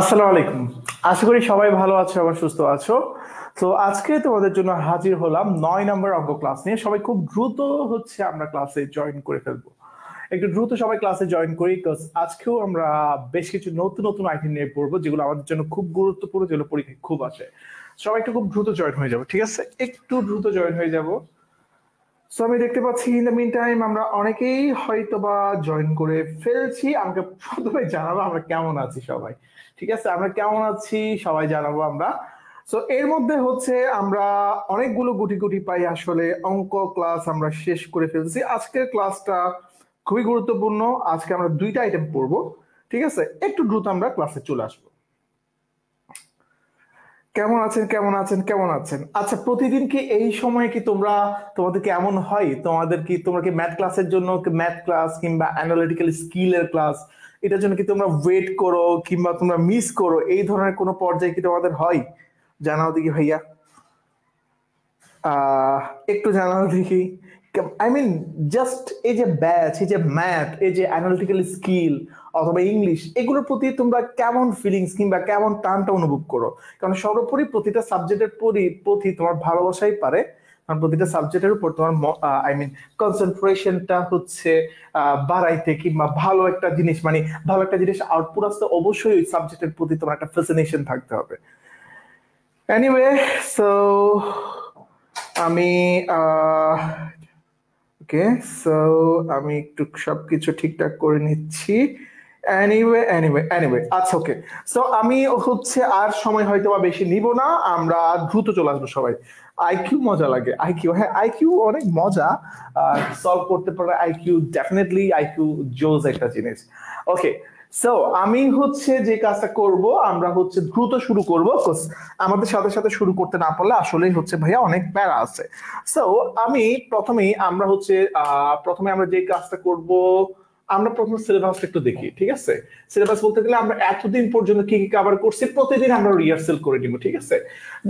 আসসালামু আলাইকুম আশা করি সবাই ভালো আছো আবার সুস্থ আছো তো আজকে তোমাদের জন্য হাজির হলাম নয় নম্বর অঙ্ক ক্লাস নিয়ে সবাই খুব দ্রুত হচ্ছে আমরা ক্লাসে জয়েন করে ফেলবো একটু দ্রুত সবাই ক্লাসে জয়েন করি আজকেও আমরা বেশ কিছু নতুন নতুন আইটেম নিয়ে পড়বো যেগুলো আমাদের জন্য খুব গুরুত্বপূর্ণ যেগুলো পরীক্ষায় খুব আছে সবাই একটু খুব দ্রুত জয়েন হয়ে যাবো ঠিক আছে একটু দ্রুত জয়েন হয়ে যাবো সো আমি দেখতে পাচ্ছি ইন দ্য মিন টাইম আমরা অনেকেই হয়তোবা জয়েন করে ফেলছি আমাকে প্রথমে জানাবো আমরা কেমন আছি সবাই ঠিক আছে আমরা কেমন আছি সবাই জানাবো আমরা সো এর মধ্যে হচ্ছে আমরা অনেকগুলো গুটি গুটি পাই আসলে অঙ্ক ক্লাস আমরা শেষ করে ফেলছি আজকের ক্লাসটা খুবই গুরুত্বপূর্ণ আজকে আমরা দুইটা আইটেম পড়বো ঠিক আছে একটু দ্রুত আমরা ক্লাসে চলে আসবো কেমন আছেন কেমন আছেন কেমন আছেন আচ্ছা প্রতিদিন কি এই সময়ে কি তোমরা তোমাদের কি এমন হয় তোমাদের কি তোমরা কি ম্যাথ ক্লাসের জন্য ম্যাথ ক্লাস কিংবা অ্যানালিটিক্যাল স্কিলের ক্লাস এটার জন্য কি তোমরা ওয়েট করো কিংবা তোমরা মিস করো এই ধরনের কোনো পর্যায়ে কি তোমাদের হয় জানাও দেখি ভাইয়া একটু জানাও দেখি আই মিন জাস্ট এই যে ব্যাচ এই যে ম্যাথ এই যে অ্যানালিটিক্যাল স্কিল অথবা ইংলিশ এগুলোর প্রতি তোমরা কেমন ফিলিংস কিংবা কেমন টানটা অনুভব করো কারণ সর্বোপরি প্রতিটা সাবজেক্টের প্রতি তোমার ভালোবাসাই পারে কারণ প্রতিটা সাবজেক্টের উপর তোমার আই মিন কনসেন্ট্রেশনটা হচ্ছে বাড়াইতে কিংবা ভালো একটা জিনিস মানে ভালো একটা জিনিস আউটপুট আসতে অবশ্যই ওই সাবজেক্টের প্রতি তোমার একটা ফেসিনেশন থাকতে হবে এনিওয়ে সো আমি ওকে সো আমি একটু সব কিছু ঠিকঠাক করে নিচ্ছি অ্যানিওয়ে অ্যানিওয়ে অ্যানিওয়ে আচ্ছা ওকে সো আমি হচ্ছে আর সময় হয়তো বা বেশি নিব না আমরা দ্রুত চলে আসবো সবাই আইকিউ মজা লাগে আইকিউ হ্যাঁ আইকিউ অনেক মজা সলভ করতে পারে আইকিউ ডেফিনেটলি আইকিউ জোজ একটা জিনিস ওকে সো আমি হচ্ছে যে কাজটা করব আমরা হচ্ছে দ্রুত শুরু করব আমাদের সাথে সাথে শুরু করতে না পারলে আসলেই হচ্ছে ভাইয়া অনেক প্যারা আছে সো আমি প্রথমেই আমরা হচ্ছে প্রথমে আমরা যে কাজটা করব আমরা প্রথম সিলেবাস একটু দেখি ঠিক আছে সিলেবাস বলতে গেলে আমরা এতদিন পর্যন্ত কি কি কভার করছি প্রতিদিন আমরা রিহার্সেল করে নিব ঠিক আছে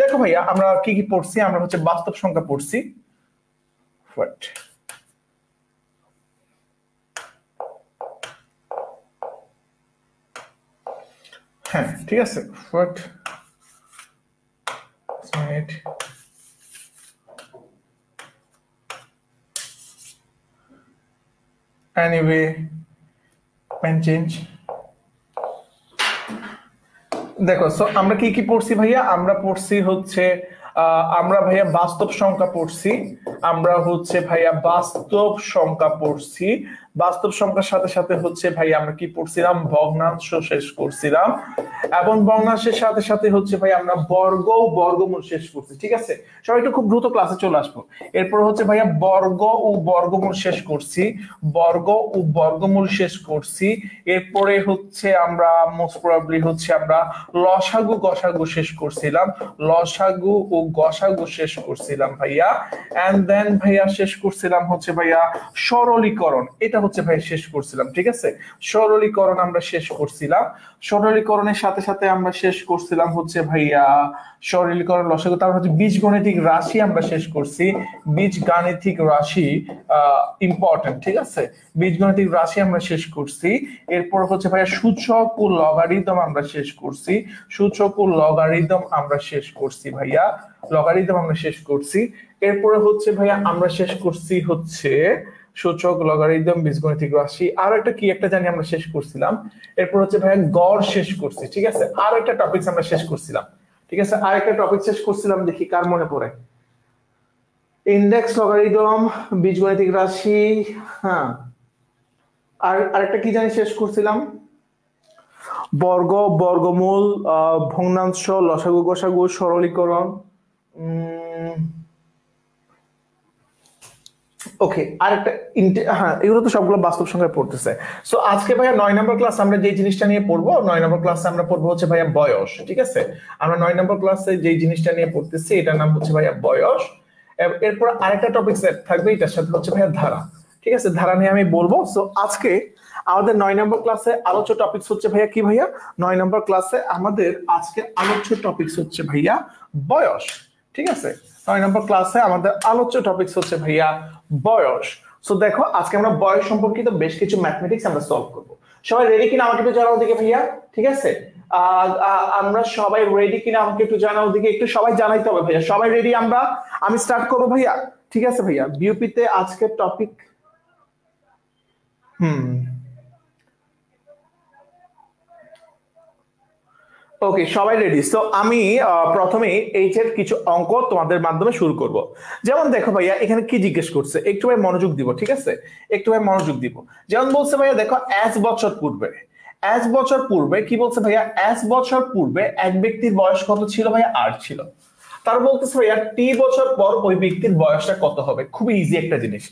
দেখো ভাইয়া আমরা কি কি পড়ছি আমরা হচ্ছে বাস্তব সংখ্যা পড়ছি হ্যাঁ ঠিক আছে ফট anyway pen change দেখো সো আমরা কি কি পড়ছি ভাইয়া আমরা পড়ছি হচ্ছে আমরা ভাইয়া বাস্তব সংখ্যা পড়ছি আমরা হচ্ছে ভাইয়া বাস্তব সংখ্যা পড়ছি বাস্তব সংখ্যার সাথে সাথে হচ্ছে ভাই আমরা কি পড়ছিলাম ভগ্নাংশ শেষ করছিলাম এবং ভগ্নাংশের সাথে সাথে হচ্ছে ভাই আমরা বর্গ ও বর্গমূল শেষ করছি ঠিক আছে সবাই একটু খুব দ্রুত ক্লাসে চলে আসবো এরপর হচ্ছে ভাইয়া বর্গ ও বর্গমূল শেষ করছি বর্গ ও বর্গমূল শেষ করছি এরপরে হচ্ছে আমরা মোস্ট প্রবাবলি হচ্ছে আমরা লসাগু গসাগু শেষ করছিলাম লসাগু ও গসাগু শেষ করছিলাম ভাইয়া এন্ড দেন ভাইয়া শেষ করছিলাম হচ্ছে ভাইয়া সরলীকরণ এটা হচ্ছে ভাই শেষ করছিলাম ঠিক আছে সরলীকরণ আমরা শেষ করছিলাম সরলীকরণের সাথে সাথে আমরা শেষ করছিলাম হচ্ছে ভাইয়া সরলীকরণ লসাগু তারপর হচ্ছে বীজ গণিতিক রাশি আমরা শেষ করছি বীজ গাণিতিক রাশি ইম্পর্টেন্ট ঠিক আছে বীজ গণিতিক রাশি আমরা শেষ করছি এরপর হচ্ছে ভাইয়া সূচক ও লগারিদম আমরা শেষ করছি সূচক ও লগারিদম আমরা শেষ করছি ভাইয়া লগারিদম আমরা শেষ করছি এরপরে হচ্ছে ভাইয়া আমরা শেষ করছি হচ্ছে সূচক লগারিদম বীজগণিত রাশি আর একটা কি একটা জানি আমরা শেষ করছিলাম এরপর হচ্ছে ভাইয়া গড় শেষ করছি ঠিক আছে আর একটা টপিক আমরা শেষ করছিলাম ঠিক আছে আর একটা টপিক শেষ করছিলাম দেখি কার মনে পড়ে ইন্ডেক্স লগারিদম বীজগণিতিক রাশি হ্যাঁ আর আরেকটা কি জানি শেষ করছিলাম বর্গ বর্গমূল আহ ভগ্নাংশ লসাগু গসাগু সরলীকরণ উম ওকে আর একটা হ্যাঁ এগুলো তো সবগুলো বাস্তব সংখ্যায় পড়তেছে সো আজকে ভাইয়া নয় নম্বর ক্লাস আমরা যে জিনিসটা নিয়ে পড়বো নয় নম্বর ক্লাসে আমরা পড়বো হচ্ছে ভাইয়া বয়স ঠিক আছে আমরা নয় নম্বর ক্লাসে যে জিনিসটা নিয়ে পড়তেছি এটার নাম হচ্ছে ভাইয়া বয়স এরপর আরেকটা টপিক থাকবে এটার সাথে হচ্ছে ভাইয়া ধারা ঠিক আছে ধারা নিয়ে আমি বলবো সো আজকে আমাদের নয় নম্বর ক্লাসে আলোচ্য টপিকস হচ্ছে ভাইয়া কি ভাইয়া নয় নম্বর ক্লাসে আমাদের আজকে আলোচ্য টপিকস হচ্ছে ভাইয়া বয়স ঠিক আছে নয় নম্বর ক্লাসে আমাদের আলোচ্য টপিকস হচ্ছে ভাইয়া বয়স সো দেখো আজকে আমরা বয়স সম্পর্কিত বেশ কিছু ম্যাথমেটিক্স আমরা সলভ করব সবাই রেডি কিনা আমাকে একটু জানাও দিকে ভাইয়া ঠিক আছে আমরা সবাই রেডি কিনা আমাকে একটু জানাও দিকে একটু সবাই জানাইতে হবে ভাইয়া সবাই রেডি আমরা আমি স্টার্ট করবো ভাইয়া ঠিক আছে ভাইয়া বিউপিতে আজকের টপিক হুম ওকে সবাই রেডি তো আমি প্রথমে এইচ এর কিছু অঙ্ক তোমাদের মাধ্যমে শুরু করব যেমন দেখো ভাইয়া এখানে কি জিজ্ঞেস করছে একটু ভাই মনোযোগ দিব ঠিক আছে একটু ভাই মনোযোগ দিব যেমন বলছে ভাইয়া দেখো এক বছর পূর্বে এক বছর পূর্বে কি বলছে ভাইয়া এক বছর পূর্বে এক ব্যক্তির বয়স কত ছিল ভাইয়া আর ছিল তার বলতেছে ভাইয়া টি বছর পর ওই ব্যক্তির বয়সটা কত হবে খুবই ইজি একটা জিনিস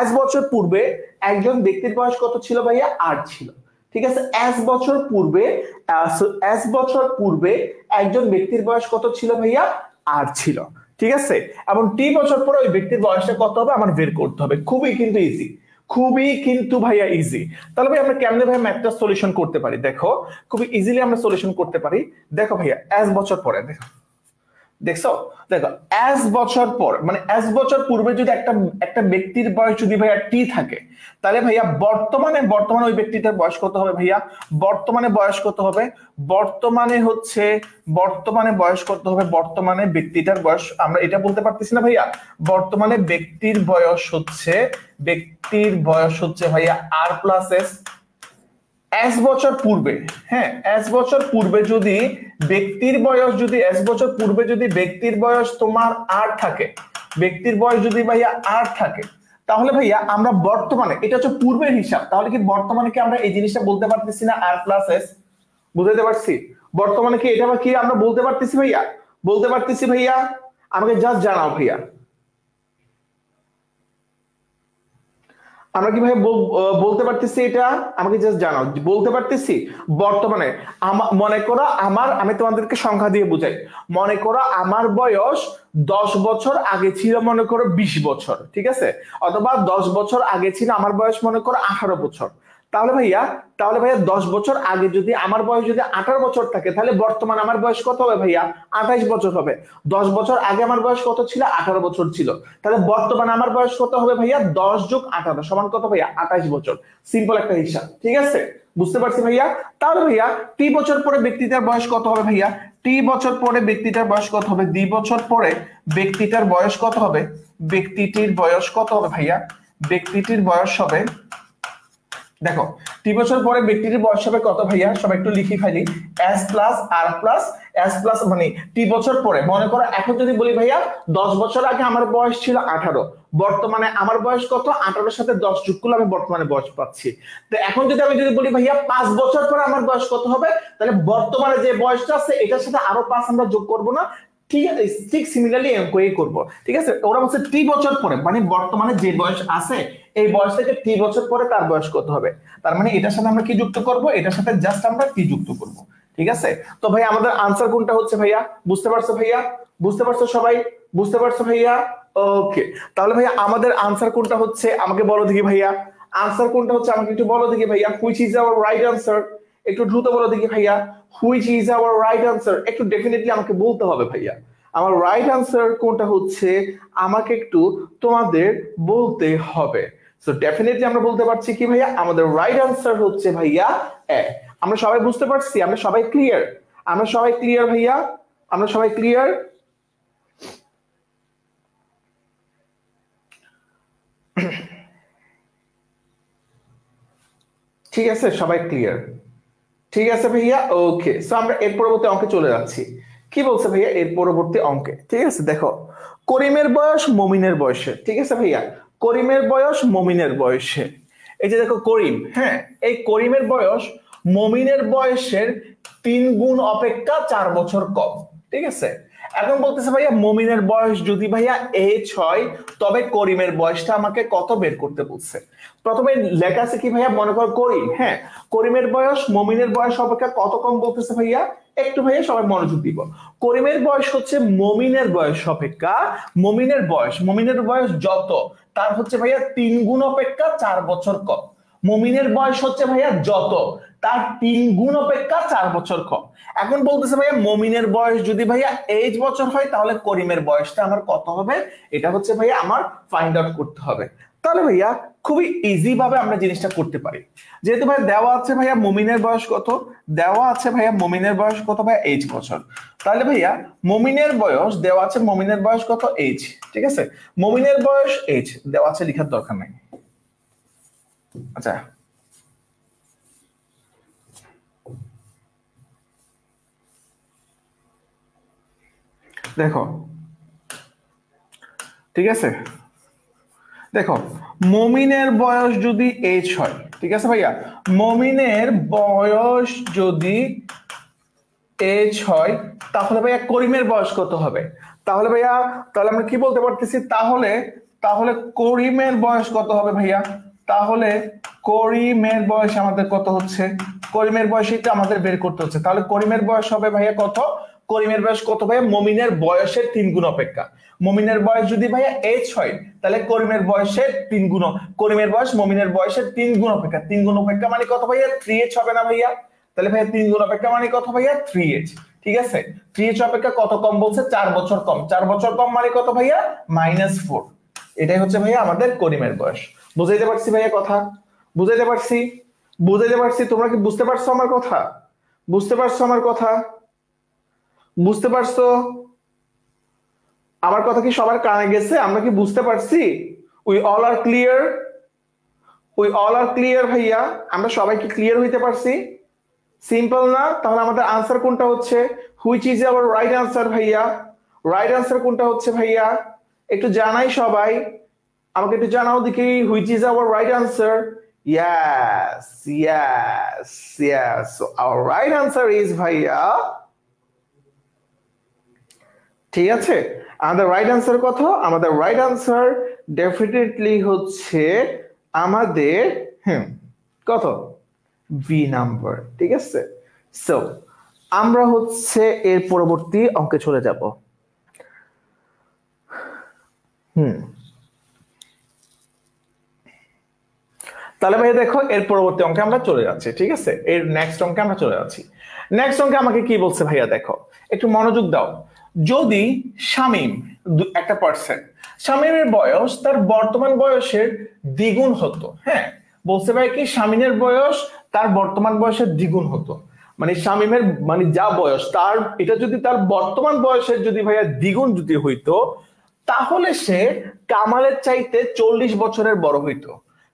এক বছর পূর্বে একজন ব্যক্তির বয়স কত ছিল ভাইয়া আর ছিল ঠিক আছে এক বছর পূর্বে এক বছর পূর্বে একজন ব্যক্তির বয়স কত ছিল ভাইয়া আর ছিল ঠিক আছে এবং টি বছর পরে ওই ব্যক্তির বয়সটা কত হবে আমার বের করতে হবে খুবই কিন্তু ইজি খুবই কিন্তু ভাইয়া ইজি তাহলে ভাই আমরা কেমনে ভাই ম্যাথটা সলিউশন করতে পারি দেখো খুবই ইজিলি আমরা সলিউশন করতে পারি দেখো ভাইয়া এক বছর পরে দেখো দেখছো দেখো এক বছর পর মানে এক বছর পূর্বে যদি একটা একটা ব্যক্তির বয়স যদি ভাইয়া টি থাকে তাহলে ভাইয়া বর্তমানে বর্তমানে ওই ব্যক্তিটার বয়স কত হবে ভাইয়া বর্তমানে বয়স কত হবে বর্তমানে হচ্ছে বর্তমানে বয়স কত হবে বর্তমানে ব্যক্তিটার বয়স আমরা এটা বলতে পারতেছি না ভাইয়া বর্তমানে ব্যক্তির বয়স হচ্ছে ব্যক্তির বয়স হচ্ছে ভাইয়া আর প্লাস এস এক বছর পূর্বে হ্যাঁ এক বছর পূর্বে যদি ব্যক্তির বয়স যদি এক বছর পূর্বে যদি ব্যক্তির বয়স তোমার আর থাকে ব্যক্তির বয়স যদি ভাইয়া আর থাকে তাহলে ভাইয়া আমরা বর্তমানে এটা হচ্ছে পূর্বের হিসাব তাহলে কি বর্তমানে কি আমরা এই জিনিসটা বলতে পারতেছি না আর প্লাস এস বুঝাইতে পারছি বর্তমানে কি এটা কি আমরা বলতে পারতেছি ভাইয়া বলতে পারতেছি ভাইয়া আমাকে জাস্ট জানাও ভাইয়া আমরা কি বলতে পারতেছি এটা আমাকে জাস্ট জানাও বলতে পারতেছি বর্তমানে মনে করো আমার আমি তোমাদেরকে সংখ্যা দিয়ে বুঝাই মনে করো আমার বয়স দশ বছর আগে ছিল মনে করো বিশ বছর ঠিক আছে অথবা দশ বছর আগে ছিল আমার বয়স মনে করো আঠারো বছর তাহলে ভাইয়া তাহলে ভাইয়া দশ বছর আগে যদি আমার বয়স যদি আঠারো বছর থাকে তাহলে বর্তমান আমার বয়স কত হবে ভাইয়া আঠাইশ বছর হবে দশ বছর আগে আমার বয়স কত ছিল আঠারো বছর ছিল তাহলে বর্তমান আমার বয়স কত হবে ভাইয়া দশ যোগ আঠারো সমান কত ভাইয়া আঠাইশ বছর সিম্পল একটা হিসাব ঠিক আছে বুঝতে পারছি ভাইয়া তাহলে ভাইয়া টি বছর পরে ব্যক্তিটার বয়স কত হবে ভাইয়া টি বছর পরে ব্যক্তিটার বয়স কত হবে দুই বছর পরে ব্যক্তিটার বয়স কত হবে ব্যক্তিটির বয়স কত হবে ভাইয়া ব্যক্তিটির বয়স হবে দেখো তিন বছর পরে ব্যক্তিটির বয়স হবে কত ভাইয়া সবাই একটু লিখি ফেলি S plus R plus S plus মানে তিন বছর পরে মনে করো এখন যদি বলি ভাইয়া দশ বছর আগে আমার বয়স ছিল আঠারো বর্তমানে আমার বয়স কত আঠারোর সাথে দশ যুগ করলে আমি বর্তমানে বয়স পাচ্ছি তো এখন যদি আমি যদি বলি ভাইয়া পাঁচ বছর পরে আমার বয়স কত হবে তাহলে বর্তমানে যে বয়সটা আছে এটার সাথে আরো পাঁচ আমরা যোগ করবো না ঠিক আছে ঠিক সিমিলারলি করব করবো ঠিক আছে ওরা বলছে ত্রি বছর পরে মানে বর্তমানে যে বয়স আছে এই বয়স থেকে টি বছর পরে তার বয়স কত হবে তার মানে এটার সাথে আমরা কি যুক্ত করব এটার সাথে জাস্ট আমরা টি যুক্ত করব ঠিক আছে তো ভাই আমাদের আনসার কোনটা হচ্ছে ভাইয়া বুঝতে পারছো ভাইয়া বুঝতে পারছো সবাই বুঝতে পারছো ভাইয়া ওকে তাহলে ভাইয়া আমাদের আনসার কোনটা হচ্ছে আমাকে বলো দেখি ভাইয়া আনসার কোনটা হচ্ছে আমাকে একটু বলো দেখি ভাইয়া which is our right answer একটু দ্রুত বলো দেখি ভাইয়া which is our right answer একটু ডেফিনেটলি আমাকে বলতে হবে ভাইয়া আমার রাইট আনসার কোনটা হচ্ছে আমাকে একটু তোমাদের বলতে হবে সো ডেফিনেটলি আমরা বলতে পারছি কি ভাইয়া আমাদের রাইট আনসার হচ্ছে ভাইয়া এ আমরা সবাই বুঝতে পারছি আমরা সবাই ক্লিয়ার আমরা সবাই ক্লিয়ার ভাইয়া আমরা সবাই ক্লিয়ার ঠিক আছে সবাই ক্লিয়ার ঠিক আছে ভাইয়া ওকে সো আমরা এর পরবর্তী অঙ্কে চলে যাচ্ছি কি বলছে ভাইয়া এর পরবর্তী অঙ্কে ঠিক আছে দেখো করিমের বয়স মমিনের বয়সে ঠিক আছে ভাইয়া করিমের বয়স মমিনের বয়সে এই যে দেখো করিম হ্যাঁ এই করিমের বয়স মমিনের বয়সের তিন গুণ অপেক্ষা চার বছর কম ঠিক আছে এখন বলতেছে ভাইয়া মমিনের বয়স যদি ভাইয়া এ ছয় তবে করিমের বয়সটা আমাকে কত বের করতে বলছে প্রথমে লেখা আছে কি ভাইয়া মনে করো করিম হ্যাঁ করিমের বয়স মমিনের বয়স অপেক্ষা কত কম বলতেছে ভাইয়া একটু ভাইয়া সবাই মনোযোগ দিব করিমের বয়স হচ্ছে মমিনের বয়স অপেক্ষা মমিনের বয়স মমিনের বয়স যত তার হচ্ছে ভাইয়া তিন গুণ অপেক্ষা চার বছর কম মমিনের বয়স হচ্ছে ভাইয়া যত তার তিন গুণ অপেক্ষা চার বছর কম এখন বলতেছে ভাইয়া মমিনের বয়স যদি ভাইয়া এইট বছর হয় তাহলে করিমের বয়সটা আমার কত হবে এটা হচ্ছে ভাইয়া আমার ফাইন্ড আউট করতে হবে তাহলে ভাইয়া খুবই ইজি ভাবে আমরা জিনিসটা করতে পারি যেহেতু ভাই দেওয়া আছে ভাইয়া মমিনের বয়স কত দেওয়া আছে ভাইয়া মমিনের বয়স কত ভাইয়া এইচ বছর তাহলে ভাইয়া মমিনের বয়স দেওয়া আছে মমিনের বয়স কত এইচ ঠিক আছে মমিনের বয়স এইচ দেওয়া আছে লিখার দরকার নাই আচ্ছা দেখো ঠিক আছে দেখো মমিনের বয়স যদি এজ হয় ঠিক আছে ভাইয়া মমিনের বয়স যদি এজ হয় তাহলে ভাইয়া করিমের বয়স কত হবে তাহলে ভাইয়া তাহলে আমরা কি বলতে পারতেছি তাহলে তাহলে করিমের বয়স কত হবে ভাইয়া তাহলে করিমের বয়স আমাদের কত হচ্ছে করিমের বয়স আমাদের বের করতে হচ্ছে তাহলে করিমের বয়স হবে ভাইয়া কত করিমের বয়স কত ভাইয়া মমিনের বয়সের তিন গুণ অপেক্ষা মমিনের বয়স যদি ভাইয়া এইচ হয় তাহলে করিমের বয়সের তিন গুণ করিমের বয়স মমিনের বয়সের তিন গুণ অপেক্ষা তিন গুণ অপেক্ষা মানে কত ভাইয়া থ্রি এইচ হবে না ভাইয়া তাহলে ভাইয়া তিন গুণ অপেক্ষা মানে কত ভাইয়া থ্রি এইচ ঠিক আছে থ্রি এইচ অপেক্ষা কত কম বলছে চার বছর কম চার বছর কম মানে কত ভাইয়া মাইনাস ফোর এটাই হচ্ছে ভাইয়া আমাদের করিমের বয়স বুঝাইতে পারছি ভাইয়া কথা বুঝাইতে পারছি বুঝাইতে পারছি তোমরা কি বুঝতে পারছো আমার কথা বুঝতে পারছো আমার কথা বুঝতে পারছো আমার কথা কি সবার কানে গেছে আমরা কি বুঝতে পারছি we all are clear we all are clear ভাইয়া আমরা সবাই কি ক্লিয়ার হইতে পারছি সিম্পল না তাহলে আমাদের আনসার কোনটা হচ্ছে which is our right answer ভাইয়া রাইট আনসার কোনটা হচ্ছে ভাইয়া একটু জানাই সবাই আমাকে একটু জানাও দেখি which is our right answer yes yes yes our right answer is ভাইয়া ঠিক আছে আমাদের রাইট আনসার কত আমাদের রাইট আনসার ডেফিনেটলি হচ্ছে আমাদের হম কত বি নাম্বার ঠিক আছে সো আমরা হচ্ছে এর পরবর্তী অঙ্কে চলে যাব হুম তাহলে ভাই দেখো এর পরবর্তী অঙ্কে আমরা চলে যাচ্ছি ঠিক আছে এর নেক্সট অঙ্কে আমরা চলে যাচ্ছি নেক্সট অঙ্কে আমাকে কি বলছে ভাইয়া দেখো একটু মনোযোগ দাও যদি শামীম একটা পার্সন শামীমের বয়স তার বর্তমান বয়সের দ্বিগুণ হতো হ্যাঁ বলতে পারে কি শামীমের বয়স তার বর্তমান বয়সের দ্বিগুণ হতো মানে শামীমের মানে যা বয়স তার এটা যদি তার বর্তমান বয়সের যদি ভাইয়া দ্বিগুণ যদি হইতো তাহলে সে কামালের চাইতে চল্লিশ বছরের বড় হইতো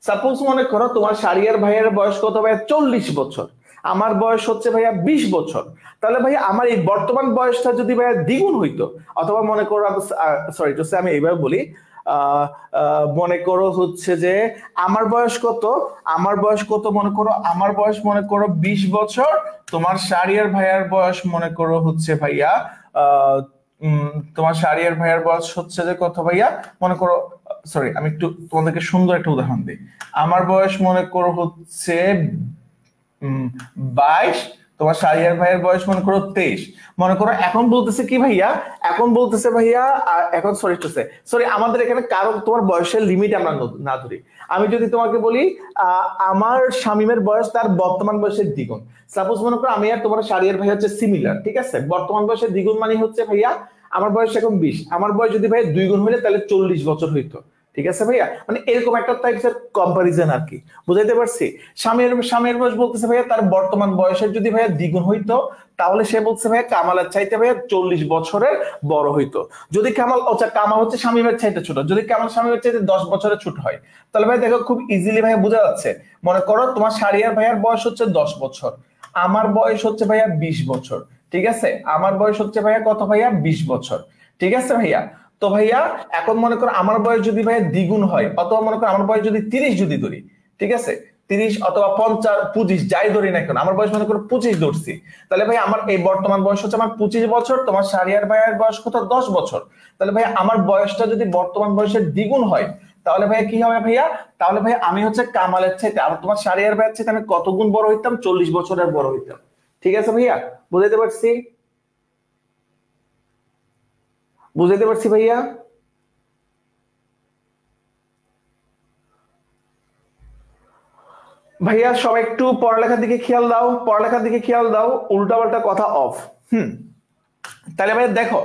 সাপোজ মনে করো তোমার সারিয়ার ভাইয়ের বয়স কত ভাইয়া চল্লিশ বছর আমার বয়স হচ্ছে ভাইয়া বিশ বছর তাহলে ভাইয়া আমার এই বর্তমান বয়সটা যদি ভাইয়া দ্বিগুণ হইতো অথবা মনে করো সরি তো আমি এইভাবে বলি মনে করো হচ্ছে যে আমার বয়স কত আমার বয়স কত মনে করো আমার বয়স মনে করো বিশ বছর তোমার সারিয়ার ভাইয়ার বয়স মনে করো হচ্ছে ভাইয়া তোমার সারিয়ার ভাইয়ার বয়স হচ্ছে যে কত ভাইয়া মনে করো সরি আমি একটু তোমাদেরকে সুন্দর একটা উদাহরণ দিই আমার বয়স মনে করো হচ্ছে বাইশ তোমার সারিয়ার ভাইয়ের বয়স মনে করো তেইশ মনে করো এখন বলতেছে কি ভাইয়া এখন বলতেছে ভাইয়া এখন সরি সরি আমাদের এখানে কারো তোমার বয়সের লিমিট আমরা না ধরি আমি যদি তোমাকে বলি আমার স্বামীমের বয়স তার বর্তমান বয়সের দ্বিগুণ সাপোজ মনে করো আমি আর তোমার সারিয়ার ভাই হচ্ছে সিমিলার ঠিক আছে বর্তমান বয়সের দ্বিগুণ মানে হচ্ছে ভাইয়া আমার বয়স এখন বিশ আমার বয়স যদি ভাই দুই গুণ হইলে তাহলে চল্লিশ বছর হইতো ঠিক আছে ভাইয়া মানে এরকম একটা এর কম্পারিজন আর কি বুঝাইতে পারছি স্বামীর স্বামীর বয়স বলতেছে ভাইয়া তার বর্তমান বয়সের যদি ভাইয়া দ্বিগুণ হইতো তাহলে সে বলছে ভাইয়া কামালের চাইতে ভাইয়া চল্লিশ বছরের বড় হইতো যদি কামাল আচ্ছা কামাল হচ্ছে স্বামীমের চাইতে ছোট যদি কামাল স্বামীর চাইতে দশ বছরের ছোট হয় তাহলে ভাই দেখো খুব ইজিলি ভাইয়া বোঝা যাচ্ছে মনে করো তোমার সারিয়ার ভাইয়ার বয়স হচ্ছে দশ বছর আমার বয়স হচ্ছে ভাইয়া বিশ বছর ঠিক আছে আমার বয়স হচ্ছে ভাইয়া কত ভাইয়া বিশ বছর ঠিক আছে ভাইয়া তো ভাইয়া এখন মনে করো আমার বয়স যদি ভাইয়া দ্বিগুণ হয় অথবা মনে করো আমার বয়স যদি তিরিশ যদি ধরি ঠিক আছে তিরিশ অথবা পঞ্চাশ পঁচিশ যাই ধরি না এখন আমার বয়স মনে করো পঁচিশ ধরছি তাহলে ভাই আমার এই বর্তমান বয়স হচ্ছে আমার পঁচিশ বছর তোমার সারিয়ার ভাইয়ের বয়স কত দশ বছর তাহলে ভাই আমার বয়সটা যদি বর্তমান বয়সের দ্বিগুণ হয় তাহলে ভাইয়া কি হবে ভাইয়া তাহলে ভাই আমি হচ্ছে কামালের চাইতে আর তোমার সারিয়ার ভাইয়ার চাইতে আমি কত গুণ বড় হইতাম চল্লিশ বছরের বড় হইতাম ঠিক আছে ভাইয়া বুঝাইতে পারছি বুঝাইতে পারছি ভাইয়া ভাইয়া সব একটু পড়ালেখার দিকে খেয়াল দাও পড়ালেখার দিকে খেয়াল দাও উল্টাপাল্টা কথা অফ হুম তাহলে ভাইয়া দেখো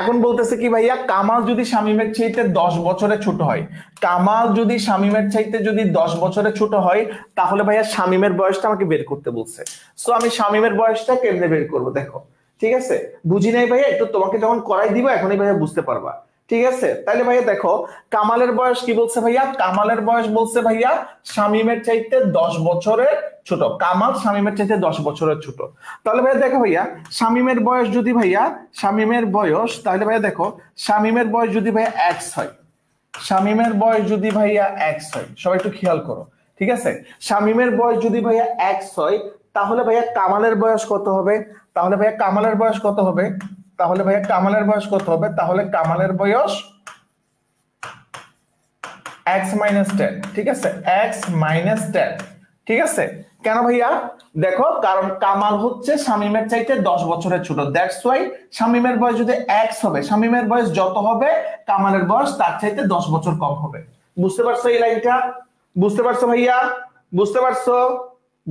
এখন বলতেছে কি ভাইয়া কামাল যদি শামিমের চাইতে দশ বছরে ছোট হয় কামাল যদি শামিমের চাইতে যদি দশ বছরে ছোট হয় তাহলে ভাইয়া শামিমের বয়সটা আমাকে বের করতে বলছে সো আমি শামিমের বয়সটা কেমনে বের করবো দেখো ঠিক আছে বুঝি নাই ভাইয়া একটু তোমাকে যখন করাই দিব এখনই ভাইয়া বুঝতে পারবা ঠিক আছে তাহলে ভাইয়া দেখো কামালের বয়স কি বলছে ভাইয়া কামালের বয়স বলছে ভাইয়া শামিমের চাইতে দশ বছরের ছোট কামাল শামিমের চাইতে দশ বছরের ছোট তাহলে ভাইয়া দেখো ভাইয়া শামিমের বয়স যদি ভাইয়া শামিমের বয়স তাহলে ভাইয়া দেখো শামিমের বয়স যদি ভাইয়া এক্স হয় শামিমের বয়স যদি ভাইয়া এক্স হয় সবাই একটু খেয়াল করো ঠিক আছে শামিমের বয়স যদি ভাইয়া এক্স হয় তাহলে ভাইয়া কামালের বয়স কত হবে তাহলে ভাইয়া কামালের বয়স কত হবে তাহলে ভাইয়া কামালের বয়স কত হবে তাহলে কামালের বয়স এক্স মাইনাস টেন ঠিক আছে এক্স মাইনাস টেন ঠিক আছে কেন ভাইয়া দেখো কারণ কামাল হচ্ছে শামিমের চাইতে দশ বছরের ছোট দ্যাটস ওয়াই শামিমের বয়স যদি এক্স হবে শামিমের বয়স যত হবে কামালের বয়স তার চাইতে দশ বছর কম হবে বুঝতে পারছো এই লাইনটা বুঝতে পারছো ভাইয়া বুঝতে পারছো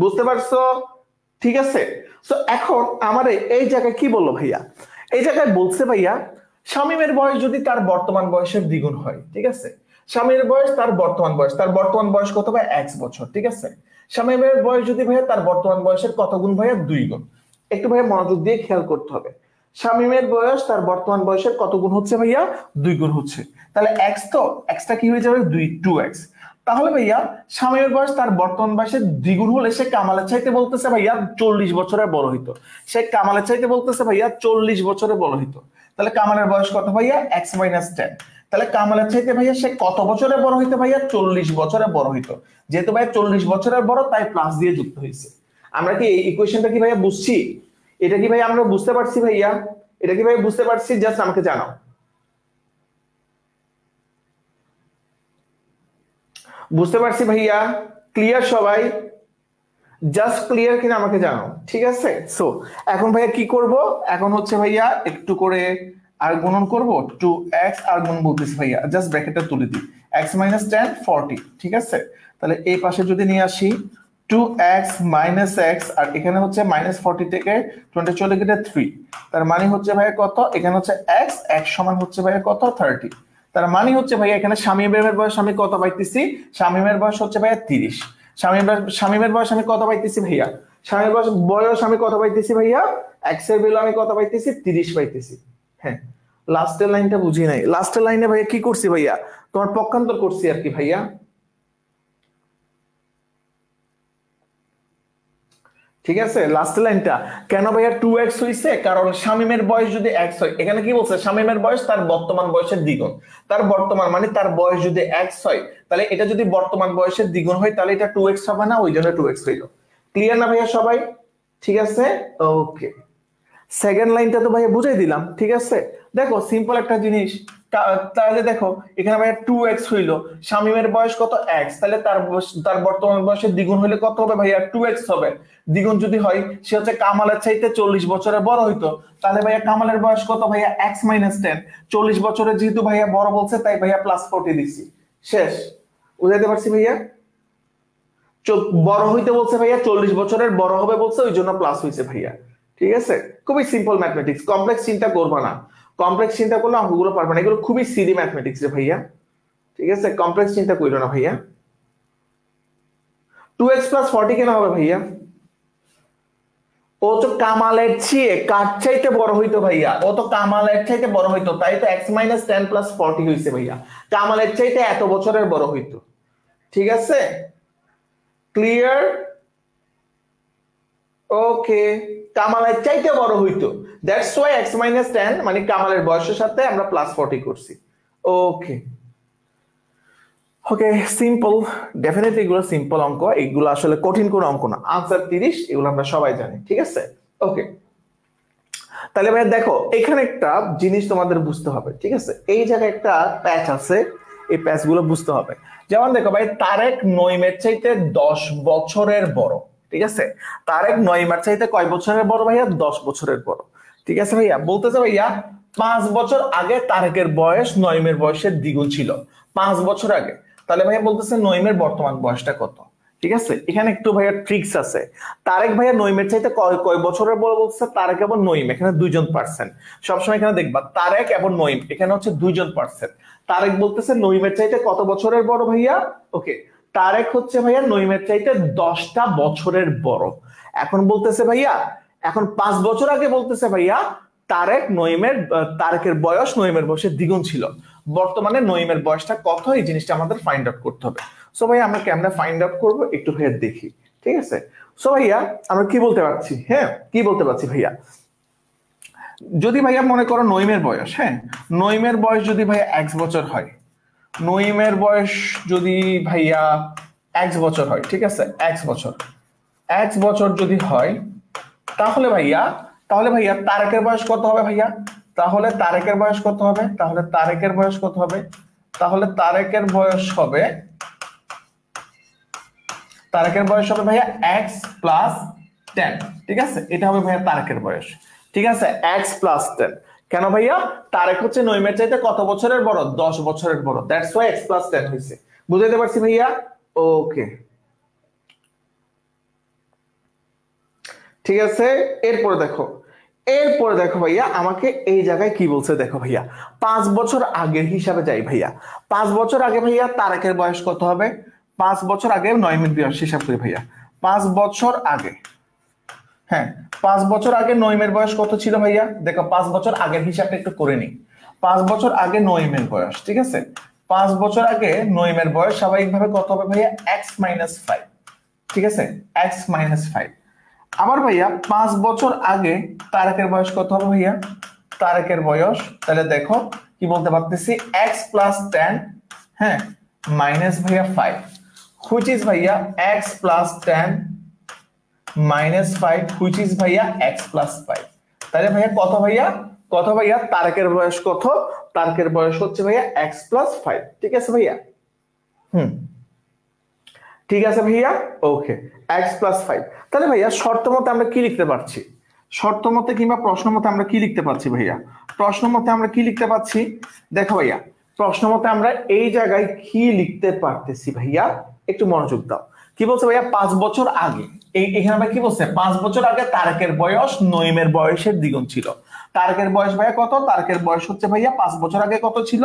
বুঝতে পারছো ঠিক আছে তো এখন আমার এই জায়গায় কি বললো ভাইয়া এই জায়গায় বলছে ভাইয়া স্বামীমের বয়স যদি তার বর্তমান বয়সের দ্বিগুণ হয় ঠিক আছে স্বামীর বয়স তার বর্তমান বয়স তার বর্তমান বয়স কত ভাই এক বছর ঠিক আছে স্বামীর বয়স যদি ভাইয়া তার বর্তমান বয়সের কত গুণ ভাইয়া দুই গুণ একটু ভাইয়া মনোযোগ দিয়ে খেয়াল করতে হবে স্বামীমের বয়স তার বর্তমান বয়সের কত গুণ হচ্ছে ভাইয়া দুই গুণ হচ্ছে তাহলে এক্স তো এক্সটা কি হয়ে যাবে দুই টু এক্স তাহলে ভাইয়া স্বামীর বয়স তার বর্তমান বয়সে দ্বিগুণ হলে সে কামালের চাইতে বলতেছে ভাইয়া চল্লিশ বছরের বড় হইত সে কামালের চাইতে বলতেছে ভাইয়া চল্লিশ বছরের বড় হইতো তাহলে কামালের বয়স কত ভাইয়া এক্স মাইনাস টেন তাহলে কামালের চাইতে ভাইয়া সে কত বছরে বড় হইতো ভাইয়া চল্লিশ বছরে বড় হইত যেহেতু ভাইয়া চল্লিশ বছরের বড় তাই প্লাস দিয়ে যুক্ত হয়েছে আমরা কি এই ইকুয়েশনটা কি ভাইয়া বুঝছি এটা কি ভাইয়া আমরা বুঝতে পারছি ভাইয়া এটা কি ভাইয়া বুঝতে পারছি জাস্ট আমাকে জানাও বুঝতে পারছি ভাইয়া ক্লিয়ার সবাই জাস্ট ক্লিয়ার কিনা আমাকে জানো ঠিক আছে সো এখন ভাইয়া কি করব এখন হচ্ছে ভাইয়া একটু করে আর গুণন করব টু এক্স আর গুণ বলতেছি ভাইয়া জাস্ট ব্র্যাকেটটা তুলে দিই এক্স মাইনাস টেন ফর্টি ঠিক আছে তাহলে এই পাশে যদি নিয়ে আসি টু এক্স মাইনাস এক্স আর এখানে হচ্ছে মাইনাস ফর্টি থেকে টোয়েন্টি চলে গেলে থ্রি তার মানে হচ্ছে ভাইয়া কত এখানে হচ্ছে এক্স এক্স সমান হচ্ছে ভাইয়া কত থার্টি তার মানে হচ্ছে ভাইয়া এখানে শামিমের বয়স আমি কত পাইতেছি স্বামীমের বয়স হচ্ছে ভাইয়া তিরিশ স্বামী স্বামীমের বয়স আমি কত পাইতেছি ভাইয়া স্বামী বয়স বয়স আমি কত পাইতেছি ভাইয়া এক্সের এর আমি কত পাইতেছি তিরিশ পাইতেছি হ্যাঁ লাস্টের লাইনটা বুঝি নাই লাস্টের লাইনে ভাইয়া কি করছি ভাইয়া তোমার পক্ষান্তর করছি আর কি ভাইয়া ঠিক আছে লাস্ট লাইনটা কেন ভাইয়া টু এক্স হইছে কারণ শামিমের বয়স যদি এক্স হয় এখানে কি বলছে শামিমের বয়স তার বর্তমান বয়সের দ্বিগুণ তার বর্তমান মানে তার বয়স যদি এক্স হয় তাহলে এটা যদি বর্তমান বয়সের দ্বিগুণ হয় তাহলে এটা টু এক্স হবে না ওই জন্য টু এক্স হইল ক্লিয়ার না ভাইয়া সবাই ঠিক আছে ওকে সেকেন্ড লাইনটা তো ভাইয়া বুঝাই দিলাম ঠিক আছে দেখো সিম্পল একটা জিনিস তাহলে দেখো এখানে ভাইয়া টু এক্স হইল শামিমের বয়স কত এক্স তাহলে তার তার বর্তমান বয়সে দ্বিগুণ হলে কত হবে ভাইয়া টু এক্স হবে দ্বিগুণ যদি হয় সে হচ্ছে কামালের চাইতে চল্লিশ বছরের বড় হইতো তাহলে ভাইয়া কামালের বয়স কত ভাইয়া এক্স মাইনাস টেন চল্লিশ বছরের যেহেতু ভাইয়া বড় বলছে তাই ভাইয়া প্লাস ফোরটি দিছি শেষ বুঝাইতে পারছি ভাইয়া বড় হইতে বলছে ভাইয়া চল্লিশ বছরের বড় হবে বলছে ওই জন্য প্লাস হয়েছে ভাইয়া ঠিক আছে খুবই সিম্পল ম্যাথমেটিক্স কমপ্লেক্স চিন্তা করবা না কমপ্লেক্স চিন্তা করলে অঙ্কগুলো পারবে না এগুলো খুবই সিডি ম্যাথমেটিক্স রে ভাইয়া ঠিক আছে কমপ্লেক্স চিন্তা করিল না ভাইয়া টু এক্স প্লাস ফর্টি কেন হবে ভাইয়া ও তো কামালের চেয়ে কার চাইতে বড় হইতো ভাইয়া ও তো কামালের চাইতে বড় হইতো তাই তো x minus ten plus forty হয়েছে ভাইয়া কামালের চাইতে এত বছরের বড় হইতো ঠিক আছে ক্লিয়ার ওকে কামালের চাইতে বড় হইতো that's why x minus ten মানে কামালের বয়সের সাথে আমরা প্লাস ফর্টি করছি ওকে ওকে সিম্পল ডেফিনেটলি এগুলো সিম্পল অঙ্ক এগুলো আসলে কঠিন কোনো অঙ্ক না আনসার তিরিশ এগুলো আমরা সবাই জানি ঠিক আছে ওকে তাহলে ভাই দেখো এখানে একটা জিনিস তোমাদের বুঝতে হবে ঠিক আছে এই জায়গায় একটা প্যাচ আছে এই প্যাচগুলো বুঝতে হবে যেমন দেখো ভাই তারেক নইমের চাইতে দশ বছরের বড় ঠিক আছে তার এক নয় নয়মার চাইতে কয় বছরের বড় ভাইয়া দশ বছরের বড় ঠিক আছে ভাইয়া বলতেছে ভাইয়া পাঁচ বছর আগে তারেকের বয়স নয়মের বয়সের দ্বিগুণ ছিল পাঁচ বছর আগে তাহলে ভাইয়া বলতেছে নয়মের বর্তমান বয়সটা কত ঠিক আছে এখানে একটু ভাইয়া ট্রিক্স আছে তারেক ভাইয়া নইমের চাইতে কয় কয় বছরের বড় বলছে তারেক এবং নইম এখানে দুইজন পার্সেন সবসময় এখানে দেখবা তারেক এবং নইম এখানে হচ্ছে দুইজন পার্সেন তারেক বলতেছে নইমের চাইতে কত বছরের বড় ভাইয়া ওকে তারেক হচ্ছে ভাইয়া নইমের চাইতে দশটা বছরের বড় এখন বলতেছে ভাইয়া এখন পাঁচ বছর আগে বলতেছে ভাইয়া তারেক নইমের তারেকের বয়স নইমের বয়সে দ্বিগুণ ছিল বর্তমানে নইমের বয়সটা কত এই জিনিসটা আমাদের ফাইন্ড আউট করতে হবে সো ভাইয়া আমরা ক্যামেরা ফাইন্ড আউট করবো একটু ভাইয়া দেখি ঠিক আছে সো ভাইয়া আমরা কি বলতে পারছি হ্যাঁ কি বলতে পারছি ভাইয়া যদি ভাইয়া মনে করো নইমের বয়স হ্যাঁ নইমের বয়স যদি ভাইয়া এক বছর হয় নইমের বয়স যদি ভাইয়া এক বছর হয় ঠিক আছে এক বছর এক বছর যদি হয় তাহলে ভাইয়া তাহলে ভাইয়া তারেকের বয়স কত হবে ভাইয়া তাহলে তারেকের বয়স কত হবে তাহলে তারেকের বয়স কত হবে তাহলে তারেকের বয়স হবে তারেকের বয়স হবে ভাইয়া এক্স প্লাস টেন ঠিক আছে এটা হবে ভাইয়া তারেকের বয়স ঠিক আছে এক্স প্লাস টেন কেন ভাইয়া তারেক হচ্ছে নইমের চাইতে কত বছরের বড় দশ বছরের বড় that's why x plus ten হয়েছে বুঝাইতে পারছি ভাইয়া ওকে ঠিক আছে এরপরে দেখো এরপরে দেখো ভাইয়া আমাকে এই জায়গায় কি বলছে দেখো ভাইয়া পাঁচ বছর আগের হিসাবে যাই ভাইয়া পাঁচ বছর আগে ভাইয়া তারেকের বয়স কত হবে পাঁচ বছর আগে নয় মিনিট বয়স হিসাব করি ভাইয়া পাঁচ বছর আগে হ্যাঁ পাঁচ বছর আগে নইমের বয়স কত ছিল ভাইয়া দেখো পাঁচ বছর আগের হিসাবটা একটু করে নিই পাঁচ বছর আগে নইমের বয়স ঠিক আছে পাঁচ বছর আগে নইমের বয়স স্বাভাবিকভাবে কত হবে ভাইয়া এক্স মাইনাস ফাইভ ঠিক আছে এক্স মাইনাস ফাইভ আবার ভাইয়া পাঁচ বছর আগে তারকের বয়স কত হবে ভাইয়া তারেকের বয়স তাহলে দেখো কি বলতে পারতেছি এক্স প্লাস টেন হ্যাঁ মাইনাস ভাইয়া ফাইভ হুইচ ইজ ভাইয়া x plus ten minus five which is ভাইয়া এক্স প্লাস ফাইভ তাহলে ভাইয়া কত ভাইয়া কত ভাইয়া তারকের বয়স কত তারকের বয়স হচ্ছে ভাইয়া এক্স প্লাস ফাইভ ঠিক আছে ভাইয়া হুম ঠিক আছে ভাইয়া ওকে এক্স প্লাস ফাইভ তাহলে ভাইয়া শর্ত মতে আমরা কি লিখতে পারছি শর্ত মতে কিংবা প্রশ্ন মতে আমরা কি লিখতে পারছি ভাইয়া প্রশ্ন মতে আমরা কি লিখতে পারছি দেখো ভাইয়া প্রশ্ন মতে আমরা এই জায়গায় কি লিখতে পারতেছি ভাইয়া একটু মনোযোগ দাও কি বলছে ভাইয়া পাঁচ বছর আগে এখানে ভাই কি বলছে পাঁচ বছর আগে তারকের বয়স নইমের বয়সের দ্বিগুণ ছিল তারকের বয়স ভাইয়া কত তারকের বয়স হচ্ছে ভাইয়া পাঁচ বছর আগে কত ছিল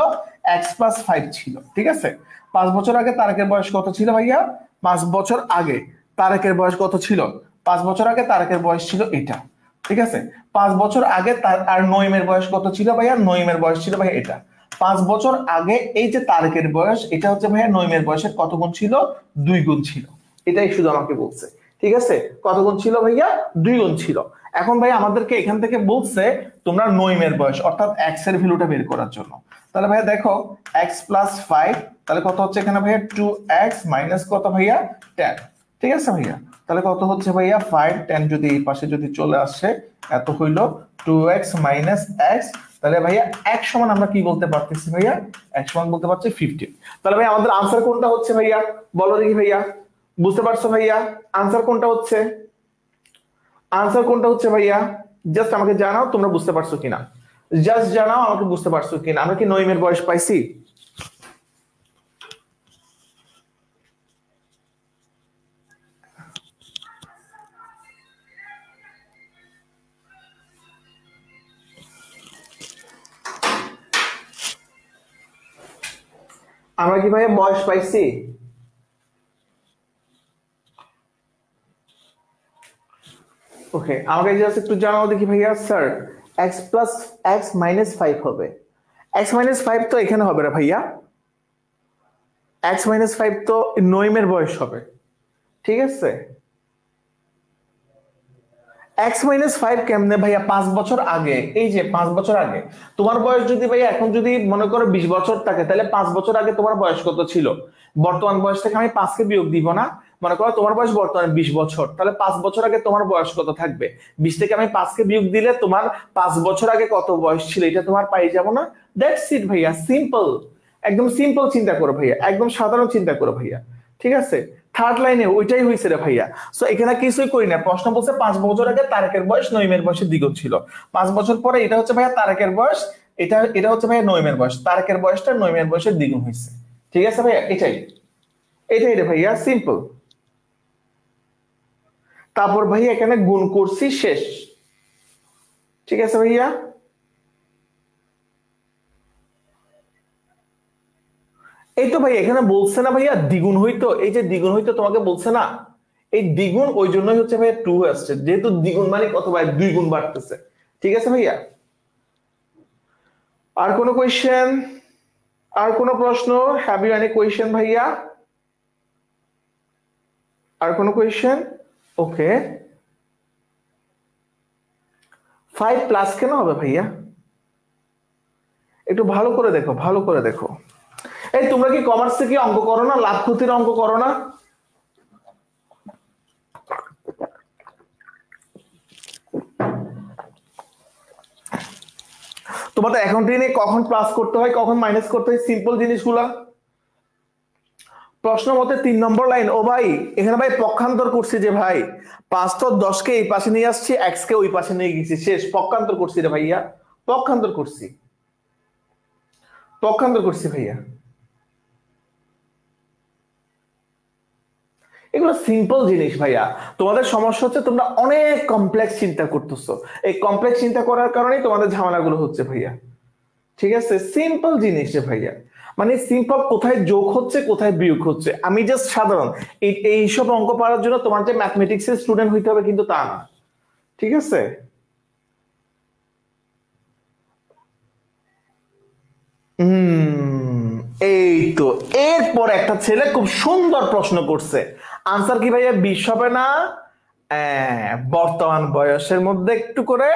এক্স প্লাস ফাইভ ছিল ঠিক আছে পাঁচ বছর আগে তারকের বয়স কত ছিল ভাইয়া পাঁচ বছর আগে তারকের বয়স কত ছিল পাঁচ বছর আগে তারকের বয়স ছিল এটা ঠিক আছে পাঁচ বছর আগে তার আর নইমের বয়স কত ছিল ভাইয়া নইমের বয়স ছিল ভাইয়া এটা পাঁচ বছর আগে এই যে তারকের বয়স এটা হচ্ছে ভাইয়া নইমের বয়সের কত গুণ ছিল দুই গুণ ছিল এটাই শুধু আমাকে বলছে ঠিক আছে কত গুণ ছিল ভাইয়া দুই গুণ ছিল এখন ভাই আমাদেরকে এখান থেকে বলছে তোমরা নইমের বয়স অর্থাৎ এক্স এর ভ্যালুটা বের করার জন্য তাহলে ভাইয়া দেখো এক্স প্লাস ফাইভ তাহলে কত হচ্ছে এখানে ভাইয়া টু এক্স মাইনাস কত ভাইয়া টেন ঠিক আছে ভাইয়া তাহলে কত হচ্ছে ভাইয়া ফাইভ টেন যদি এই পাশে যদি চলে আসে এত হইল টু এক্স মাইনাস এক্স তাহলে ভাইয়া এক সমান আমরা কি বলতে পারতেছি ভাইয়া এক সমান বলতে পারছি ফিফটিন তাহলে ভাইয়া আমাদের আনসার কোনটা হচ্ছে ভাইয়া বলো দেখি ভাইয়া বুঝতে পারছো ভাইয়া আনসার কোনটা হচ্ছে আনসার কোনটা হচ্ছে ভাইয়া জাস্ট আমাকে জানাও তোমরা বুঝতে পারছো কিনা জাস্ট জানাও আমাকে বুঝতে পারছো কিনা আমরা কি নইমের বয়স পাইছি আমরা কি ভাইয়া বয়স পাইছি ওকে আমাকে জাস্ট একটু জানাও দেখি ভাইয়া sir x plus x minus five হবে এক্স মাইনাস ফাইভ তো এখানে হবে না ভাইয়া এক্স মাইনাস ফাইভ তো নইমের বয়স হবে ঠিক আছে এক্স মাইনাস ফাইভ কেমনে ভাইয়া পাঁচ বছর আগে এই যে পাঁচ বছর আগে তোমার বয়স যদি ভাইয়া এখন যদি মনে করো বিশ বছর থাকে তাহলে পাঁচ বছর আগে তোমার বয়স কত ছিল বর্তমান বয়স থেকে আমি পাঁচকে বিয়োগ দিব না মনে করো তোমার বয়স বর্তমানে বিশ বছর তাহলে পাঁচ বছর আগে তোমার বয়স কত থাকবে বিশ থেকে আমি পাঁচকে বিয়োগ দিলে তোমার পাঁচ বছর আগে কত বয়স ছিল এটা তোমার পাই যাবো না দ্যাটস ইট ভাইয়া সিম্পল একদম সিম্পল চিন্তা করো ভাইয়া একদম সাধারণ চিন্তা করো ভাইয়া ঠিক আছে থার্ড লাইনে ওইটাই হয়েছে রে ভাইয়া সো এখানে কিছুই করি না প্রশ্ন বলছে পাঁচ বছর আগে তারেকের বয়স নইমের বয়সের দ্বিগুণ ছিল পাঁচ বছর পরে এটা হচ্ছে ভাইয়া তারেকের বয়স এটা এটা হচ্ছে ভাইয়া নইমের বয়স তারেকের বয়সটা নইমের বয়সের দ্বিগুণ হয়েছে ঠিক আছে ভাইয়া এটাই এটাই রে ভাইয়া সিম্পল তারপর ভাইয়া এখানে গুণ করছি শেষ ঠিক আছে ভাইয়া এই তো ভাই এখানে বলছে না ভাইয়া দ্বিগুণ হইতো এই যে দ্বিগুণ হইতো তোমাকে বলছে না এই দ্বিগুণ ওই জন্যই হচ্ছে ভাইয়া টু আসছে যেহেতু দ্বিগুণ মানে কত ভাই দুই গুণ বাড়তেছে ঠিক আছে ভাইয়া আর কোনো কোয়েশ্চেন আর কোনো প্রশ্ন হ্যাভ ইউ এনি কোয়েশ্চেন ভাইয়া আর কোনো কোয়েশ্চেন ওকে ফাইভ প্লাস কেন হবে ভাইয়া একটু ভালো করে দেখো ভালো করে দেখো এই তোমরা কি কমার্সে কি অঙ্ক করো না লাভ ক্ষতির অঙ্ক করো না তোমাদের অ্যাকাউন্টিং এ কখন প্লাস করতে হয় কখন মাইনাস করতে হয় সিম্পল জিনিসগুলা প্রশ্ন মতে তিন নম্বর লাইন ও ভাই এখানে ভাই পক্ষান্তর করছি যে ভাই পাঁচ তো দশকে এই পাশে নিয়ে আসছি এক্স কে ওই পাশে নিয়ে গেছি শেষ পক্ষান্তর করছি রে ভাইয়া পক্ষান্তর করছি পক্ষান্তর করছি ভাইয়া এগুলো সিম্পল জিনিস ভাইয়া তোমাদের সমস্যা হচ্ছে তোমরা অনেক কমপ্লেক্স চিন্তা করতেছো এই কমপ্লেক্স চিন্তা করার কারণেই তোমাদের ঝামেলাগুলো হচ্ছে ভাইয়া ঠিক আছে সিম্পল জিনিস ভাইয়া মানে সিম্পল কোথায় যোগ হচ্ছে কোথায় বিয়োগ হচ্ছে আমি জাস্ট সাধারণ এইসব অঙ্ক পড়ার জন্য তোমার যে ম্যাথমেটিক্স এর স্টুডেন্ট হইতে হবে কিন্তু তা না ঠিক আছে এই তো এরপর একটা ছেলে খুব সুন্দর প্রশ্ন করছে আনসার কি ভাইয়া বিশ হবে না হ্যাঁ, বর্তমান বয়সের মধ্যে একটু করে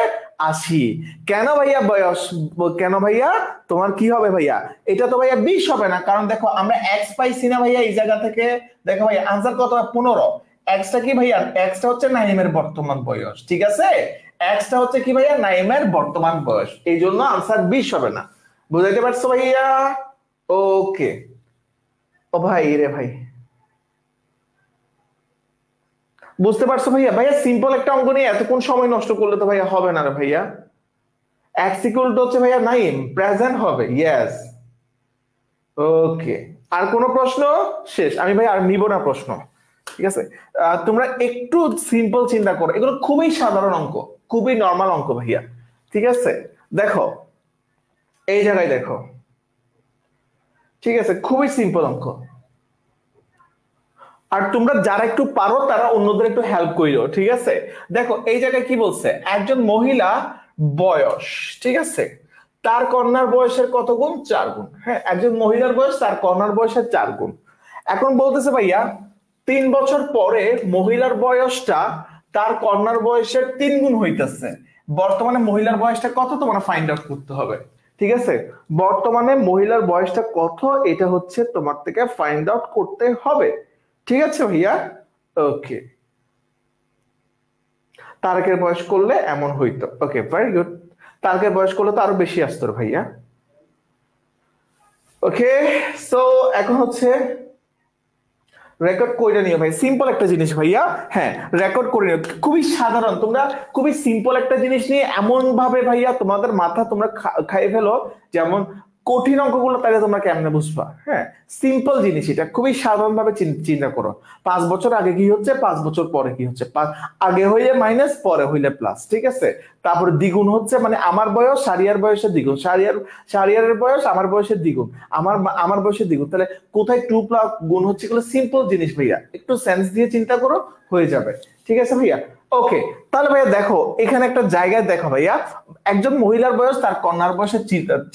আসি কেন ভাইয়া বয়স কেন ভাইয়া তোমার কি হবে ভাইয়া এটা তো ভাইয়া বিশ হবে না কারণ দেখো আমরা এক্স পাইছি না ভাইয়া এই জায়গা থেকে দেখো ভাইয়া আনসার কত পনেরো এক্সটা কি ভাইয়া এক্সটা হচ্ছে নাইমের বর্তমান বয়স ঠিক আছে এক্সটা হচ্ছে কি ভাইয়া নাইমের বর্তমান বয়স এই জন্য আনসার বিশ হবে না বুঝাইতে পারছো ভাইয়া ওকে ও ভাই রে ভাই বুঝতে পারছো ভাইয়া ভাইয়া সিম্পল একটা অঙ্ক নিয়ে এতক্ষণ সময় নষ্ট করলে তো ভাইয়া হবে না রে ভাইয়া এক্স হচ্ছে ভাইয়া নাইন প্রেজেন্ট হবে ইয়েস ওকে আর কোনো প্রশ্ন শেষ আমি ভাই আর নিব না প্রশ্ন ঠিক আছে তোমরা একটু সিম্পল চিন্তা করো এগুলো খুবই সাধারণ অঙ্ক খুবই নর্মাল অঙ্ক ভাইয়া ঠিক আছে দেখো এই জায়গায় দেখো ঠিক আছে খুবই সিম্পল অঙ্ক আর তোমরা যারা একটু পারো তারা অন্যদের একটু হেল্প করিও ঠিক আছে দেখো এই জায়গায় কি বলছে একজন মহিলা বয়স ঠিক আছে তার কন্যার বয়সের কত গুণ চার গুণ হ্যাঁ একজন মহিলার বয়স তার কন্যার বয়সের চার গুণ এখন বলতেছে ভাইয়া তিন বছর পরে মহিলার বয়সটা তার কন্যার বয়সের তিন গুণ হইতেছে বর্তমানে মহিলার বয়সটা কত তোমার ফাইন্ড আউট করতে হবে ঠিক আছে বর্তমানে মহিলার বয়সটা কত এটা হচ্ছে তোমার থেকে ফাইন্ড আউট করতে হবে ঠিক আছে ভাইয়া ওকে তারকের বয়স করলে এমন হইতো ওকে ভেরি গুড তারকের বয়স করলে তো আরো বেশি আসতো ভাইয়া ওকে সো এখন হচ্ছে রেকর্ড করে নিও ভাই সিম্পল একটা জিনিস ভাইয়া হ্যাঁ রেকর্ড করে নিও খুবই সাধারণ তোমরা খুবই সিম্পল একটা জিনিস নিয়ে এমন ভাবে ভাইয়া তোমাদের মাথা তোমরা খাইয়ে ফেলো যেমন কঠিন অঙ্কগুলো তাহলে তোমরা কেমনে বুঝবা হ্যাঁ সিম্পল জিনিস এটা খুবই সাধারণ ভাবে চিন্তা করো পাঁচ বছর আগে কি হচ্ছে পাঁচ বছর পরে কি হচ্ছে আগে হইলে মাইনাস পরে হইলে প্লাস ঠিক আছে তারপর দ্বিগুণ হচ্ছে মানে আমার বয়স সারিয়ার বয়সের দ্বিগুণ সারিয়ার সারিয়ারের বয়স আমার বয়সের দ্বিগুণ আমার আমার বয়সের দ্বিগুণ তাহলে কোথায় টু প্লাস গুণ হচ্ছে এগুলো সিম্পল জিনিস ভাইয়া একটু সেন্স দিয়ে চিন্তা করো হয়ে যাবে ঠিক আছে ভাইয়া ওকে তাহলে ভাইয়া দেখো এখানে একটা জায়গায় দেখো ভাইয়া একজন মহিলার বয়স তার কন্যার বয়সের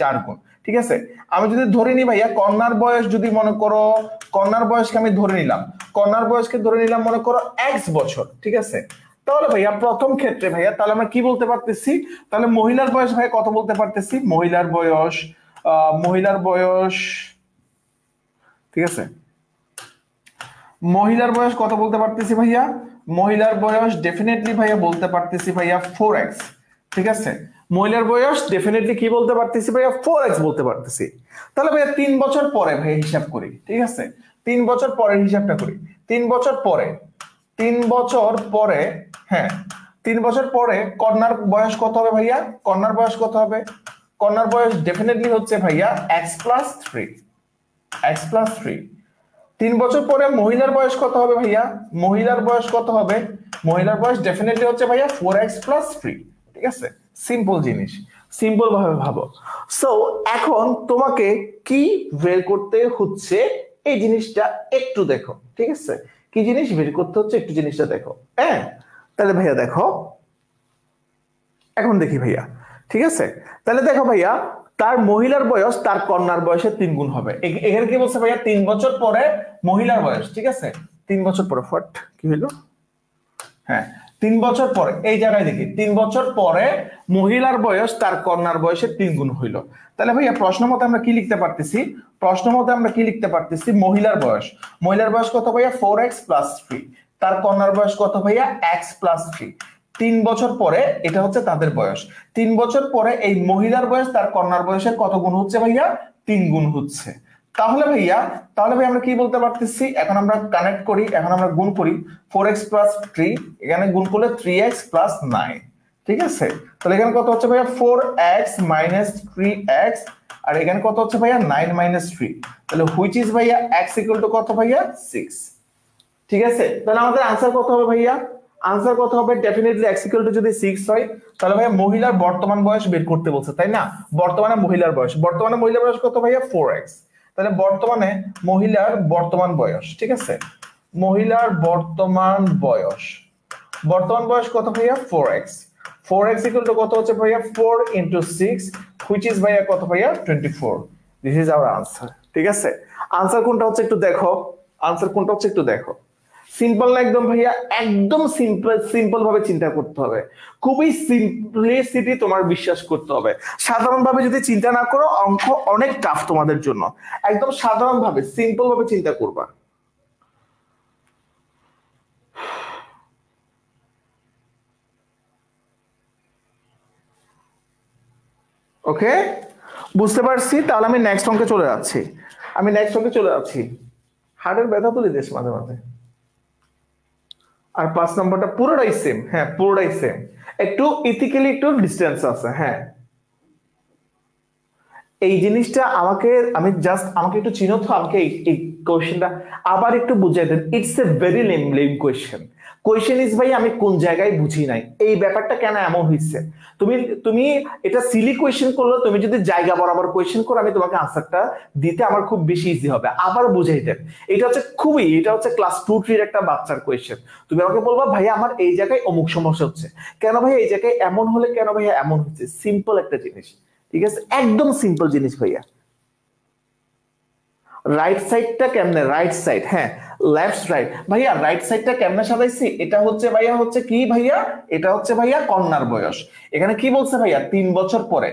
চার গুণ ঠিক আছে আমি যদি ধরে নিই ভাইয়া কন্যার বয়স যদি মনে করো কন্যার বয়সকে আমি ধরে নিলাম কন্যার বয়সকে ধরে নিলাম মনে করো এক্স বছর ঠিক আছে তাহলে ভাইয়া প্রথম ক্ষেত্রে ভাইয়া তাহলে আমরা কি বলতে পারতেছি তাহলে মহিলার বয়স ভাইয়া কত বলতে পারতেছি মহিলার বয়স মহিলার বয়স ঠিক আছে মহিলার বয়স কত বলতে পারতেছি ভাইয়া মহিলার বয়স ডেফিনেটলি ভাইয়া বলতে পারতেছি ভাইয়া ফোর এক্স ঠিক আছে মহিলার বয়স ডেফিনেটলি কি বলতে পারতেছি ভাইয়া ফোর এক্স বলতে পারতেছি তাহলে ভাইয়া তিন বছর পরে ভাইয়া হিসাব করি ঠিক আছে তিন বছর পরের হিসাবটা করি তিন বছর পরে তিন বছর পরে হ্যাঁ তিন বছর পরে কন্যার বয়স কত হবে ভাইয়া কন্যার বয়স কত হবে কন্যার বয়স ডেফিনেটলি হচ্ছে ভাইয়া x plus three x plus three তিন বছর পরে মহিলার বয়স কত হবে ভাইয়া মহিলার বয়স কত হবে মহিলার বয়স ডেফিনেটলি হচ্ছে ভাইয়া ফোর এক্স প্লাস থ্রি ঠিক আছে সিম্পল জিনিস সিম্পল ভাবে ভাবো সো এখন তোমাকে কি বের করতে হচ্ছে এই জিনিসটা একটু দেখো ঠিক আছে কি জিনিস বের করতে হচ্ছে একটু জিনিসটা দেখো হ্যাঁ তাহলে ভাইয়া দেখো এখন দেখি ভাইয়া ঠিক আছে তাহলে দেখো ভাইয়া তার মহিলার বয়স তার কন্যার বয়সের তিন গুণ হবে এখানে কি বলছে ভাইয়া তিন বছর পরে মহিলার বয়স ঠিক আছে তিন বছর পরে ফট কি হইলো হ্যাঁ তিন বছর পরে এই জায়গায় দেখি তিন বছর পরে মহিলার বয়স তার কন্যার বয়সের তিন গুণ হইল তাহলে ভাইয়া প্রশ্ন মতে আমরা কি লিখতে পারতেছি প্রশ্ন মতে আমরা কি লিখতে পারতেছি মহিলার বয়স মহিলার বয়স কত ভাইয়া ফোর এক্স প্লাস থ্রি তার কন্যার বয়স কত ভাইয়া এক্স প্লাস থ্রি তিন বছর পরে এটা হচ্ছে তাদের বয়স তিন বছর পরে এই মহিলার বয়স তার কন্যার বয়সের কত গুণ হচ্ছে ভাইয়া তিন গুণ হচ্ছে তাহলে ভাইয়া তাহলে ভাই আমরা কি বলতে পারতেছি এখন আমরা কানেক্ট করি এখন আমরা গুণ করি ফোর এক্স প্লাস থ্রি এখানে গুণ করলে থ্রি এক্স প্লাস নাইন ঠিক আছে তাহলে এখানে কত হচ্ছে ভাইয়া four x minus three x আর এখানে কত হচ্ছে ভাইয়া নাইন মাইনাস থ্রি তাহলে হুইচ ইজ ভাইয়া এক্স ইকুয়াল টু কত ভাইয়া সিক্স ঠিক আছে তাহলে আমাদের আনসার কত হবে ভাইয়া আনসার কত হবে ডেফিনেটলি এক্স ইকুয়াল টু যদি সিক্স হয় তাহলে ভাইয়া মহিলার বর্তমান বয়স বের করতে বলছে তাই না বর্তমানে মহিলার বয়স বর্তমানে মহিলার বয়স কত ভাইয়া ফোর এক্স তাহলে বর্তমানে মহিলার বর্তমান বয়স ঠিক আছে মহিলার বর্তমান বয়স বর্তমান বয়স কত ভাইয়া four x four x equal to কত হচ্ছে ভাইয়া four into six which is ভাইয়া কত ভাইয়া twenty four this is our answer ঠিক আছে আনসার কোনটা হচ্ছে একটু দেখো আনসার কোনটা হচ্ছে একটু দেখো সিম্পল না একদম ভাইয়া একদম সিম্পল সিম্পল ভাবে চিন্তা করতে হবে খুবই সিম্পলিসিটি তোমার বিশ্বাস করতে হবে সাধারণভাবে যদি চিন্তা না করো অঙ্ক অনেক টাফ তোমাদের জন্য একদম সাধারণভাবে সিম্পল ভাবে চিন্তা করবা ওকে বুঝতে পারছি তাহলে আমি নেক্সট অঙ্কে চলে যাচ্ছি আমি নেক্সট অঙ্কে চলে যাচ্ছি হার্টের ব্যথা তো দেশ মাঝে মাঝে আর পাঁচ নম্বরটা পুরোটাই সেম হ্যাঁ পুরোটাই সেম একটু ইথিক্যালি একটু ডিস্টেন্স আছে হ্যাঁ এই জিনিসটা আমাকে আমি জাস্ট আমাকে একটু চিহ্নত আমাকে এই কোয়েশ্চেনটা আবার একটু বুঝাই then it's a very lame lame question question is ভাই আমি কোন জায়গায় বুঝি নাই এই ব্যাপারটা কেন এমন হয়েছে তুমি তুমি এটা সিলি কোয়েশন করলো তুমি যদি জায়গা বরাবর কোয়েশন করো আমি তোমাকে আনসারটা দিতে আমার খুব বেশি ইজি হবে আবার দেন এটা হচ্ছে খুবই এটা হচ্ছে ক্লাস টু থ্রির একটা বাচ্চার কোয়েশ্চেন তুমি আমাকে বলবা ভাই আমার এই জায়গায় অমুক সমস্যা হচ্ছে কেন ভাই এই জায়গায় এমন হলে কেন ভাইয়া এমন হচ্ছে সিম্পল একটা জিনিস ঠিক আছে একদম সিম্পল জিনিস ভাইয়া রাইট সাইডটা কেমনে রাইট সাইড হ্যাঁ লেফট রাইট ভাইয়া রাইট সাইডটা কেমনে সাজাইছি এটা হচ্ছে ভাইয়া হচ্ছে কি ভাইয়া এটা হচ্ছে ভাইয়া কন্যার বয়স এখানে কি বলছে ভাইয়া তিন বছর পরে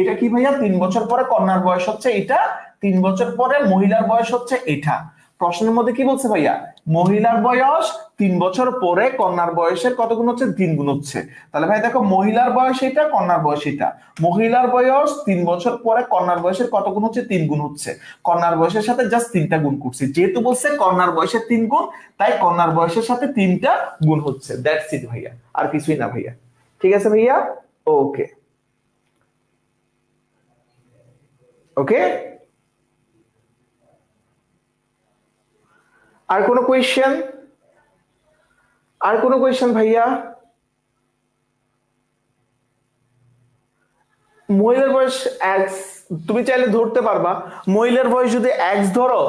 এটা কি ভাইয়া তিন বছর পরে কন্যার বয়স হচ্ছে এটা তিন বছর পরে মহিলার বয়স হচ্ছে এটা প্রশ্নের মধ্যে কি বলছে ভাইয়া মহিলার বয়স তিন বছর পরে কন্যার বয়সের কত গুণ হচ্ছে তিন গুণ হচ্ছে তাহলে ভাই দেখো মহিলার বয়স এটা কন্যার বয়স এটা মহিলার বয়স তিন বছর পরে কন্যার বয়সের কত গুণ হচ্ছে তিন গুণ হচ্ছে কন্যার বয়সের সাথে জাস্ট তিনটা গুণ করছি যেহেতু বলছে কন্যার বয়সের তিন গুণ তাই কন্যার বয়সের সাথে তিনটা গুণ হচ্ছে দ্যাটস ইট ভাইয়া আর কিছুই না ভাইয়া ঠিক আছে ভাইয়া ওকে ওকে আর কোনো কোয়েশ্চেন আর কোনো কোয়েশ্চেন ভাইয়া মহিলার বয়স এক্স তুমি চাইলে ধরতে পারবা মহিলার বয়স যদি এক্স ধরো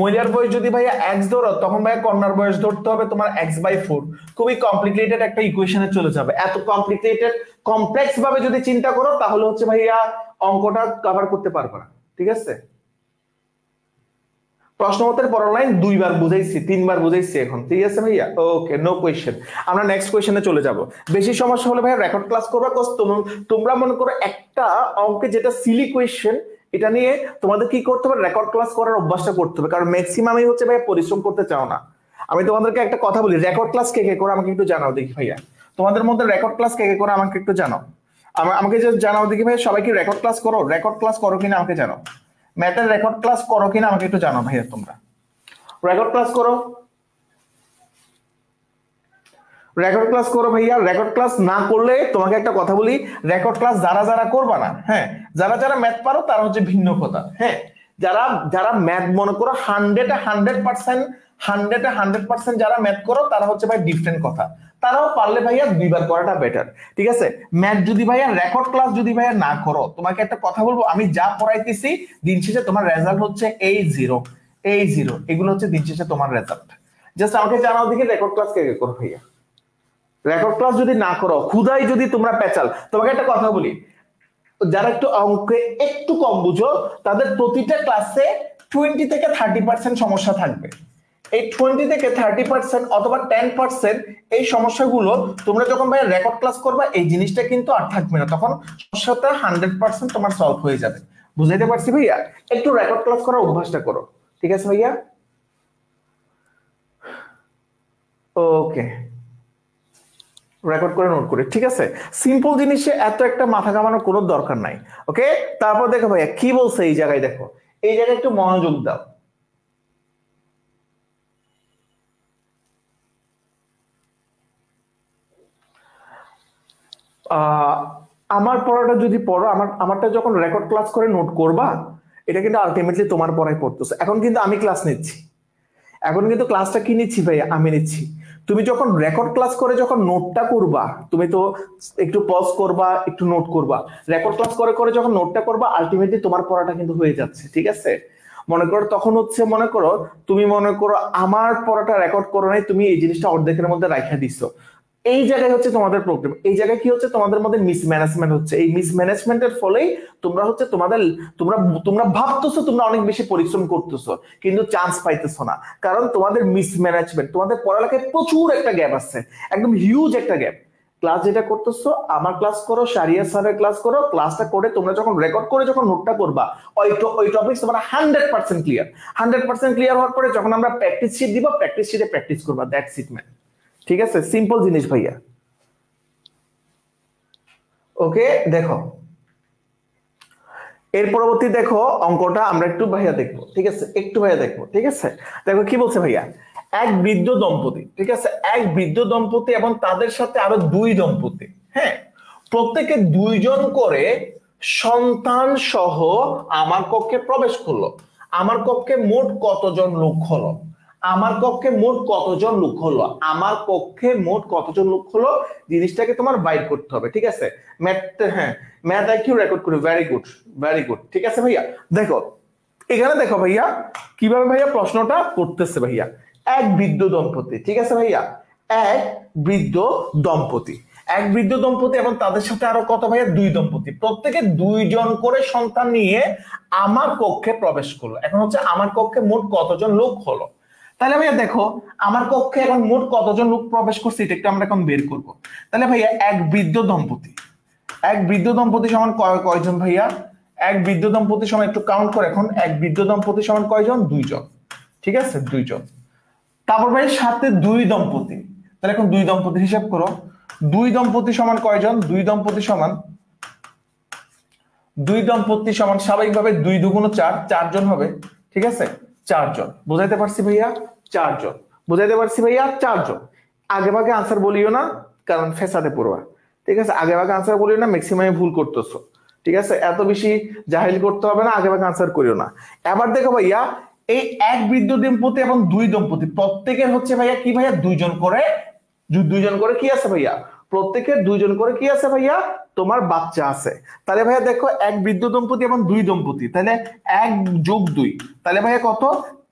মহিলার বয়স যদি ভাইয়া এক্স ধরো তখন ভাইয়া কন্যার বয়স ধরতে হবে তোমার এক্স বাই ফোর খুবই কমপ্লিকেটেড একটা ইকুয়েশনে চলে যাবে এত কমপ্লিকেটেড কমপ্লেক্স ভাবে যদি চিন্তা করো তাহলে হচ্ছে ভাইয়া অঙ্কটা কভার করতে পারবা না ঠিক আছে প্রশ্নমতের পর লাইন দুইবার বুঝাইছি তিনবার বুঝাইছি এখন ঠিক আছে ভাইয়া ওকে নো কোয়েশ্চেন আমরা নেক্সট কোয়েশ্চেনে চলে যাব বেশি সমস্যা হলে ভাইয়া রেকর্ড ক্লাস করবা কোস তোমরা মনে করো একটা অঙ্কে যেটা সিলি কোয়েশ্চেন এটা নিয়ে তোমাদের কি করতে হবে রেকর্ড ক্লাস করার অভ্যাসটা করতে হবে কারণ ম্যাক্সিমামই হচ্ছে ভাইয়া পরিশ্রম করতে চাও না আমি তোমাদেরকে একটা কথা বলি রেকর্ড ক্লাস কে কে করে আমাকে একটু জানাও দেখি ভাইয়া তোমাদের মধ্যে রেকর্ড ক্লাস কে কে করে আমাকে একটু জানাও আমাকে যে জানাও দেখি ভাইয়া সবাই কি রেকর্ড ক্লাস করো রেকর্ড ক্লাস করো কিনা আমাকে জানাও ম্যাথের রেকর্ড ক্লাস করো কিনা আমাকে একটু জানো ভাইয়া তোমরা রেকর্ড ক্লাস করো রেকর্ড ক্লাস করো ভাইয়া রেকর্ড ক্লাস না করলে তোমাকে একটা কথা বলি রেকর্ড ক্লাস যারা যারা করবা না হ্যাঁ যারা যারা ম্যাথ পারো তারা হচ্ছে ভিন্ন কথা হ্যাঁ যারা যারা ম্যাথ মনে করো hundred hundred percent hundred hundred percent যারা ম্যাথ করো তারা হচ্ছে ভাই ডিফারেন্ট কথা তারাও পারলে ভাইয়া দুইবার করাটা বেটার ঠিক আছে ম্যাথ যদি ভাইয়া রেকর্ড ক্লাস যদি ভাইয়া না করো তোমাকে একটা কথা বলবো আমি যা পড়াইতেছি দিন শেষে তোমার রেজাল্ট হচ্ছে এই জিরো এই জিরো এগুলো হচ্ছে দিন শেষে তোমার রেজাল্ট জাস্ট আমাকে জানাও দেখি রেকর্ড ক্লাস কে করো ভাইয়া রেকর্ড ক্লাস যদি না করো খুদাই যদি তোমরা পেঁচাল তোমাকে একটা কথা বলি যারা একটু অঙ্কে একটু কম বুঝো তাদের প্রতিটা ক্লাসে টোয়েন্টি থেকে থার্টি পার্সেন্ট সমস্যা থাকবে এই টোয়েন্টি থেকে থার্টি পার্সেন্ট অথবা টেন পার্সেন্ট এই সমস্যাগুলো তোমরা যখন ভাই রেকর্ড ক্লাস করবা এই জিনিসটা কিন্তু আর থাকবে না তখন সমস্যাটা হান্ড্রেড পার্সেন্ট তোমার সলভ হয়ে যাবে বুঝাইতে পারছি ভাইয়া একটু রেকর্ড ক্লাস করার অভ্যাসটা করো ঠিক আছে ভাইয়া ওকে রেকর্ড করে নোট করে ঠিক আছে সিম্পল জিনিসে এত একটা মাথা কামানোর কোনো দরকার নাই ওকে তারপর দেখো ভাইয়া কি বলছে এই জায়গায় দেখো এই জায়গায় একটু মনোযোগ দাও আমার পড়াটা যদি পড়ো আমার আমারটা যখন রেকর্ড ক্লাস করে নোট করবা এটা কিন্তু আলটিমেটলি তোমার পড়াই পড়তেছে এখন কিন্তু আমি ক্লাস নিচ্ছি এখন কিন্তু ক্লাসটা কি নিচ্ছি ভাই আমি নিচ্ছি তুমি যখন রেকর্ড ক্লাস করে যখন নোটটা করবা তুমি তো একটু পজ করবা একটু নোট করবা রেকর্ড ক্লাস করে করে যখন নোটটা করবা আলটিমেটলি তোমার পড়াটা কিন্তু হয়ে যাচ্ছে ঠিক আছে মনে করো তখন হচ্ছে মনে করো তুমি মনে করো আমার পড়াটা রেকর্ড করো নাই তুমি এই জিনিসটা অর্ধেকের মধ্যে রাখা দিছো এই জায়গায় হচ্ছে তোমাদের প্রবলেম এই জায়গায় কি হচ্ছে তোমাদের মধ্যে মিসম্যানেজমেন্ট হচ্ছে এই মিসম্যানেজমেন্টের ফলেই তোমরা হচ্ছে তোমাদের তোমরা তোমরা ভাবতেছো তোমরা অনেক বেশি পরিশ্রম করতেছো কিন্তু চান্স পাইতেছো না কারণ তোমাদের মিসম্যানেজমেন্ট তোমাদের পড়ালেখায় প্রচুর একটা গ্যাপ আছে একদম হিউজ একটা গ্যাপ ক্লাস যেটা করতেছো আমার ক্লাস করো সারিয়া স্যারের ক্লাস করো ক্লাসটা করে তোমরা যখন রেকর্ড করে যখন নোটটা করবা ওই ওই টপিক তোমরা hundred percent clear hundred percent clear হওয়ার পরে যখন আমরা প্র্যাকটিস শিট দিব প্র্যাকটিস শিটে প্র্যাকটিস করবা দ্যাটস ইট ম্যান ঠিক আছে সিম্পল জিনিস ভাইয়া ওকে দেখো এর পরবর্তী দেখো অঙ্কটা আমরা একটু ভাইয়া দেখবো ঠিক আছে একটু ভাইয়া দেখবো ঠিক আছে দেখো কি বলছে ভাইয়া এক বৃদ্ধ দম্পতি ঠিক আছে এক বৃদ্ধ দম্পতি এবং তাদের সাথে আরো দুই দম্পতি হ্যাঁ প্রত্যেকে দুইজন করে সন্তান সহ আমার কক্ষে প্রবেশ করলো আমার কক্ষে মোট কতজন লোক হলো আমার কক্ষে মোট কতজন লোক হলো আমার কক্ষে মোট কতজন লোক হলো জিনিসটাকে তোমার বাইর করতে হবে ঠিক আছে ম্যাথ হ্যাঁ ম্যাথ আইকিউ রেকর্ড করি ভেরি গুড ভেরি গুড ঠিক আছে ভাইয়া দেখো এখানে দেখো ভাইয়া কিভাবে ভাইয়া প্রশ্নটা করতেছে ভাইয়া এক বৃদ্ধ দম্পতি ঠিক আছে ভাইয়া এক বৃদ্ধ দম্পতি এক বৃদ্ধ দম্পতি এবং তাদের সাথে আরো কত ভাইয়া দুই দম্পতি প্রত্যেকে দুইজন করে সন্তান নিয়ে আমার কক্ষে প্রবেশ করলো এখন হচ্ছে আমার কক্ষে মোট কতজন লোক হলো তাহলে ভাইয়া দেখো আমার কক্ষে এখন মোট কতজন লোক প্রবেশ করছে এটা একটু আমরা এখন বের করব তাহলে ভাইয়া এক বৃদ্ধ দম্পতি এক বৃদ্ধ দম্পতি সমান কয়জন ভাইয়া এক বৃদ্ধ দম্পতি সমান একটু কাউন্ট করে এখন এক বৃদ্ধ দম্পতি সমান কয়জন দুইজন ঠিক আছে দুইজন তারপর ভাই সাথে দুই দম্পতি তাহলে এখন দুই দম্পতি হিসাব করো দুই দম্পতি সমান কয়জন দুই দম্পতি সমান দুই দম্পতি সমান স্বাভাবিকভাবে দুই দুগুণ চার চারজন হবে ঠিক আছে চারজন বুঝাইতে পারছি ভাইয়া চারজন বুঝাইতে পারছি ভাইয়া চারজন আগে ভাগে আনসার বলিও না কারণ ফেসাতে পড়বা ঠিক আছে আগে ভাগে আনসার বলিও না ম্যাক্সিমামে ভুল করতেছো ঠিক আছে এত বেশি জাহিল করতে হবে না আগে ভাগে আনসার করিও না এবার দেখো ভাইয়া এই এক বৃদ্ধ দম্পতি এবং দুই দম্পতি প্রত্যেকের হচ্ছে ভাইয়া কি ভাইয়া দুইজন করে দুইজন করে কি আছে ভাইয়া প্রত্যেকের দুইজন করে কি আছে ভাইয়া তোমার বাচ্চা আছে তাহলে ভাইয়া দেখো এক বৃদ্ধ দম্পতি এবং দুই দম্পতি তাহলে এক যোগ দুই তাহলে ভাইয়া কত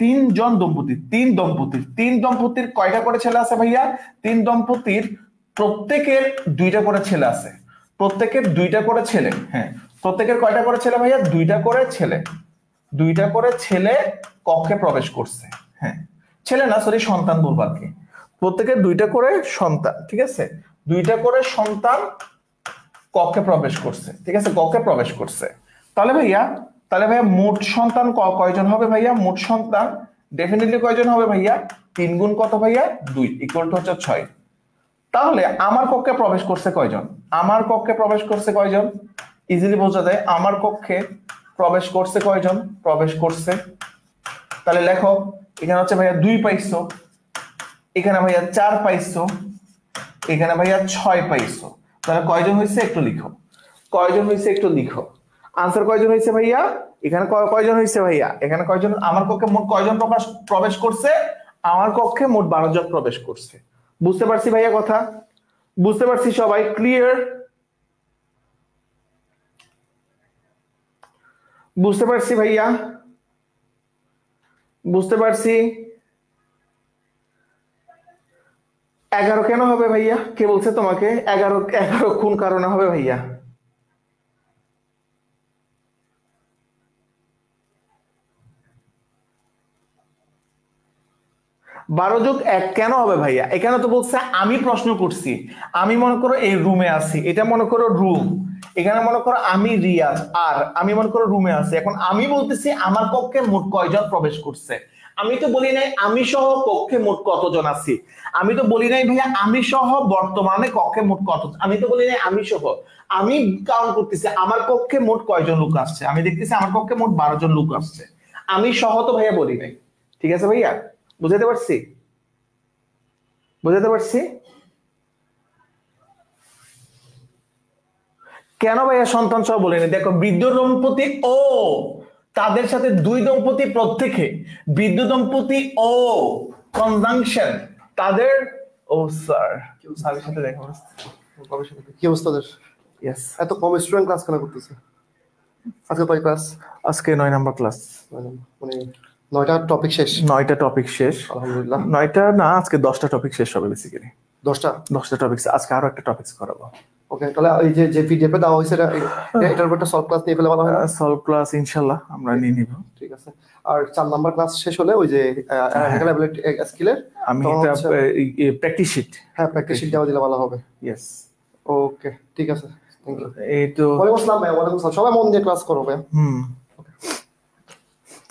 তিনজন দম্পতি তিন দম্পতির তিন দম্পতির কয়টা করে ছেলে আছে ভাইয়া তিন দম্পতির প্রত্যেকের দুইটা করে ছেলে আছে প্রত্যেকের দুইটা করে ছেলে হ্যাঁ প্রত্যেকের কয়টা করে ছেলে ভাইয়া দুইটা করে ছেলে দুইটা করে ছেলে কক্ষে প্রবেশ করছে হ্যাঁ ছেলে না সরি সন্তান বলবার কি প্রত্যেকের দুইটা করে সন্তান ঠিক আছে দুইটা করে সন্তান কক্ষে প্রবেশ করছে ঠিক আছে কক্ষে প্রবেশ করছে তাহলে ভাইয়া তাহলে ভাইয়া মোট সন্তান কয়জন হবে ভাইয়া মোট সন্তান ডেফিনেটলি কয়জন হবে ভাইয়া তিন গুণ কত ভাইয়া দুই ইকুয়াল টু হচ্ছে ছয় তাহলে আমার কক্ষে প্রবেশ করছে কয়জন আমার কক্ষে প্রবেশ করছে কয়জন ইজিলি বোঝা যায় আমার কক্ষে প্রবেশ করছে কয়জন প্রবেশ করছে তাহলে লেখো এখানে হচ্ছে ভাইয়া দুই পাইছো এখানে ভাইয়া চার পাইছো এখানে ভাইয়া ছয় পাইছো তাহলে কয়জন হয়েছে একটু লিখো কয়জন হয়েছে একটু লিখো আনসার কয়জন হয়েছে ভাইয়া এখানে কয়জন হয়েছে ভাইয়া এখানে কয়জন আমার পক্ষে মোট কয়জন প্রকাশ প্রবেশ করছে আমার কক্ষে মোট বারো জন প্রবেশ করছে বুঝতে পারছি ভাইয়া কথা বুঝতে পারছি সবাই ক্লিয়ার বুঝতে পারছি ভাইয়া বুঝতে পারছি এগারো কেন হবে ভাইয়া কে বলছে তোমাকে এগারো এগারো কোন কারণে হবে ভাইয়া বারো যোগ এক কেন হবে ভাইয়া এখানে তো বলছে আমি প্রশ্ন করছি আমি মনে করো এই রুমে আছি এটা মনে করো রুম এখানে মনে করো আমি রিয়াজ আর আমি মনে করো রুমে আছি এখন আমি বলতেছি আমার পক্ষে মোট কয়জন প্রবেশ করছে আমি তো বলি নাই আমি সহ কক্ষে মোট কতজন আছি আমি তো বলি নাই ভাইয়া আমি সহ বর্তমানে কক্ষে মোট কত আমি তো বলি নাই আমি সহ আমি কাউন্ট করতেছি আমার কক্ষে মোট কয়জন লোক আসছে আমি দেখতেছি আমার কক্ষে মোট বারো জন লোক আসছে আমি সহ তো ভাইয়া বলি নাই ঠিক আছে ভাইয়া বুঝাতে পারছি বুঝাতে পারছি কেন ভাইয়া সন্তান সহ বলিনি দেখো বৃদ্ধ দম্পতি ও তাদের সাথে দুই দম্পতি প্রত্যেকে বিদ্যুৎ দম্পতি ও কনজাংশন তাদের ও স্যার স্যারের সাথে দেখা কি অবস্থা ইয়েস এত কম স্টুডেন্ট ক্লাস করা করতেছে আজকে কয় ক্লাস আজকে নয় নাম্বার ক্লাস মানে নয়টা টপিক শেষ নয়টা টপিক শেষ আলহামদুলিল্লাহ নয়টা না আজকে দশটা টপিক শেষ হবে বেসিক্যালি দশটা দশটা টপিক আজকে আরো একটা টপিক করাবো ওকে তাহলে এই যে যে পিডিএফে দেওয়া হয়েছে এটার উপর ক্লাস নিয়ে ক্লাস ইনশাআল্লাহ আমরা নিয়ে নিব ঠিক আছে আর চার নাম্বার ক্লাস শেষ হলে ওই যে হ্যাঁ, হ্যাঁ। আমি প্র্যাকটিস শীট হ্যাঁ প্র্যাকটিস শীট দেওয়া দিলে ভালো হবে ইয়েস ওকে ঠিক আছে এই তো ওয়ালাইকুম আসসালাম ওয়ালাইকুম আসসালাম সবাই মন দিয়ে ক্লাস করো হুম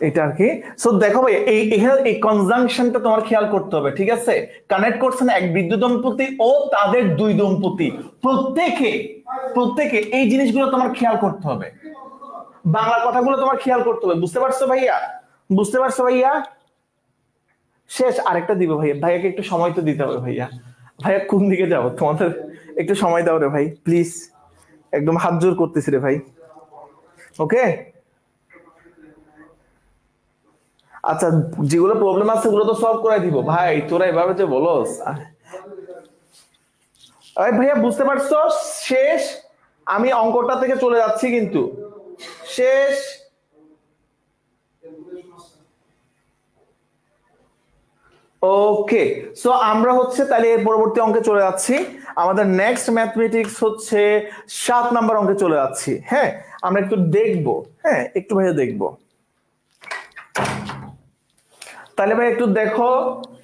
এটা আর কি সো দেখো ভাই এই কনজাংশনটা তোমার খেয়াল করতে হবে ঠিক আছে কানেক্ট করছেন এক বিদ্যুৎ দম্পতি ও তাদের দুই দম্পতি প্রত্যেকে প্রত্যেকে এই জিনিসগুলো তোমার খেয়াল করতে হবে বাংলা কথাগুলো তোমার খেয়াল করতে হবে বুঝতে পারছো ভাইয়া বুঝতে পারছো ভাইয়া শেষ আরেকটা দিব ভাইয়া ভাইয়াকে একটু সময় তো দিতে হবে ভাইয়া ভাইয়া কোন দিকে যাব তোমাদের একটু সময় দাও রে ভাই প্লিজ একদম হাত জোর করতেছি রে ভাই ওকে আচ্ছা যেগুলো প্রবলেম আছে ওগুলো তো সলভ করাই দিব ভাই তোরা এভাবে যে বলস ভাইয়া বুঝতে পারছো শেষ আমি অঙ্কটা থেকে চলে যাচ্ছি কিন্তু শেষ ওকে সো আমরা হচ্ছে তাহলে এর পরবর্তী অঙ্কে চলে যাচ্ছি আমাদের নেক্সট ম্যাথমেটিক্স হচ্ছে সাত নাম্বার অঙ্কে চলে যাচ্ছি হ্যাঁ আমরা একটু দেখবো হ্যাঁ একটু ভাইয়া দেখবো তাহলে ভাই একটু দেখো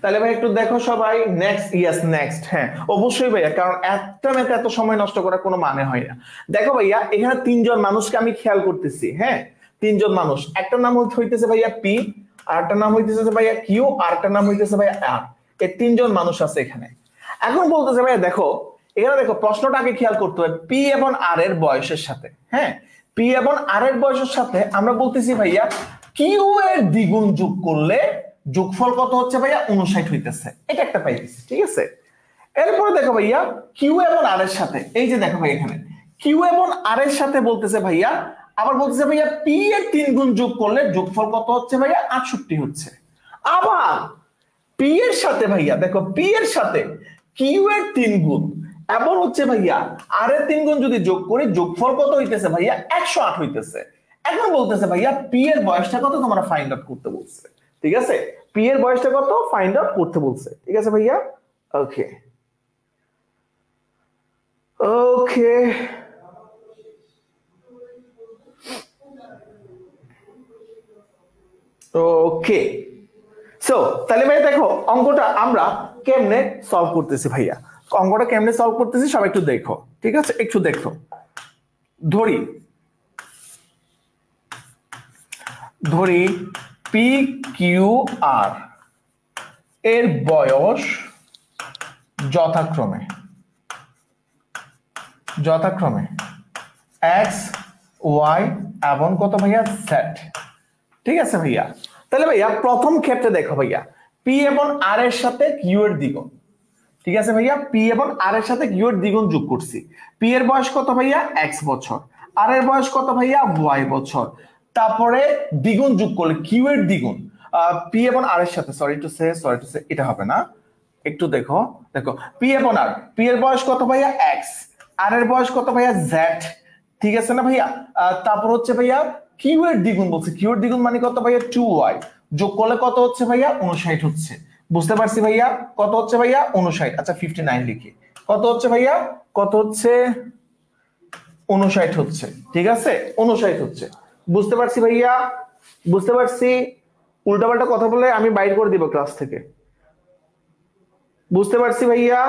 তাহলে ভাই একটু দেখো সবাই নেক্সট ইয়েস নেক্সট হ্যাঁ অবশ্যই ভাইয়া কারণ একটা ম্যাথে এত সময় নষ্ট করার কোনো মানে হয় না দেখো ভাইয়া এখানে তিনজন মানুষকে আমি খেয়াল করতেছি হ্যাঁ তিনজন মানুষ একটা নাম হইতেছে ভাইয়া পি আরটা নাম হইতেছে ভাইয়া কিউ আরটা নাম হইতেছে ভাইয়া আর এই তিনজন মানুষ আছে এখানে এখন বলতেছে ভাইয়া দেখো এখানে দেখো প্রশ্নটা আগে খেয়াল করতে হবে পি এবং আর এর বয়সের সাথে হ্যাঁ পি এবং আর এর বয়সের সাথে আমরা বলতেছি ভাইয়া কিউ এর দ্বিগুণ যোগ করলে যোগফল কত হচ্ছে ভাইয়া উনষাট হইতেছে এটা একটা পাই পাইতেছি ঠিক আছে এরপরে দেখো ভাইয়া কিউ এবং আর এর সাথে এই যে দেখো ভাই এখানে কিউ এবং আর এর সাথে বলতেছে ভাইয়া আবার বলতেছে ভাইয়া পি এর তিন গুণ যোগ করলে যোগফল কত হচ্ছে ভাইয়া আটষট্টি হচ্ছে আবার পি এর সাথে ভাইয়া দেখো পি এর সাথে কিউ এর তিন গুণ এমন হচ্ছে ভাইয়া আর এর তিন গুণ যদি যোগ করি যোগফল কত হইতেছে ভাইয়া একশো আট হইতেছে এখন বলতেছে ভাইয়া পি এর বয়সটা কত তোমরা ফাইন্ড আউট করতে বলছে ঠিক আছে পি এর বয়সটা কত ফাইন্ড আউট করতে বলছে ঠিক আছে ভাইয়া ওকে ওকে ওকে সো তাহলে ভাই দেখো অঙ্কটা আমরা কেমনে সলভ করতেছি ভাইয়া অঙ্কটা কেমনে সলভ করতেছি সব একটু দেখো ঠিক আছে একটু দেখো ধরি ধরি পি কিউ আর এর বয়স যথাক্রমে যথাক্রমে এক্স ওয়াই এবং কত ভাইয়া সেট ঠিক আছে ভাইয়া তাহলে ভাইয়া প্রথম ক্ষেত্রে দেখো ভাইয়া পি এবং আর এর সাথে কিউ এর দ্বিগুণ ঠিক আছে ভাইয়া পি এবং আর এর সাথে কিউ এর দ্বিগুণ যোগ করছি পি এর বয়স কত ভাইয়া এক্স বছর আর এর বয়স কত ভাইয়া ওয়াই বছর তারপরে দ্বিগুণ যোগ করলে কিউ এর দ্বিগুণ পি এবং আর এর সাথে sorry to say sorry to say এটা হবে না একটু দেখো দেখো পি এবং আর পি এর বয়স কত ভাইয়া এক্স আর এর বয়স কত ভাইয়া জেড ঠিক আছে না ভাইয়া তারপর হচ্ছে ভাইয়া কিউ এর দ্বিগুণ বলছে কিউ এর দ্বিগুণ মানে কত ভাইয়া টু ওয়াই যোগ করলে কত হচ্ছে ভাইয়া উনষাট হচ্ছে বুঝতে পারছি ভাইয়া কত হচ্ছে ভাইয়া উনষাট আচ্ছা ফিফটি নাইন লিখি কত হচ্ছে ভাইয়া কত হচ্ছে উনষাট হচ্ছে ঠিক আছে উনষাট হচ্ছে বুঝতে পারছি ভাইয়া বুঝতে পারছি উল্টাপাল্টা কথা বলে আমি বাইর করে দিব ক্লাস থেকে বুঝতে পারছি ভাইয়া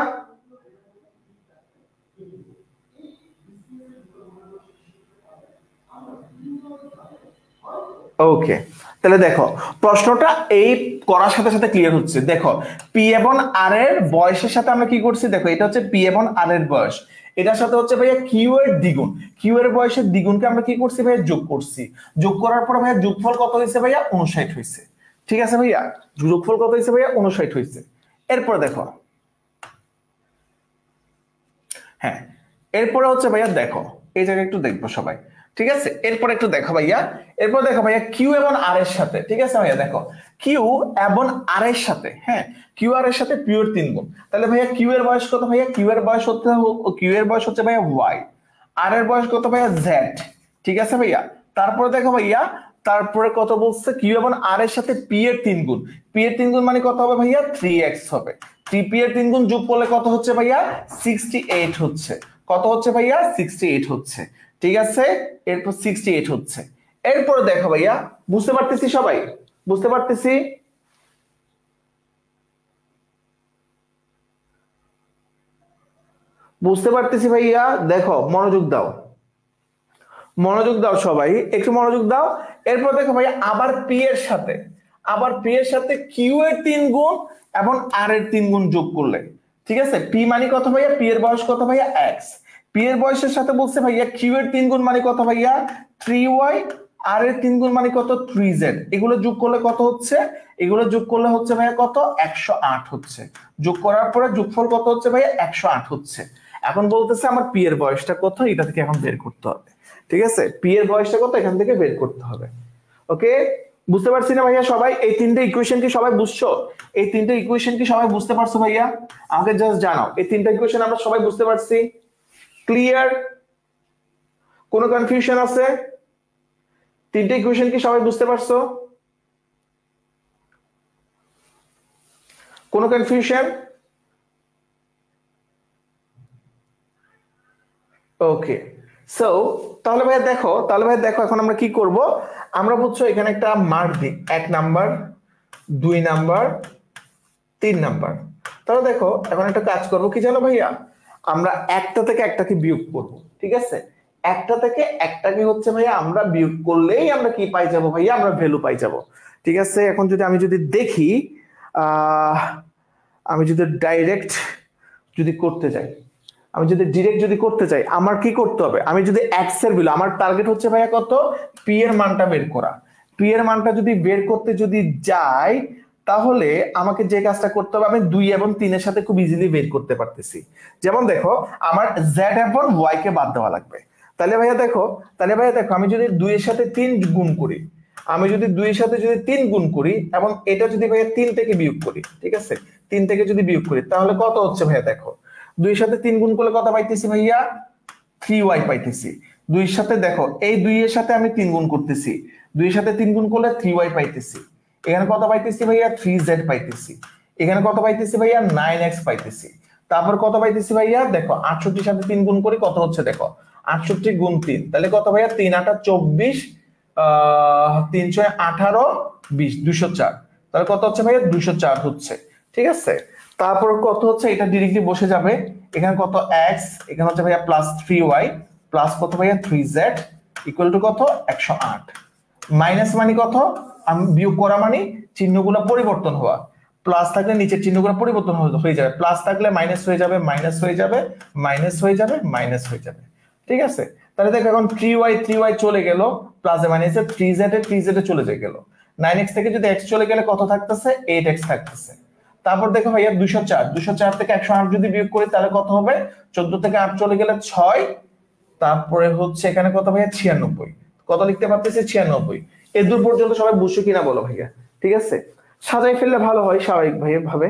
ওকে তাহলে দেখো প্রশ্নটা এই করার সাথে সাথে ক্লিয়ার হচ্ছে দেখো পি এবং আর এর বয়সের সাথে আমরা কি করছি দেখো এটা হচ্ছে পি এবং আর এর বয়স এটার সাথে হচ্ছে ভাইয়া কিউ এর দ্বিগুণ কিউ এর বয়সের দ্বিগুণকে আমরা কি করছি ভাইয়া যোগ করছি যোগ করার পর ভাইয়া যোগফল কত হয়েছে ভাইয়া উনষাট হয়েছে ঠিক আছে ভাইয়া যোগফল কত হয়েছে ভাইয়া উনষাট হয়েছে এরপর দেখো হ্যাঁ এরপরে হচ্ছে ভাইয়া দেখো এই জায়গায় একটু দেখবো সবাই ঠিক আছে এরপর একটু দেখো ভাইয়া এরপর দেখো ভাইয়া কিউ এবং আর এর সাথে ঠিক আছে ভাইয়া দেখো কিউ এবং আর এর সাথে হ্যাঁ কিউ আর এর সাথে পিউর তিন গুণ তাহলে ভাইয়া কিউ এর বয়স কত ভাইয়া কিউ এর বয়স হচ্ছে কিউ এর বয়স হচ্ছে ভাইয়া ওয়াই আর এর বয়স কত ভাইয়া জেড ঠিক আছে ভাইয়া তারপরে দেখো ভাইয়া তারপরে কত বলছে কিউ এবং আর এর সাথে পি এর তিন গুণ পি এর তিন গুণ মানে কত হবে ভাইয়া থ্রি এক্স হবে টিপি এর তিন গুণ যোগ করলে কত হচ্ছে ভাইয়া সিক্সটি এইট হচ্ছে কত হচ্ছে ভাইয়া সিক্সটি এইট হচ্ছে ঠিক আছে এরপর সিক্সটি এইট হচ্ছে এরপর দেখো ভাইয়া বুঝতে পারতেছি সবাই বুঝতে পারতেছি বুঝতে পারতেছি ভাইয়া দেখো মনোযোগ দাও মনোযোগ দাও সবাই একটু মনোযোগ দাও এরপর দেখো ভাইয়া আবার পি এর সাথে আবার পি এর সাথে কিউ এর তিন গুণ এবং আর এর তিন গুণ যোগ করলে ঠিক আছে পি মানে কত ভাইয়া পি এর বয়স কত ভাইয়া এক্স পিয়ের বয়সের সাথে বলছে ভাইয়া কিউ এর তিন গুণ মানে কত ভাইয়া থ্রি ওয়াই আর এর তিন গুণ মানে কত থ্রি জেড এগুলো যোগ করলে কত হচ্ছে এগুলো যোগ করলে হচ্ছে ভাইয়া কত একশো আট হচ্ছে যোগ করার পরে যোগফল কত হচ্ছে ভাইয়া একশো আট হচ্ছে এখন বলতেছে আমার পিয়ের বয়সটা কত এটা থেকে এখন বের করতে হবে ঠিক আছে পিয়ের বয়সটা কত এখান থেকে বের করতে হবে ওকে বুঝতে পারছি না ভাইয়া সবাই এই তিনটে ইকুয়েশন কি সবাই বুঝছো এই তিনটে ইকুয়েশন কি সবাই বুঝতে পারছো ভাইয়া আমাকে জাস্ট জানাও এই তিনটা ইকুয়েশন আমরা সবাই বুঝতে পারছি ক্লিয়ার কোন কনফিউশন আছে তিনটে ইকুয়েশন কি সবাই বুঝতে পারছো কোন কনফিউশন ওকে সো তাহলে ভাই দেখো তাহলে ভাই দেখো এখন আমরা কি করব আমরা বুঝছো এখানে একটা মার্ক দিই এক নাম্বার দুই নাম্বার তিন নাম্বার তাহলে দেখো এখন একটা কাজ করব কি জানো ভাইয়া আমরা একটা থেকে একটাকে বিয়োগ করব ঠিক আছে একটা থেকে একটাকে হচ্ছে ভাইয়া আমরা বিয়োগ করলেই আমরা কি পাই যাব ভাইয়া আমরা ভ্যালু পাই যাব ঠিক আছে এখন যদি আমি যদি দেখি আমি যদি ডাইরেক্ট যদি করতে যাই আমি যদি ডিরেক্ট যদি করতে চাই আমার কি করতে হবে আমি যদি এক্স এর ভ্যালু আমার টার্গেট হচ্ছে ভাইয়া কত পি এর মানটা বের করা পি এর মানটা যদি বের করতে যদি যাই তাহলে আমাকে যে কাজটা করতে হবে আমি দুই এবং তিনের সাথে খুব ইজিলি বের করতে পারতেছি যেমন দেখো আমার জেড এবং ওয়াই কে বাদ দেওয়া লাগবে তাহলে ভাইয়া দেখো তাহলে ভাইয়া দেখো আমি যদি দুইয়ের সাথে তিন গুণ করি আমি যদি দুইয়ের সাথে যদি তিন গুণ করি এবং এটা যদি ভাইয়া তিন থেকে বিয়োগ করি ঠিক আছে তিন থেকে যদি বিয়োগ করি তাহলে কত হচ্ছে ভাইয়া দেখো দুইয়ের সাথে তিন গুণ করলে কত পাইতেছি ভাইয়া থ্রি ওয়াই পাইতেছি দুইয়ের সাথে দেখো এই দুইয়ের সাথে আমি তিন গুণ করতেছি দুইয়ের সাথে তিন গুণ করলে থ্রি ওয়াই পাইতেছি এখানে কত পাইতেছি ভাইয়া থ্রি জেড পাইতেছি এখানে কত পাইতেছি ভাইয়া নাইন এক্স পাইতেছি তারপর কত পাইতেছি ভাইয়া দেখো আটষট্টি সাথে তিন গুণ করে কত হচ্ছে দেখো আটষট্টি গুণ তিন তাহলে কত ভাইয়া তিন আটা চব্বিশ তিন ছয় আঠারো বিশ দুশো চার তাহলে কত হচ্ছে ভাইয়া দুশো চার হচ্ছে ঠিক আছে তারপর কত হচ্ছে এটা ডিরেক্টলি বসে যাবে এখানে কত এক্স এখানে হচ্ছে ভাইয়া প্লাস থ্রি ওয়াই প্লাস কত ভাইয়া থ্রি জেড ইকুয়াল টু কত একশো আট মাইনাস মানে কত বিয়োগ করা মানে চিহ্নগুলো পরিবর্তন হওয়া প্লাস থাকলে নিচের চিহ্নগুলো পরিবর্তন হয়ে যাবে প্লাস থাকলে মাইনাস হয়ে যাবে মাইনাস হয়ে যাবে মাইনাস হয়ে যাবে মাইনাস হয়ে যাবে ঠিক আছে তাহলে দেখো এখন থ্রি ওয়াই থ্রি ওয়াই চলে গেল প্লাসে মাইনাসে থ্রি জেড এ থ্রি জেড এ চলে যায় গেল নাইন এক্স থেকে যদি এক্স চলে গেলে কত থাকতেছে এইট এক্স থাকতেছে তারপর দেখো ভাইয়া দুশো চার দুশো চার থেকে একশো আট যদি বিয়োগ করি তাহলে কত হবে চোদ্দ থেকে আট চলে গেলে ছয় তারপরে হচ্ছে এখানে কত ভাইয়া ছিয়ানব্বই কত লিখতে পারতেছে ছিয়ানব্বই এদুর পর্যন্ত সবাই বুঝছো কিনা বলো ভাইয়া ঠিক আছে সাজাই ফেললে ভালো হয় স্বাভাবিক ভাইয়া ভাবে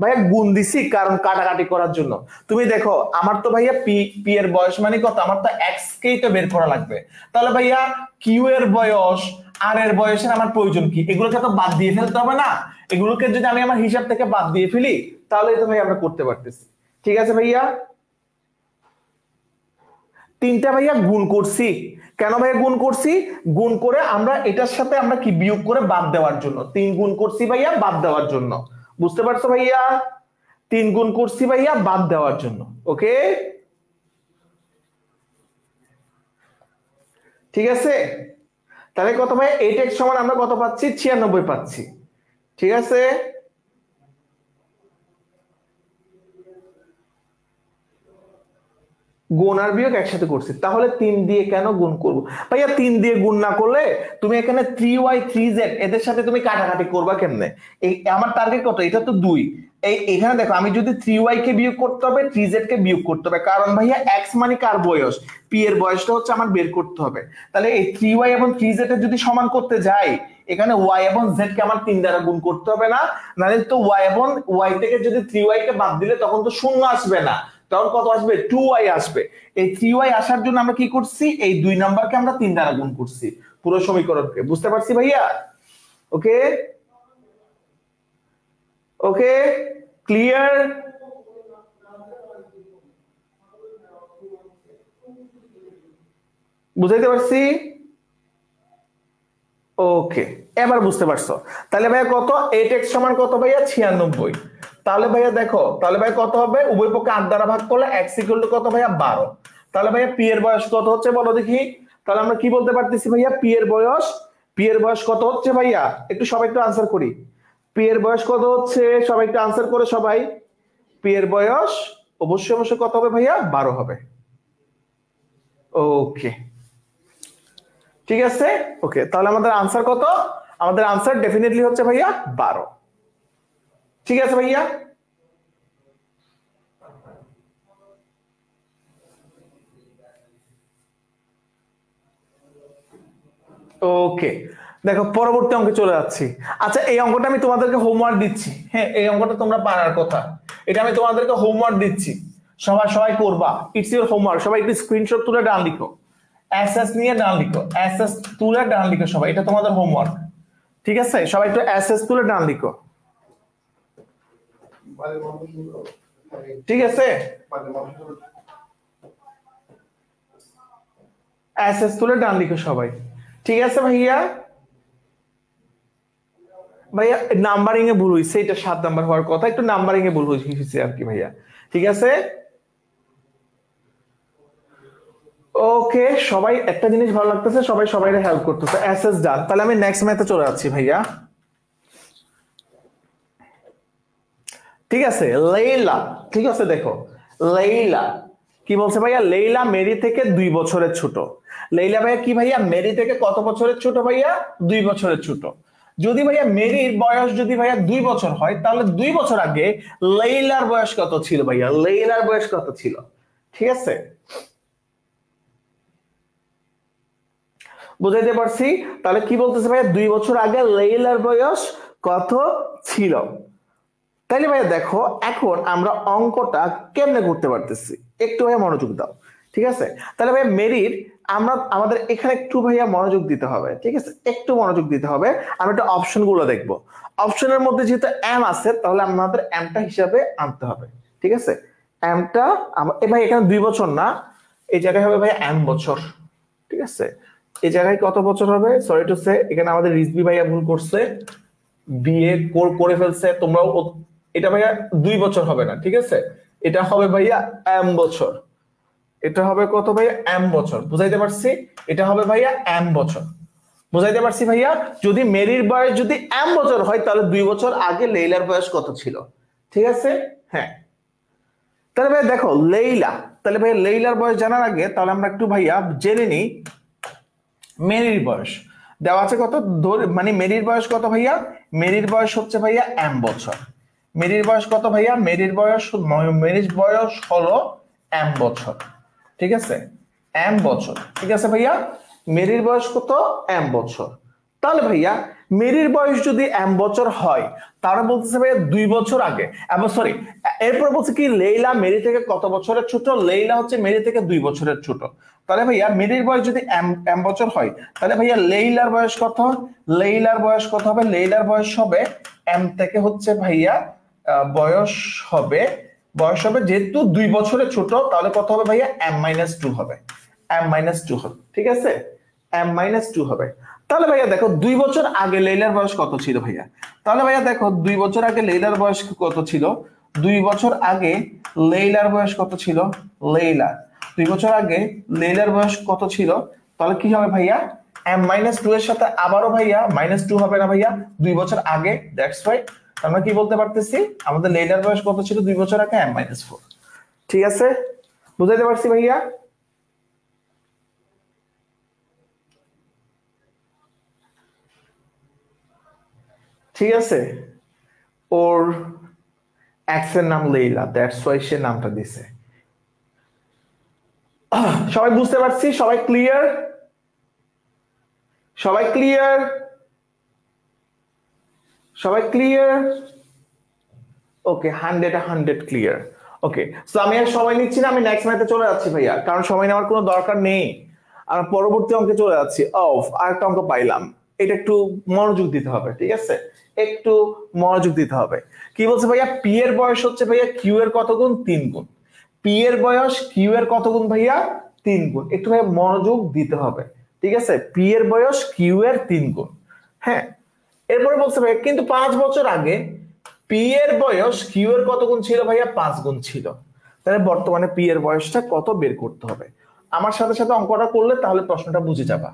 ভাইয়া গুণ দিছি কারণ কাটাকাটি করার জন্য তুমি দেখো আমার তো ভাইয়া পি পি এর বয়স মানে কত আমার তো এক্স কেই তো বের করা লাগবে তাহলে ভাইয়া কিউ এর বয়স আর এর বয়সের আমার প্রয়োজন কি এগুলোকে তো বাদ দিয়ে ফেলতে হবে না এগুলোকে যদি আমি আমার হিসাব থেকে বাদ দিয়ে ফেলি তাহলে তো ভাই আমরা করতে পারতেছি ঠিক আছে ভাইয়া তিনটা ভাইয়া গুণ করছি কেন ভাই গুণ করছি গুণ করে আমরা এটার সাথে আমরা কি বিয়োগ করে বাদ দেওয়ার জন্য তিন গুণ করছি ভাইয়া বাদ দেওয়ার জন্য বুঝতে পারছো ভাইয়া তিন গুণ করছি ভাইয়া বাদ দেওয়ার জন্য ওকে ঠিক আছে তাহলে কত ভাই এইট এক্স সমান আমরা কত পাচ্ছি ছিয়ানব্বই পাচ্ছি ঠিক আছে গুণ আর বিয়োগ একসাথে করছি তাহলে তিন দিয়ে কেন গুণ করবো ভাইয়া তিন দিয়ে গুণ না করলে তুমি এখানে থ্রি ওয়াই থ্রি জেড এদের সাথে তুমি কাটাকাটি করবা কেমনে এই আমার টার্গেট কত এটা তো দুই এই এখানে দেখো আমি যদি থ্রি ওয়াই কে বিয়োগ করতে হবে থ্রি জেড কে বিয়োগ করতে হবে কারণ ভাইয়া এক্স মানে কার বয়স পি এর বয়সটা হচ্ছে আমার বের করতে হবে তাহলে এই থ্রি ওয়াই এবং থ্রি জেড এর যদি সমান করতে যাই এখানে ওয়াই এবং জেড কে আমার তিন দ্বারা গুণ করতে হবে না নাহলে তো ওয়াই এবং ওয়াই থেকে যদি থ্রি ওয়াই কে বাদ দিলে তখন তো শূন্য আসবে না তখন কত আসবে টু ওয়াই আসবে এই থ্রি ওয়াই আসার জন্য আমরা কি করছি এই দুই নাম্বারকে আমরা তিন দ্বারা গুণ করছি পুরো সমীকরণকে বুঝতে পারছি ভাইয়া ওকে ওকে ক্লিয়ার বুঝাইতে পারছি ওকে এবার বুঝতে পারছো তাহলে ভাইয়া কত এইট এক্স সমান কত ভাইয়া ছিয়ানব্বই তাহলে ভাইয়া দেখো তাহলে ভাই কত হবে উভয় পক্ষে আট দ্বারা ভাগ করলে এক্স ইকুয়াল টু কত ভাইয়া বারো তাহলে ভাইয়া পি এর বয়স কত হচ্ছে বলো দেখি তাহলে আমরা কি বলতে পারতেছি ভাইয়া পি এর বয়স পি এর বয়স কত হচ্ছে ভাইয়া একটু সবাই একটু আনসার করি পি এর বয়স কত হচ্ছে সবাই একটু আনসার করে সবাই পি এর বয়স অবশ্যই অবশ্যই কত হবে ভাইয়া বারো হবে ওকে ঠিক আছে ওকে তাহলে আমাদের আনসার কত আমাদের আনসার ডেফিনেটলি হচ্ছে ভাইয়া বারো ঠিক আছে ভাইয়া ওকে দেখো পরবর্তী অঙ্কে চলে যাচ্ছি আচ্ছা এই অঙ্কটা আমি তোমাদেরকে হোমওয়ার্ক দিচ্ছি হ্যাঁ এই অঙ্কটা তোমরা পারার কথা এটা আমি তোমাদেরকে হোমওয়ার্ক দিচ্ছি সবাই সবাই করবা ইটস ইউর হোমওয়ার্ক সবাই একটু স্ক্রিনশট তুলে ডান লিখো অ্যাসেস নিয়ে ডান লিখো এস তুলে ডান লিখো সবাই এটা তোমাদের হোমওয়ার্ক ঠিক আছে সবাই একটু এস তুলে ডান লিখো ঠিক আছে এস এস তুলে ডান লিখো সবাই ঠিক আছে ভাইয়া ভাইয়া নাম্বারিং এ ভুল হয়েছে এটা সাত নাম্বার হওয়ার কথা একটু নাম্বারিং এ ভুল হয়েছে আর কি ভাইয়া ঠিক আছে ওকে সবাই একটা জিনিস ভালো লাগতেছে সবাই সবাই হেল্প করতেছে এস এস ডান তাহলে আমি নেক্সট ম্যাথে চলে যাচ্ছি ভাইয়া ঠিক আছে লেইলা ঠিক আছে দেখো লেইলা কি বলছে ভাইয়া লেইলা মেরি থেকে দুই বছরের ছোট লেইলা ভাইয়া কি ভাইয়া মেরি থেকে কত বছরের ছোট ভাইয়া দুই বছরের ছোট যদি ভাইয়া মেরির বয়স যদি ভাইয়া দুই বছর হয় তাহলে দুই বছর আগে লেইলার বয়স কত ছিল ভাইয়া লেইলার বয়স কত ছিল ঠিক আছে বুঝাইতে পারছি তাহলে কি বলতেছে ভাইয়া দুই বছর আগে লেইলার বয়স কত ছিল তাইলে ভাইয়া দেখো এখন আমরা অঙ্কটা কেমনে করতে পারতেছি একটু ভাইয়া মনোযোগ দাও ঠিক আছে তাহলে ভাইয়া মেরির আমরা আমাদের এখানে একটু ভাইয়া মনোযোগ দিতে হবে ঠিক আছে একটু মনোযোগ দিতে হবে আমরা একটা অপশনগুলো দেখব অপশনের মধ্যে যেহেতু এম আছে তাহলে আমাদের এমটা হিসাবে আনতে হবে ঠিক আছে এমটা ভাই এখানে দুই বছর না এই জায়গায় হবে ভাইয়া এম বছর ঠিক আছে এই জায়গায় কত বছর হবে সরি টু সে এখানে আমাদের রিজবি ভাইয়া ভুল করছে বিয়ে করে ফেলছে তোমরাও এটা ভাইয়া দুই বছর হবে না ঠিক আছে এটা হবে ভাইয়া এম বছর এটা হবে কত ভাইয়া এম বছর বুঝাইতে পারছি এটা হবে ভাইয়া এম বছর বুঝাইতে পারছি ভাইয়া যদি মেরির বয়স যদি এম বছর হয় তাহলে দুই বছর আগে লেইলার বয়স কত ছিল ঠিক আছে হ্যাঁ তাহলে ভাইয়া দেখো লেইলা তাহলে ভাইয়া লেইলার বয়স জানার আগে তাহলে আমরা একটু ভাইয়া জেনে নিই মেরির বয়স দেওয়া আছে কত মানে মেরির বয়স কত ভাইয়া মেরির বয়স হচ্ছে ভাইয়া এম বছর মেরির বয়স কত ভাইয়া মেরির বয়স মেরির বয়স হলো এম বছর ঠিক আছে এম বছর ঠিক আছে ভাইয়া মেরির বয়স কত এম বছর তাহলে ভাইয়া মেরির বয়স যদি এম বছর হয় তারা বলতেছে ভাইয়া দুই বছর আগে এবং সরি এরপর বলছে কি লেইলা মেরি থেকে কত বছরের ছোট লেইলা হচ্ছে মেরি থেকে দুই বছরের ছোট তাহলে ভাইয়া মেরির বয়স যদি এম বছর হয় তাহলে ভাইয়া লেইলার বয়স কত লেইলার বয়স কত হবে লেইলার বয়স হবে এম থেকে হচ্ছে ভাইয়া বয়স হবে বয়স হবে যেহেতু দুই বছরে ছোট তাহলে কত হবে ভাইয়া এম মাইনাস টু হবে এম মাইনাস টু হবে ঠিক আছে এম মাইনাস টু হবে তাহলে ভাইয়া দেখো দুই বছর আগে লেইলার বয়স কত ছিল ভাইয়া তাহলে ভাইয়া দেখো দুই বছর আগে লেইলার বয়স কত ছিল দুই বছর আগে লেইলার বয়স কত ছিল লেইলা দুই বছর আগে লেইলার বয়স কত ছিল তাহলে কি হবে ভাইয়া এম মাইনাস টু এর সাথে আবারও ভাইয়া মাইনাস টু হবে না ভাইয়া দুই বছর আগে দ্যাটস ওয়াই আমরা কি বলতে পারতেছি আমাদের লেইলার বয়স কত ছিল দুই বছর আগে এম মাইনাস ফোর ঠিক আছে বুঝাইতে পারছি ভাইয়া ঠিক আছে ওর এক্স এর নাম লেইলা দ্যাটস ওয়াই সে নামটা দিছে সবাই বুঝতে পারছি সবাই ক্লিয়ার সবাই ক্লিয়ার সবাই clear okay hundred hundred clear okay so আমি আর সময় নিচ্ছি না আমি নেক্সট ম্যাথে চলে যাচ্ছি ভাইয়া কারণ সময় নেওয়ার কোনো দরকার নেই আর পরবর্তী অঙ্কে চলে যাচ্ছি অফ আর একটা অঙ্ক পাইলাম এটা একটু মনোযোগ দিতে হবে ঠিক আছে একটু মনোযোগ দিতে হবে কি বলছে ভাইয়া পি এর বয়স হচ্ছে ভাইয়া কিউ এর কত গুণ তিন গুণ পি এর বয়স কিউ এর কত গুণ ভাইয়া তিন গুণ একটু ভাইয়া মনোযোগ দিতে হবে ঠিক আছে পি এর বয়স কিউ এর তিন গুণ হ্যাঁ এরপরে বলছে ভাইয়া কিন্তু পাঁচ বছর আগে পি এর বয়স কিউ এর কত গুণ ছিল ভাইয়া পাঁচ গুণ ছিল তাহলে বর্তমানে পি এর বয়সটা কত বের করতে হবে আমার সাথে সাথে অঙ্কটা করলে তাহলে প্রশ্নটা বুঝে যাবা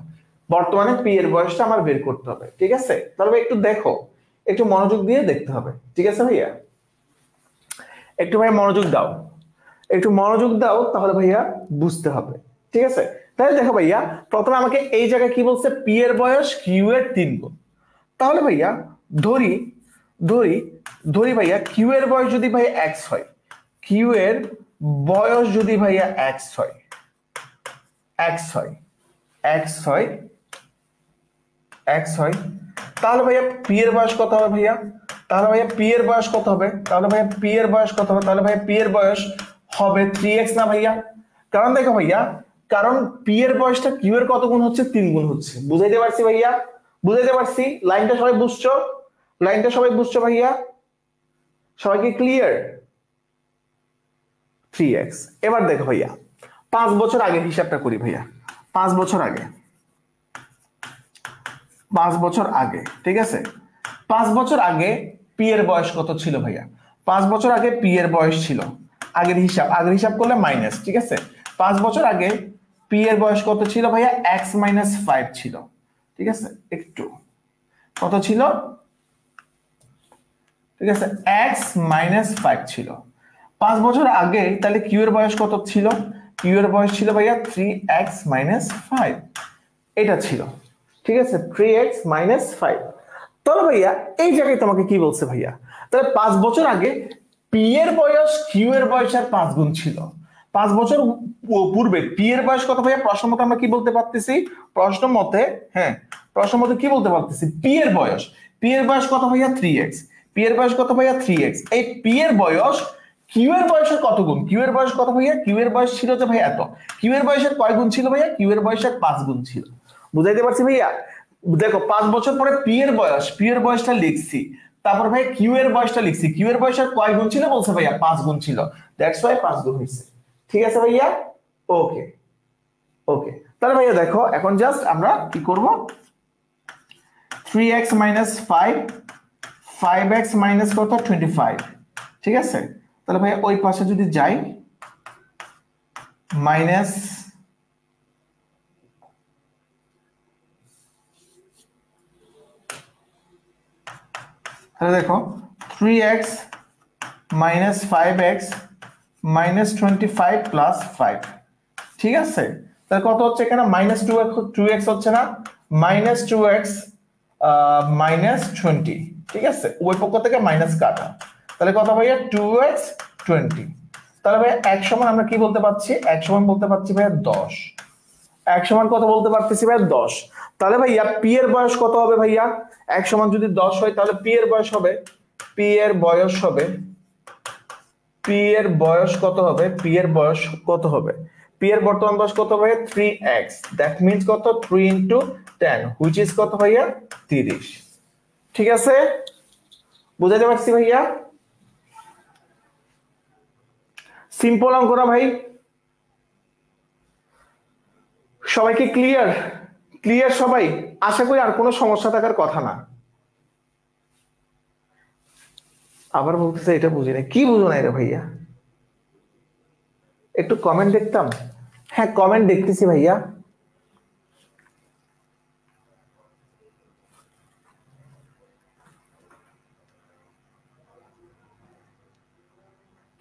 বর্তমানে পি এর বয়সটা আমার বের করতে হবে ঠিক আছে তাহলে একটু দেখো একটু মনোযোগ দিয়ে দেখতে হবে ঠিক আছে ভাইয়া একটু ভাই মনোযোগ দাও একটু মনোযোগ দাও তাহলে ভাইয়া বুঝতে হবে ঠিক আছে তাহলে দেখো ভাইয়া প্রথমে আমাকে এই জায়গায় কি বলছে পি এর বয়স কিউ এর তিন গুণ তাহলে ভাইয়া ধরি ধরি ধরি ভাইয়া কিউ এর বয়স যদি ভাইয়া এক্স হয় কিউ এর বয়স যদি ভাইয়া এক্স হয় এক্স হয় এক্স হয় এক্স হয় তাহলে ভাইয়া পি এর বয়স কত হবে ভাইয়া তাহলে ভাইয়া পি এর বয়স কত হবে তাহলে ভাইয়া পি এর বয়স কত হবে তাহলে ভাইয়া পি এর বয়স হবে থ্রি এক্স না ভাইয়া কারণ দেখো ভাইয়া কারণ পি এর বয়সটা কিউ এর কত গুণ হচ্ছে তিন গুণ হচ্ছে বুঝাইতে পারছি ভাইয়া বুঝাইতে পারছি লাইনটা সবাই বুঝছো লাইনটা সবাই বুঝছো ভাইয়া সবাইকে ক্লিয়ার থ্রি এক্স এবার দেখো ভাইয়া পাঁচ বছর আগে হিসাবটা করি ভাইয়া পাঁচ বছর আগে পাঁচ বছর আগে ঠিক আছে পাঁচ বছর আগে পি এর বয়স কত ছিল ভাইয়া পাঁচ বছর আগে পি এর বয়স ছিল আগের হিসাব আগের হিসাব করলে মাইনাস ঠিক আছে পাঁচ বছর আগে পি এর বয়স কত ছিল ভাইয়া এক্স মাইনাস ফাইভ ছিল ঠিক আছে একটু কত ছিল ঠিক আছে এক্স মাইনাস ফাইভ ছিল পাঁচ বছর আগে তাহলে কিউ এর বয়স কত ছিল কিউ এর বয়স ছিল ভাইয়া থ্রি এক্স মাইনাস ফাইভ এটা ছিল ঠিক আছে থ্রি এক্স মাইনাস ফাইভ তাহলে ভাইয়া এই জায়গায় তোমাকে কি বলছে ভাইয়া তাহলে পাঁচ বছর আগে পি এর বয়স কিউ এর বয়স আর পাঁচ গুণ ছিল পাঁচ বছর পূর্বে পি এর বয়স কত ভাইয়া প্রশ্ন মতে আমরা কি বলতে পারতেছি প্রশ্ন মতে হ্যাঁ প্রশ্ন মতে কি বলতে পারতেছি পি এর বয়স পি এর বয়স কত ভাইয়া থ্রি এক্স পি এর বয়স কত ভাইয়া থ্রি এক্স এই পি এর বয়স কিউ এর বয়সের কত গুণ কিউ এর বয়স কত ভাইয়া কিউ এর বয়স ছিল যে ভাইয়া এত কিউ এর বয়সের কয় গুণ ছিল ভাইয়া কিউ এর বয়সের পাঁচ গুণ ছিল বুঝাইতে পারছি ভাইয়া দেখো পাঁচ বছর পরে পি এর বয়স পি এর বয়সটা লিখছি তারপর ভাই কিউ এর বয়সটা লিখছি কিউ এর বয়সের কয় গুণ ছিল বলছে ভাইয়া পাঁচ গুণ ছিল দ্যাটস ওয়াই পাঁচ গুণ হয়েছে ঠিক আছে ভাইয়া ওকে ওকে তাহলে ভাইয়া দেখো এখন জাস্ট আমরা কি করবো three X minus five five X minus কত টোয়েন্টি ফাইভ ঠিক আছে তাহলে ভাইয়া ওই পাশে যদি যাই মাইনাস তাহলে দেখো three X minus five X minus twenty five plus five ঠিক আছে তাহলে কত হচ্ছে এখানে minus two X two X হচ্ছে না minus two x minus twenty ঠিক আছে ওই পক্ষ থেকে মাইনাস কাটা তাহলে কত ভাইয়া টু এক্স টোয়েন্টি তাহলে ভাইয়া এক সমান আমরা কি বলতে পারছি এক সমান বলতে পারছি ভাইয়া দশ এক সমান কত বলতে পারতেছি ভাইয়া দশ তাহলে ভাইয়া পি এর বয়স কত হবে ভাইয়া এক সমান যদি দশ হয় তাহলে পি এর বয়স হবে পি এর বয়স হবে পি এর বয়স কত হবে পি এর বয়স কত হবে পি এর বর্তমান বয়স কত ভাইয়া থ্রি এক্স দ্যাট মিনস কত three into ten which is কত ভাইয়া তিরিশ ঠিক আছে বুঝাতে পারছি ভাইয়া সিম্পল অঙ্ক না ভাই সবাইকে ক্লিয়ার ক্লিয়ার সবাই আশা করি আর কোনো সমস্যা থাকার কথা না আবার বলতেছে এটা বুঝি না কি বুঝো না এটা ভাইয়া একটু কমেন্ট দেখতাম হ্যাঁ কমেন্ট দেখতেছি ভাইয়া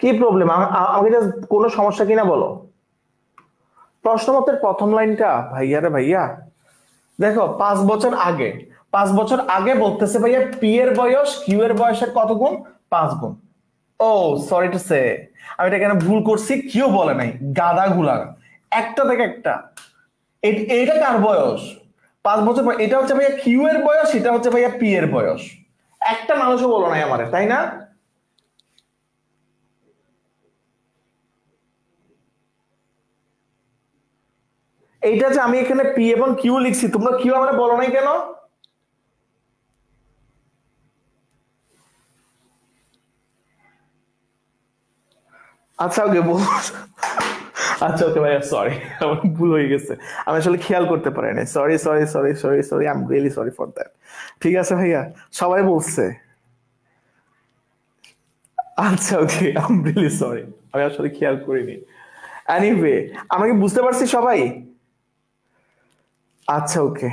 কি প্রবলেম আমাকে কোনো সমস্যা কিনা বলো মতের প্রথম লাইনটা ভাইয়া রে ভাইয়া দেখো পাঁচ বছর আগে পাঁচ বছর আগে বলতেছে ভাইয়া পি এর বয়স কিউ এর বয়সের কত গুণ পাঁচ গুণ ও সরি টু সে আমি এটা কেন ভুল করছি কেউ বলে নাই গাদা গুলা একটা থেকে একটা এটা কার বয়স পাঁচ বছর পর এটা হচ্ছে ভাইয়া কিউ এর বয়স এটা হচ্ছে ভাইয়া পি এর বয়স একটা মানুষও বলো নাই আমার তাই না এইটা যে আমি এখানে পি এবং কিউ লিখছি তোমরা কিউ আমার বলো নাই কেন আচ্ছা ওকে বল আচ্ছা ওকে ভাইয়া সরি আমার ভুল হয়ে গেছে আমি আসলে খেয়াল করতে পারিনি sorry sorry sorry sorry sorry I am really sorry for that ঠিক আছে ভাইয়া সবাই বলছে আচ্ছা okay I am really sorry আমি আসলে খেয়াল করিনি এনিওয়ে আমাকে বুঝতে পারছি সবাই আচ্ছা ওকে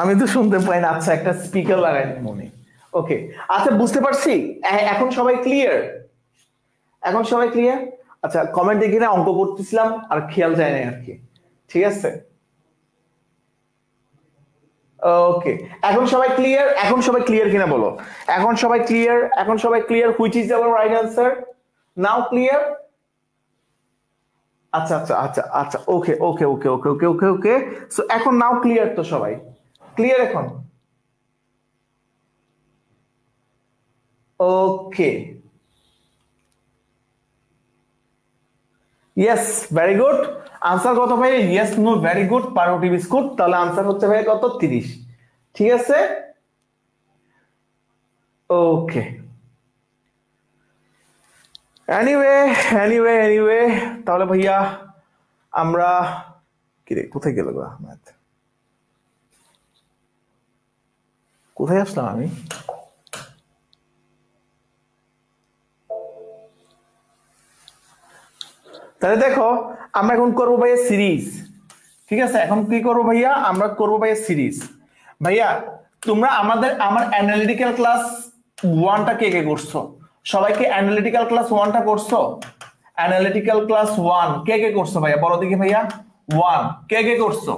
আমি তো শুনতে পাই না আচ্ছা একটা স্পিকার লাগাই মনে ওকে আচ্ছা বুঝতে পারছি এখন সবাই ক্লিয়ার এখন সবাই ক্লিয়ার আচ্ছা কমেন্ট দেখি না অঙ্ক করতেছিলাম আর খেয়াল যায় না আর কি ঠিক আছে ওকে এখন সবাই ক্লিয়ার এখন সবাই ক্লিয়ার কিনা বলো এখন সবাই ক্লিয়ার এখন সবাই clear which is our right answer now clear আচ্ছা আচ্ছা আচ্ছা আচ্ছা ওকে ওকে ওকে ওকে ওকে ওকে ওকে সো এখন নাও ক্লিয়ার তো সবাই ক্লিয়ার এখন okay yes very good answer কত ভাই ইয়েস নো ভেরি গুড পাউরুটি বিস্কুট তাহলে আনসার হচ্ছে ভাই কত তিরিশ ঠিক আছে ওকে এনিওয়ে এনিওয়ে এনিওয়ে তাহলে ভাইয়া আমরা কি রে কোথায় গেল ম্যাথ কোথায় আসলাম আমি তাহলে দেখো আমরা এখন করবো ভাইয়া সিরিজ ঠিক আছে এখন কি করবো ভাইয়া আমরা করবো ভাইয়া সিরিজ ভাইয়া তোমরা আমাদের আমার অ্যানালিটিক্যাল ক্লাস ওয়ানটা কে কে করছো সবাইকে অ্যানালিটিক্যাল ক্লাস ওয়ানটা করছো অ্যানালিটিক্যাল ক্লাস ওয়ান কে কে করছো ভাইয়া বড় দিকে ভাইয়া ওয়ান কে কে করছো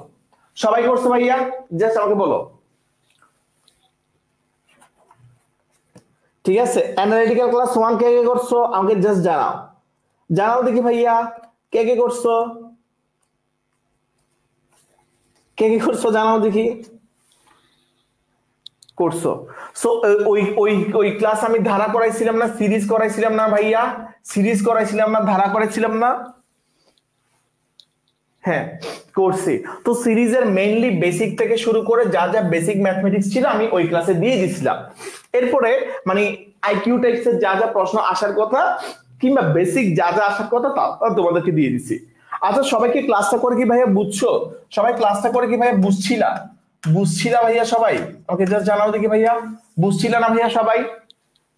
সবাই করছো ভাইয়া জাস্ট আমাকে বলো ঠিক আছে অ্যানালিটিক্যাল ক্লাস ওয়ান কে কে করছো আমাকে জাস্ট জানাও জানাও দেখি ভাইয়া কে কে করছো কে কে করছো জানাও দেখি করছো সো ওই ওই ওই ক্লাস আমি ধারা করাইছিলাম না সিরিজ করাইছিলাম না ভাইয়া সিরিজ করাইছিলাম না ধারা করাইছিলাম না হ্যাঁ করছি তো সিরিজের মেইনলি বেসিক থেকে শুরু করে যা যা বেসিক ম্যাথমেটিক্স ছিল আমি ওই ক্লাসে দিয়ে দিছিলাম এরপরে মানে আইকিউ টেক্সের যা যা প্রশ্ন আসার কথা কিংবা বেসিক যা যা আসার কথা তা তোমাদেরকে দিয়ে দিছি আচ্ছা সবাইকে ক্লাসটা করে কি ভাইয়া বুঝছো সবাই ক্লাসটা করে কি ভাইয়া বুঝছিলা বুঝছিলা ভাইয়া সবাই ওকে জাস্ট জানাও দেখি ভাইয়া বুঝছিল না ভাইয়া সবাই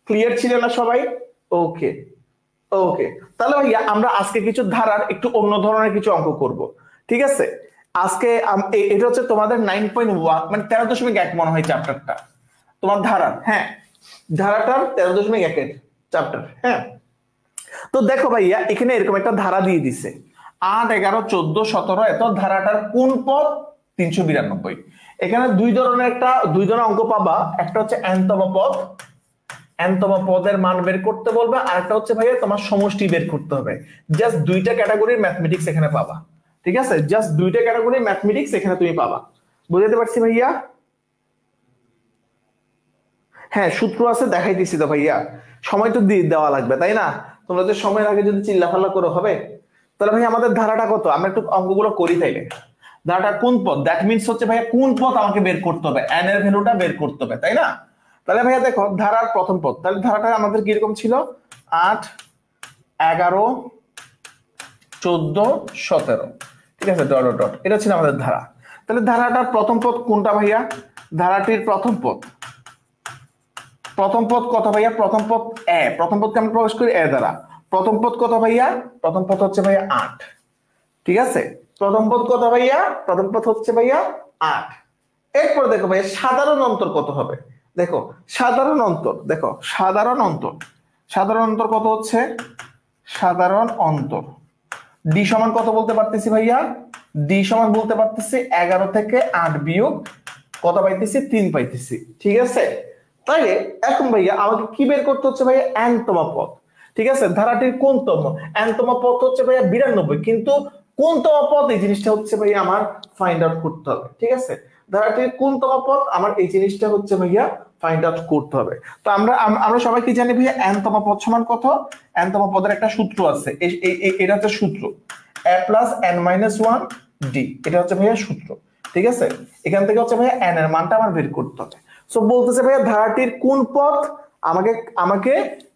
ক্লিয়ার ছিল না সবাই ওকে ওকে তাহলে ভাইয়া আমরা আজকে কিছু ধারার একটু অন্য ধরনের কিছু অঙ্ক করব ঠিক আছে আজকে এটা হচ্ছে তোমাদের নাইন পয়েন্ট ওয়ান মানে তেরো দশমিক এক মনে হয় চ্যাপ্টারটা তোমার ধারার হ্যাঁ ধারাটার তেরো দশমিক একের চ্যাপ্টার হ্যাঁ তো দেখো ভাইয়া এখানে এরকম একটা ধারা দিয়ে দিছে আট এগারো চোদ্দ সতেরো এত ধারাটার কোন পদ তিনশো বিরানব্বই এখানে দুই ধরনের একটা দুই ধরনের অঙ্ক পাবা একটা হচ্ছে অ্যান্তব পদ এনতম পদের মান বের করতে বলবে আর একটা হচ্ছে ভাইয়া তোমার সমষ্টি বের করতে হবে জাস্ট দুইটা ক্যাটাগরির ম্যাথমেটিক্স এখানে পাবা ঠিক আছে জাস্ট দুইটা ক্যাটাগরির ম্যাথমেটিক্স এখানে তুমি পাবা বুঝাতে পারছি ভাইয়া হ্যাঁ সূত্র আছে দেখাই দেখাইতেছি তো ভাইয়া সময় তো দেওয়া লাগবে তাই না তোমরা তো সময়ের আগে যদি চিল্লাফাল্লা করে হবে তাহলে ভাই আমাদের ধারাটা কত আমরা একটু অঙ্কগুলো করি তাইলে ধারাটা কোন পথ দ্যাট মিনস হচ্ছে ভাইয়া কোন পথ আমাকে বের করতে হবে এন এর ভ্যালুটা বের করতে হবে তাই না তাহলে ভাইয়া দেখো ধারার প্রথম পদ তাহলে ধারাটা আমাদের কিরকম ছিল আট এগারো চোদ্দ সতেরো ঠিক আছে ডট ডট এটা ছিল আমাদের ধারা তাহলে ধারাটার প্রথম পদ কোনটা ভাইয়া ধারাটির প্রথম পদ প্রথম পদ কত ভাইয়া প্রথম পদ এ প্রথম পদকে আমরা প্রবেশ করি এ দ্বারা প্রথম পদ কত ভাইয়া প্রথম পদ হচ্ছে ভাইয়া আট ঠিক আছে প্রথম পদ কত ভাইয়া প্রথম পদ হচ্ছে ভাইয়া আট এরপর দেখো ভাইয়া সাধারণ অন্তর কত হবে দেখো সাধারণ অন্তর দেখো সাধারণ অন্তর সাধারণ অন্তর কত হচ্ছে সাধারণ অন্তর ডি সমান কত বলতে পারতেছি ভাইয়া ডি সমান বলতে পারতেছি এগারো থেকে আট বিয়োগ কত পাইতেছি তিন পাইতেছি ঠিক আছে তাইলে এখন ভাইয়া আমাকে কি বের করতে হচ্ছে ভাইয়া এনতম পথ ঠিক আছে ধারাটির কোনতম এনতম পথ হচ্ছে ভাইয়া বিরানব্বই কিন্তু কোনতম পথ এই জিনিসটা হচ্ছে ভাইয়া আমার ফাইন্ড আউট করতে হবে ঠিক আছে ধারাটির কোনতম পথ আমার এই জিনিসটা হচ্ছে ভাইয়া ফাইন্ড আউট করতে হবে তো আমরা আমরা সবাই কি জানি ভাইয়া অ্যানতমা পদ সমান কত অ্যানতমা পদের একটা সূত্র আছে এটা হচ্ছে সূত্র A plus N minus one D এটা হচ্ছে ভাইয়া সূত্র ঠিক আছে এখান থেকে হচ্ছে ভাইয়া এন এর মানটা আমার বের করতে হবে সো বলতেছে ভাইয়া ধারাটির কোন পথ আমাকে আমাকে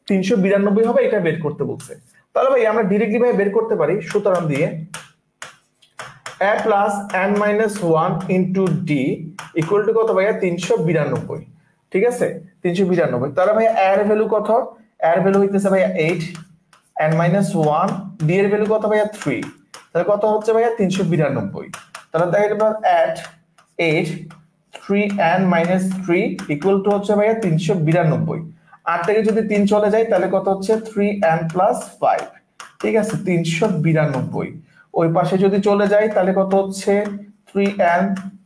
তিনশো বিরানব্বই হবে এটা বের করতে বলছে তাহলে ভাই আমরা ডিরেক্টলি ভাই বের করতে পারি সুতরাং দিয়ে A plus N minus one into D equal to কত ভাইয়া তিনশো বিরানব্বই ঠিক আছে তিনশো বিরানব্বই তাহলে ভাই এর ভ্যালু কত এর ভ্যালু হইতেছে ভাইয়া eight N minus one D এর ভ্যালু কত ভাইয়া থ্রি তাহলে কত হচ্ছে ভাইয়া তিনশো বিরানব্বই তাহলে দেখা গেল at eight three N minus three equal to হচ্ছে ভাইয়া তিনশো বিরানব্বই আট থেকে যদি তিন চলে যায় তাহলে কত হচ্ছে থ্রি এন প্লাস ফাইভ ঠিক আছে তিনশো বিরানব্বই ওই পাশে যদি চলে যায় তাহলে কত হচ্ছে থ্রি এন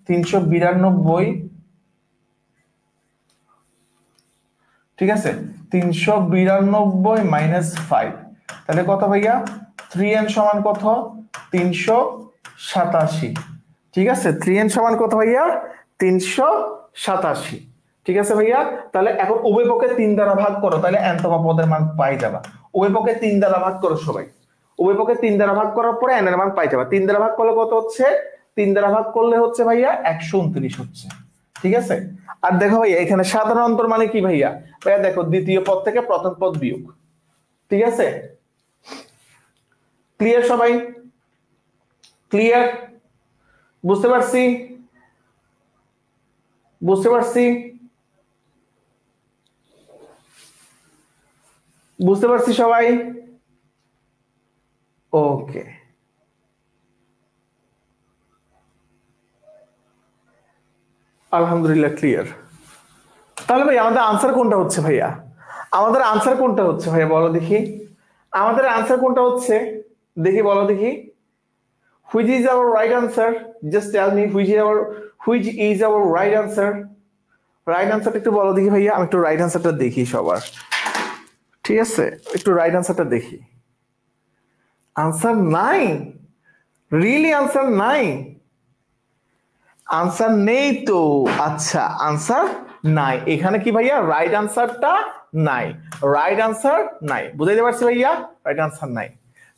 তিনশো বিরানব্বই ঠিক আছে তিনশো বিরানব্বই মাইনাস ফাইভ তাহলে কত ভাইয়া থ্রি এন সমান কত তিনশো সাতাশি ঠিক আছে থ্রি এন সমান কত ভাইয়া তিনশো সাতাশি ঠিক আছে ভাইয়া তাহলে এখন উভয় পক্ষে তিন দ্বারা ভাগ করো তাহলে এনতমা পদের মান পাই যাবা উভয় পক্ষে তিন দ্বারা ভাগ করো সবাই উভয় পক্ষে তিন দ্বারা ভাগ করার পরে এনের মান পাই যাবা তিন দ্বারা ভাগ করলে কত হচ্ছে তিন দ্বারা ভাগ করলে হচ্ছে ভাইয়া একশো উনত্রিশ হচ্ছে ঠিক আছে আর দেখো ভাইয়া এখানে সাধারণ অন্তর মানে কি ভাইয়া ভাইয়া দেখো দ্বিতীয় পদ থেকে প্রথম পদ বিয়োগ ঠিক আছে ক্লিয়ার সবাই ক্লিয়ার বুঝতে পারছি বুঝতে পারছি বুঝতে পারছি সবাই ওকে আলহামদুলিল্লাহ ক্লিয়ার তাহলে ভাই আমাদের আনসার কোনটা হচ্ছে ভাইয়া আমাদের আনসার কোনটা হচ্ছে ভাইয়া বলো দেখি আমাদের আনসার কোনটা হচ্ছে দেখি বলো দেখি which is our right answer just tell me which is our which is our right answer right আনসারটা একটু বলো দেখি ভাইয়া আমি একটু রাইট আনসারটা দেখি সবার ঠিক আছে একটু রাইট আনসারটা দেখি আনসার নাই রিয়েলি আনসার নাই আনসার নেই তো আচ্ছা আনসার নাই এখানে কি ভাইয়া রাইট আনসারটা নাই রাইট আনসার নাই বুঝাইতে পারছি ভাইয়া রাইট আনসার নাই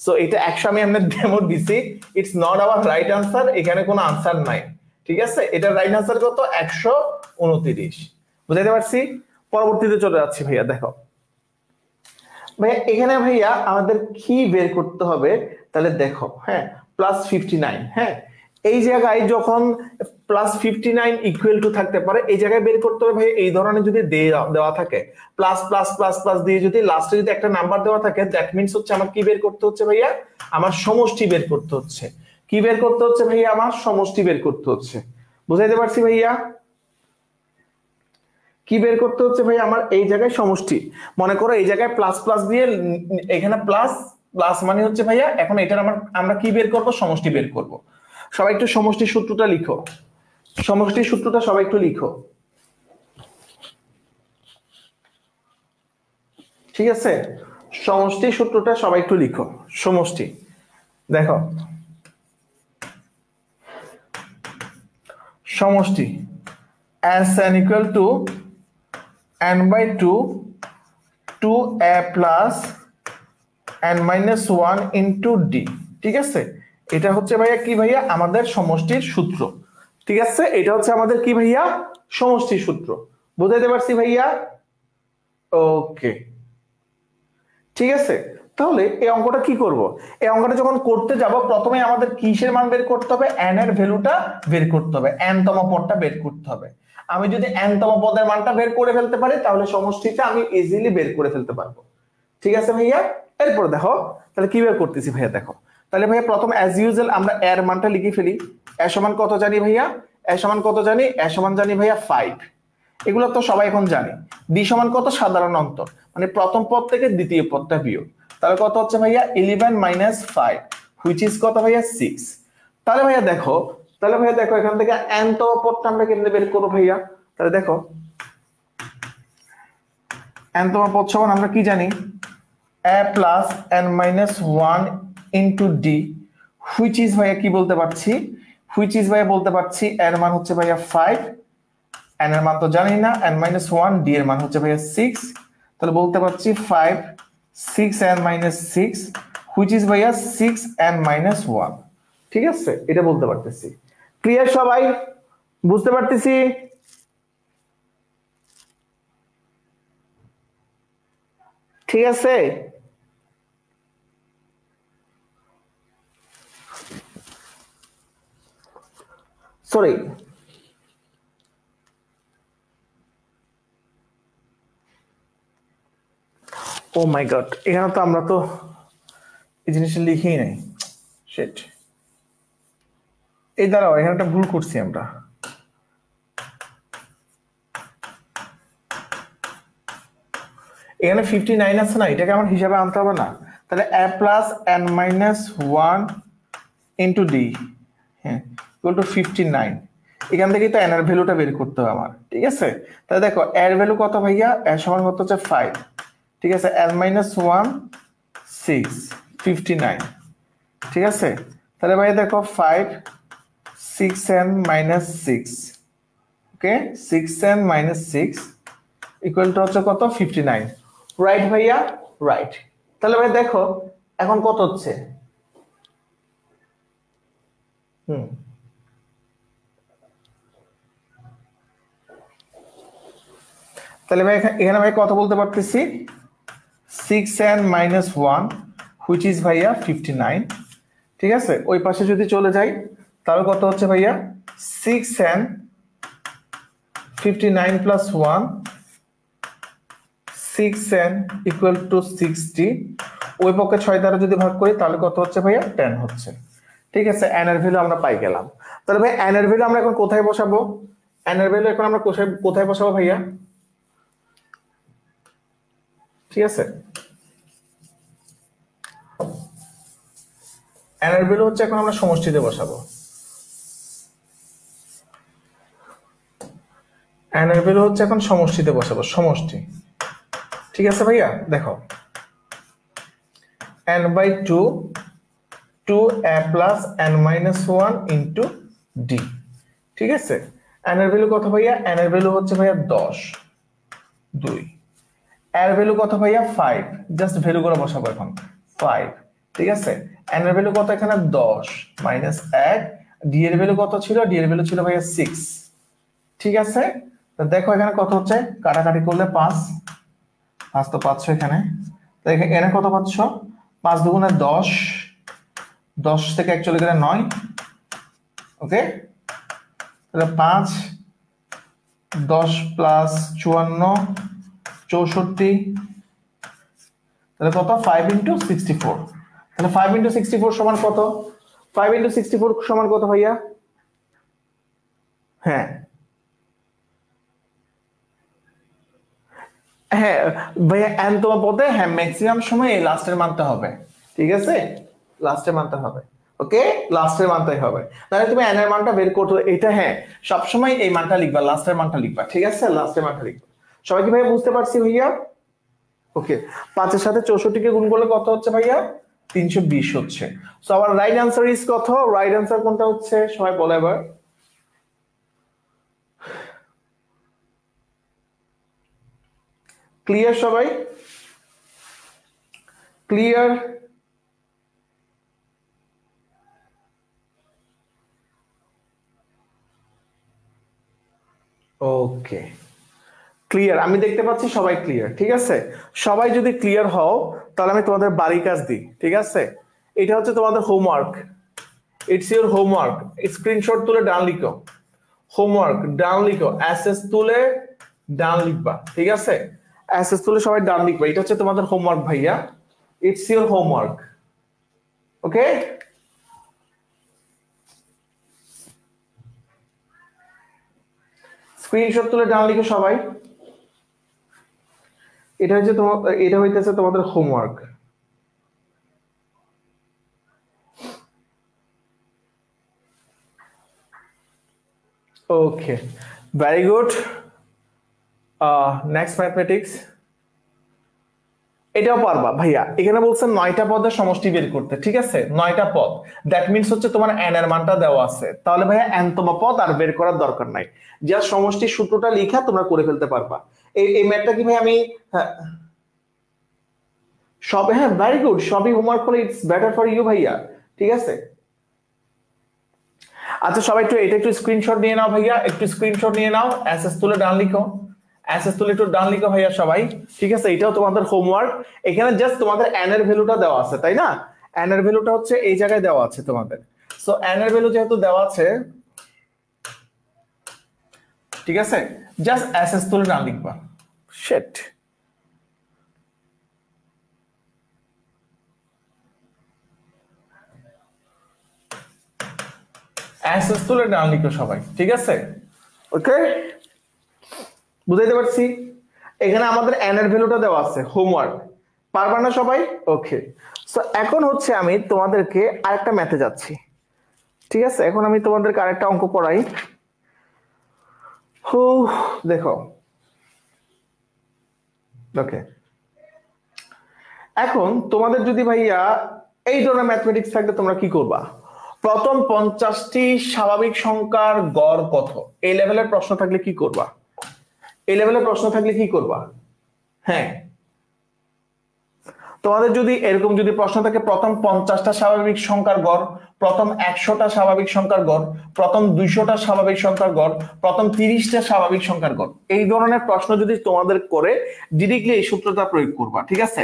সো এটা একশো আমি আপনার ডেমো দিছি it's not our right answer এখানে কোনো আনসার নাই ঠিক আছে এটা রাইট আনসার কত একশো উনত্রিশ বুঝাইতে পারছি পরবর্তীতে চলে যাচ্ছি ভাইয়া দেখো ভাইয়া এখানে ভাইয়া আমাদের কি বের করতে হবে তাহলে দেখো হ্যাঁ প্লাস ফিফটি নাইন হ্যাঁ এই জায়গায় যখন plus fifty nine equal to থাকতে পারে এই জায়গায় বের করতে হবে ভাই এই ধরনের যদি দেওয়া থাকে প্লাস প্লাস প্লাস প্লাস দিয়ে যদি লাস্টে যদি একটা নাম্বার দেওয়া থাকে দ্যাট মিনস হচ্ছে আমার কি বের করতে হচ্ছে ভাইয়া আমার সমষ্টি বের করতে হচ্ছে কি বের করতে হচ্ছে ভাইয়া আমার সমষ্টি বের করতে হচ্ছে বুঝাইতে পারছি ভাইয়া কি বের করতে হচ্ছে ভাই আমার এই জায়গায় সমষ্টি মনে করো এই জায়গায় প্লাস প্লাস দিয়ে এখানে প্লাস প্লাস মানে হচ্ছে ভাইয়া এখন এটার আমার আমরা কি বের করব সমষ্টি বের করব সবাই একটু সমষ্টি সূত্রটা লিখো সমষ্টির সূত্রটা সবাই একটু লিখো ঠিক আছে সমষ্টি সূত্রটা সবাই একটু লিখো সমষ্টি দেখো সমষ্টি S N equal to N by two two A plus N minus one into D ঠিক আছে এটা হচ্ছে ভাইয়া কি ভাইয়া আমাদের সমষ্টির সূত্র ঠিক আছে এটা হচ্ছে আমাদের কি ভাইয়া সমষ্টির সূত্র বুঝাইতে পারছি ভাইয়া ওকে ঠিক আছে তাহলে এই অঙ্কটা কি করব এই অঙ্কটা যখন করতে যাব প্রথমে আমাদের কিসের মান বের করতে হবে এন এর ভ্যালুটা বের করতে হবে এন তম পদটা বের করতে হবে আমি যদি এন তম পদের মানটা বের করে ফেলতে পারি তাহলে সমষ্টিটা আমি ইজিলি বের করে ফেলতে পারবো ঠিক আছে ভাইয়া এরপর দেখো তাহলে কি বের করতেছি ভাইয়া দেখো তাহলে ভাইয়া প্রথম অ্যাজ ইউজুয়াল আমরা এর মানটা লিখে ফেলি এ সমান কত জানি ভাইয়া এ সমান কত জানি এ সমান জানি ভাইয়া ফাইভ এগুলো তো সবাই এখন জানে দ্বি সমান কত সাধারণ অন্তর মানে প্রথম পদ থেকে দ্বিতীয় পদটা বিয়োগ তাহলে কত হচ্ছে ভাইয়া eleven minus five which is কত ভাইয়া সিক্স তাহলে ভাইয়া দেখো তাহলে ভাইয়া দেখো এখান থেকে এনতম পদটা আমরা কেমনে বের করবো ভাইয়া তাহলে দেখো এনতম পদ সমান আমরা কি জানি A plus N minus one into D which is ভাইয়া কি বলতে পারছি হুইচ ইজ ভাইয়া বলতে পারছি এর মান হচ্ছে ভাইয়া ফাইভ এন এর মান তো জানি না এন মাইনাস ওয়ান ডি এর মান হচ্ছে ভাইয়া সিক্স তাহলে বলতে পারছি five six N minus six which is ভাইয়া সিক্স এন মাইনাস ওয়ান ঠিক আছে এটা বলতে পারতেছি ক্লিয়ার সবাই বুঝতে পারতেছি ঠিক আছে সরি ও oh মাই god. এখানে তো আমরা তো এই জিনিসটা লিখেই নাই সেট এই দাঁড়াও এখানে একটা ভুল করছি আমরা এখানে ফিফটি নাইন আছে না এটাকে আমার হিসাবে আনতে হবে না তাহলে A plus N minus one into D হ্যাঁ টু ফিফটি নাইন এখান থেকে তো এন এর ভ্যালুটা বের করতে হবে আমার ঠিক আছে তাহলে দেখো এর ভ্যালু কত ভাইয়া এর সমান কত হচ্ছে ফাইভ ঠিক আছে N minus one six fifty nine ঠিক আছে তাহলে ভাইয়া দেখো five six N minus six okay six N minus six equal to হচ্ছে কত ফিফটি নাইন রাইট ভাইয়া রাইট তাহলে ভাই দেখো এখন কত হচ্ছে হুম তাহলে ভাই এখানে ভাই কত বলতে পারতেছি six N minus one which is ভাইয়া ফিফটি নাইন ঠিক আছে ওই পাশে যদি চলে যাই তাহলে কত হচ্ছে ভাইয়া six N fifty nine plus one six N equal to sixty ওই পক্ষে ছয় দ্বারা যদি ভাগ করি তাহলে কত হচ্ছে ভাইয়া টেন হচ্ছে ঠিক আছে এনার ভ্যালু আমরা পাই গেলাম তাহলে ভাই এনার ভ্যালু আমরা এখন কোথায় বসাবো এনার ভ্যালু এখন আমরা কোথায় বসাবো ভাইয়া ঠিক আছে এনার ভ্যালু হচ্ছে এখন আমরা সমষ্টিতে বসাবো এনার ভ্যালু হচ্ছে এখন সমষ্টিতে বসাবো সমষ্টি ঠিক আছে ভাইয়া দেখো N by two two A plus N minus one into D ঠিক আছে এনার ভ্যালু কত ভাইয়া এনার ভ্যালু হচ্ছে ভাইয়া দশ দুই এর ভ্যালু কত ভাইয়া ফাইভ জাস্ট ভ্যালু করে বসাবো এখন ফাইভ ঠিক আছে এন এর ভ্যালু কত এখানে দশ মাইনাস এক ডি এর ভ্যালু কত ছিল ডি এর ভ্যালু ছিল ভাইয়া সিক্স ঠিক আছে তো দেখো এখানে কত হচ্ছে কাটাকাটি করলে পাঁচ পাঁচ তো পাচ্ছ এখানে তো এখানে কত পাচ্ছ পাঁচ দুগুণে দশ দশ থেকে একচল্লিশ গেলে নয় ওকে তাহলে পাঁচ দশ প্লাস চুয়ান্ন চৌষট্টি তাহলে কত ফাইভ ইন্টু সিক্সটি ফোর তাহলে ফাইভ ইন্টু সিক্সটি ফোর সমান কত ফাইভ ইন্টু সিক্সটি ফোর সমান কত ভাইয়া হ্যাঁ হ্যাঁ ভাইয়া এন তোমার পথে হ্যাঁ ম্যাক্সিমাম সময় এই লাস্টের মানতে হবে ঠিক আছে লাস্টে মানতে হবে ওকে লাস্টের মানতে হবে তাহলে তুমি এন এর মানটা বের করতে এটা হ্যাঁ সবসময় এই মানটা লিখবা লাস্টের মানটা লিখবা ঠিক আছে লাস্টের মানটা লিখবা সবাই কি ভাই বুঝতে পারছি ভাইয়া ওকে পাঁচের সাথে চৌষট্টি কে গুণ করলে কত হচ্ছে ভাইয়া তিনশো বিশ হচ্ছে সো আবার রাইট আনসার ইজ কত রাইট আনসার কোনটা হচ্ছে সবাই বলে এবার ক্লিয়ার সবাই ক্লিয়ার ওকে ক্লিয়ার আমি দেখতে পাচ্ছি সবাই ক্লিয়ার ঠিক আছে সবাই যদি ক্লিয়ার হও তাহলে আমি তোমাদের বাড়ির কাজ দিই ঠিক আছে এটা হচ্ছে তোমাদের homework it's your homework screenshot তুলে ডান লিখো হোমওয়ার্ক ডান লিখো অ্যাসেস তুলে ডান লিখবা ঠিক আছে অ্যাসেস তুলে সবাই ডান লিখবা এটা হচ্ছে তোমাদের হোমওয়ার্ক ভাইয়া it's your homework okay screenshot তুলে ডান লিখো সবাই এটা হচ্ছে তোমার এটা হইতেছে তোমাদের homework okay very good next mathematics এটাও পারবা ভাইয়া এখানে বলছে নয়টা পদের সমষ্টি বের করতে ঠিক আছে নয়টা পদ দ্যাট মিনস হচ্ছে তোমার এন এর মানটা দেওয়া আছে তাহলে ভাইয়া এনতম পদ আর বের করার দরকার নাই যা সমষ্টি সূত্রটা লিখা তোমরা করে ফেলতে পারবা এই এই ম্যাথটা কি ভাই আমি হ্যাঁ। সব হ্যাঁ ভেরি গুড সবই হোমওয়ার্ক করলে ইটস বেটার ফর ইউ ভাইয়া ঠিক আছে আচ্ছা সবাই একটু এটা একটু স্ক্রিনশট নিয়ে নাও ভাইয়া একটু স্ক্রিনশট নিয়ে নাও অ্যাসেস তুলে ডান লিখো অ্যাসেস তুলে একটু ডান লিখো ভাইয়া সবাই ঠিক আছে এটাও তোমাদের হোমওয়ার্ক এখানে জাস্ট তোমাদের এন এর ভ্যালুটা দেওয়া আছে তাই না এন এর ভ্যালুটা হচ্ছে এই জায়গায় দেওয়া আছে তোমাদের সো এন এর ভ্যালু যেহেতু দেওয়া আছে ঠিক আছে জাস্ট অ্যাসেস তুলে নাম লিখবা শেট অ্যাসেস তুলে নাম লিখো সবাই ঠিক আছে ওকে বুঝাইতে পারছি এখানে আমাদের এন এর ভ্যালুটা দেওয়া আছে হোমওয়ার্ক পারবা না সবাই ওকে সো এখন হচ্ছে আমি তোমাদেরকে আরেকটা ম্যাথে যাচ্ছি ঠিক আছে এখন আমি তোমাদেরকে আরেকটা অঙ্ক পড়াই দেখো ওকে এখন তোমাদের যদি ভাইয়া এই ধরনের ম্যাথমেটিক্স থাকলে তোমরা কি করবা প্রথম পঞ্চাশটি স্বাভাবিক সংখ্যার গড় কত এই লেভেলের প্রশ্ন থাকলে কি করবা এই লেভেলের প্রশ্ন থাকলে কি করবা হ্যাঁ তোমাদের যদি এরকম যদি প্রশ্ন থাকে প্রথম পঞ্চাশটা স্বাভাবিক সংখ্যার গড় প্রথম একশোটা স্বাভাবিক সংখ্যার গড় প্রথম দুইশোটা স্বাভাবিক সংখ্যার গড় প্রথম তিরিশটা স্বাভাবিক সংখ্যার গড় এই ধরনের প্রশ্ন যদি তোমাদের করে ডিরেক্টলি এই সূত্রটা প্রয়োগ করবা ঠিক আছে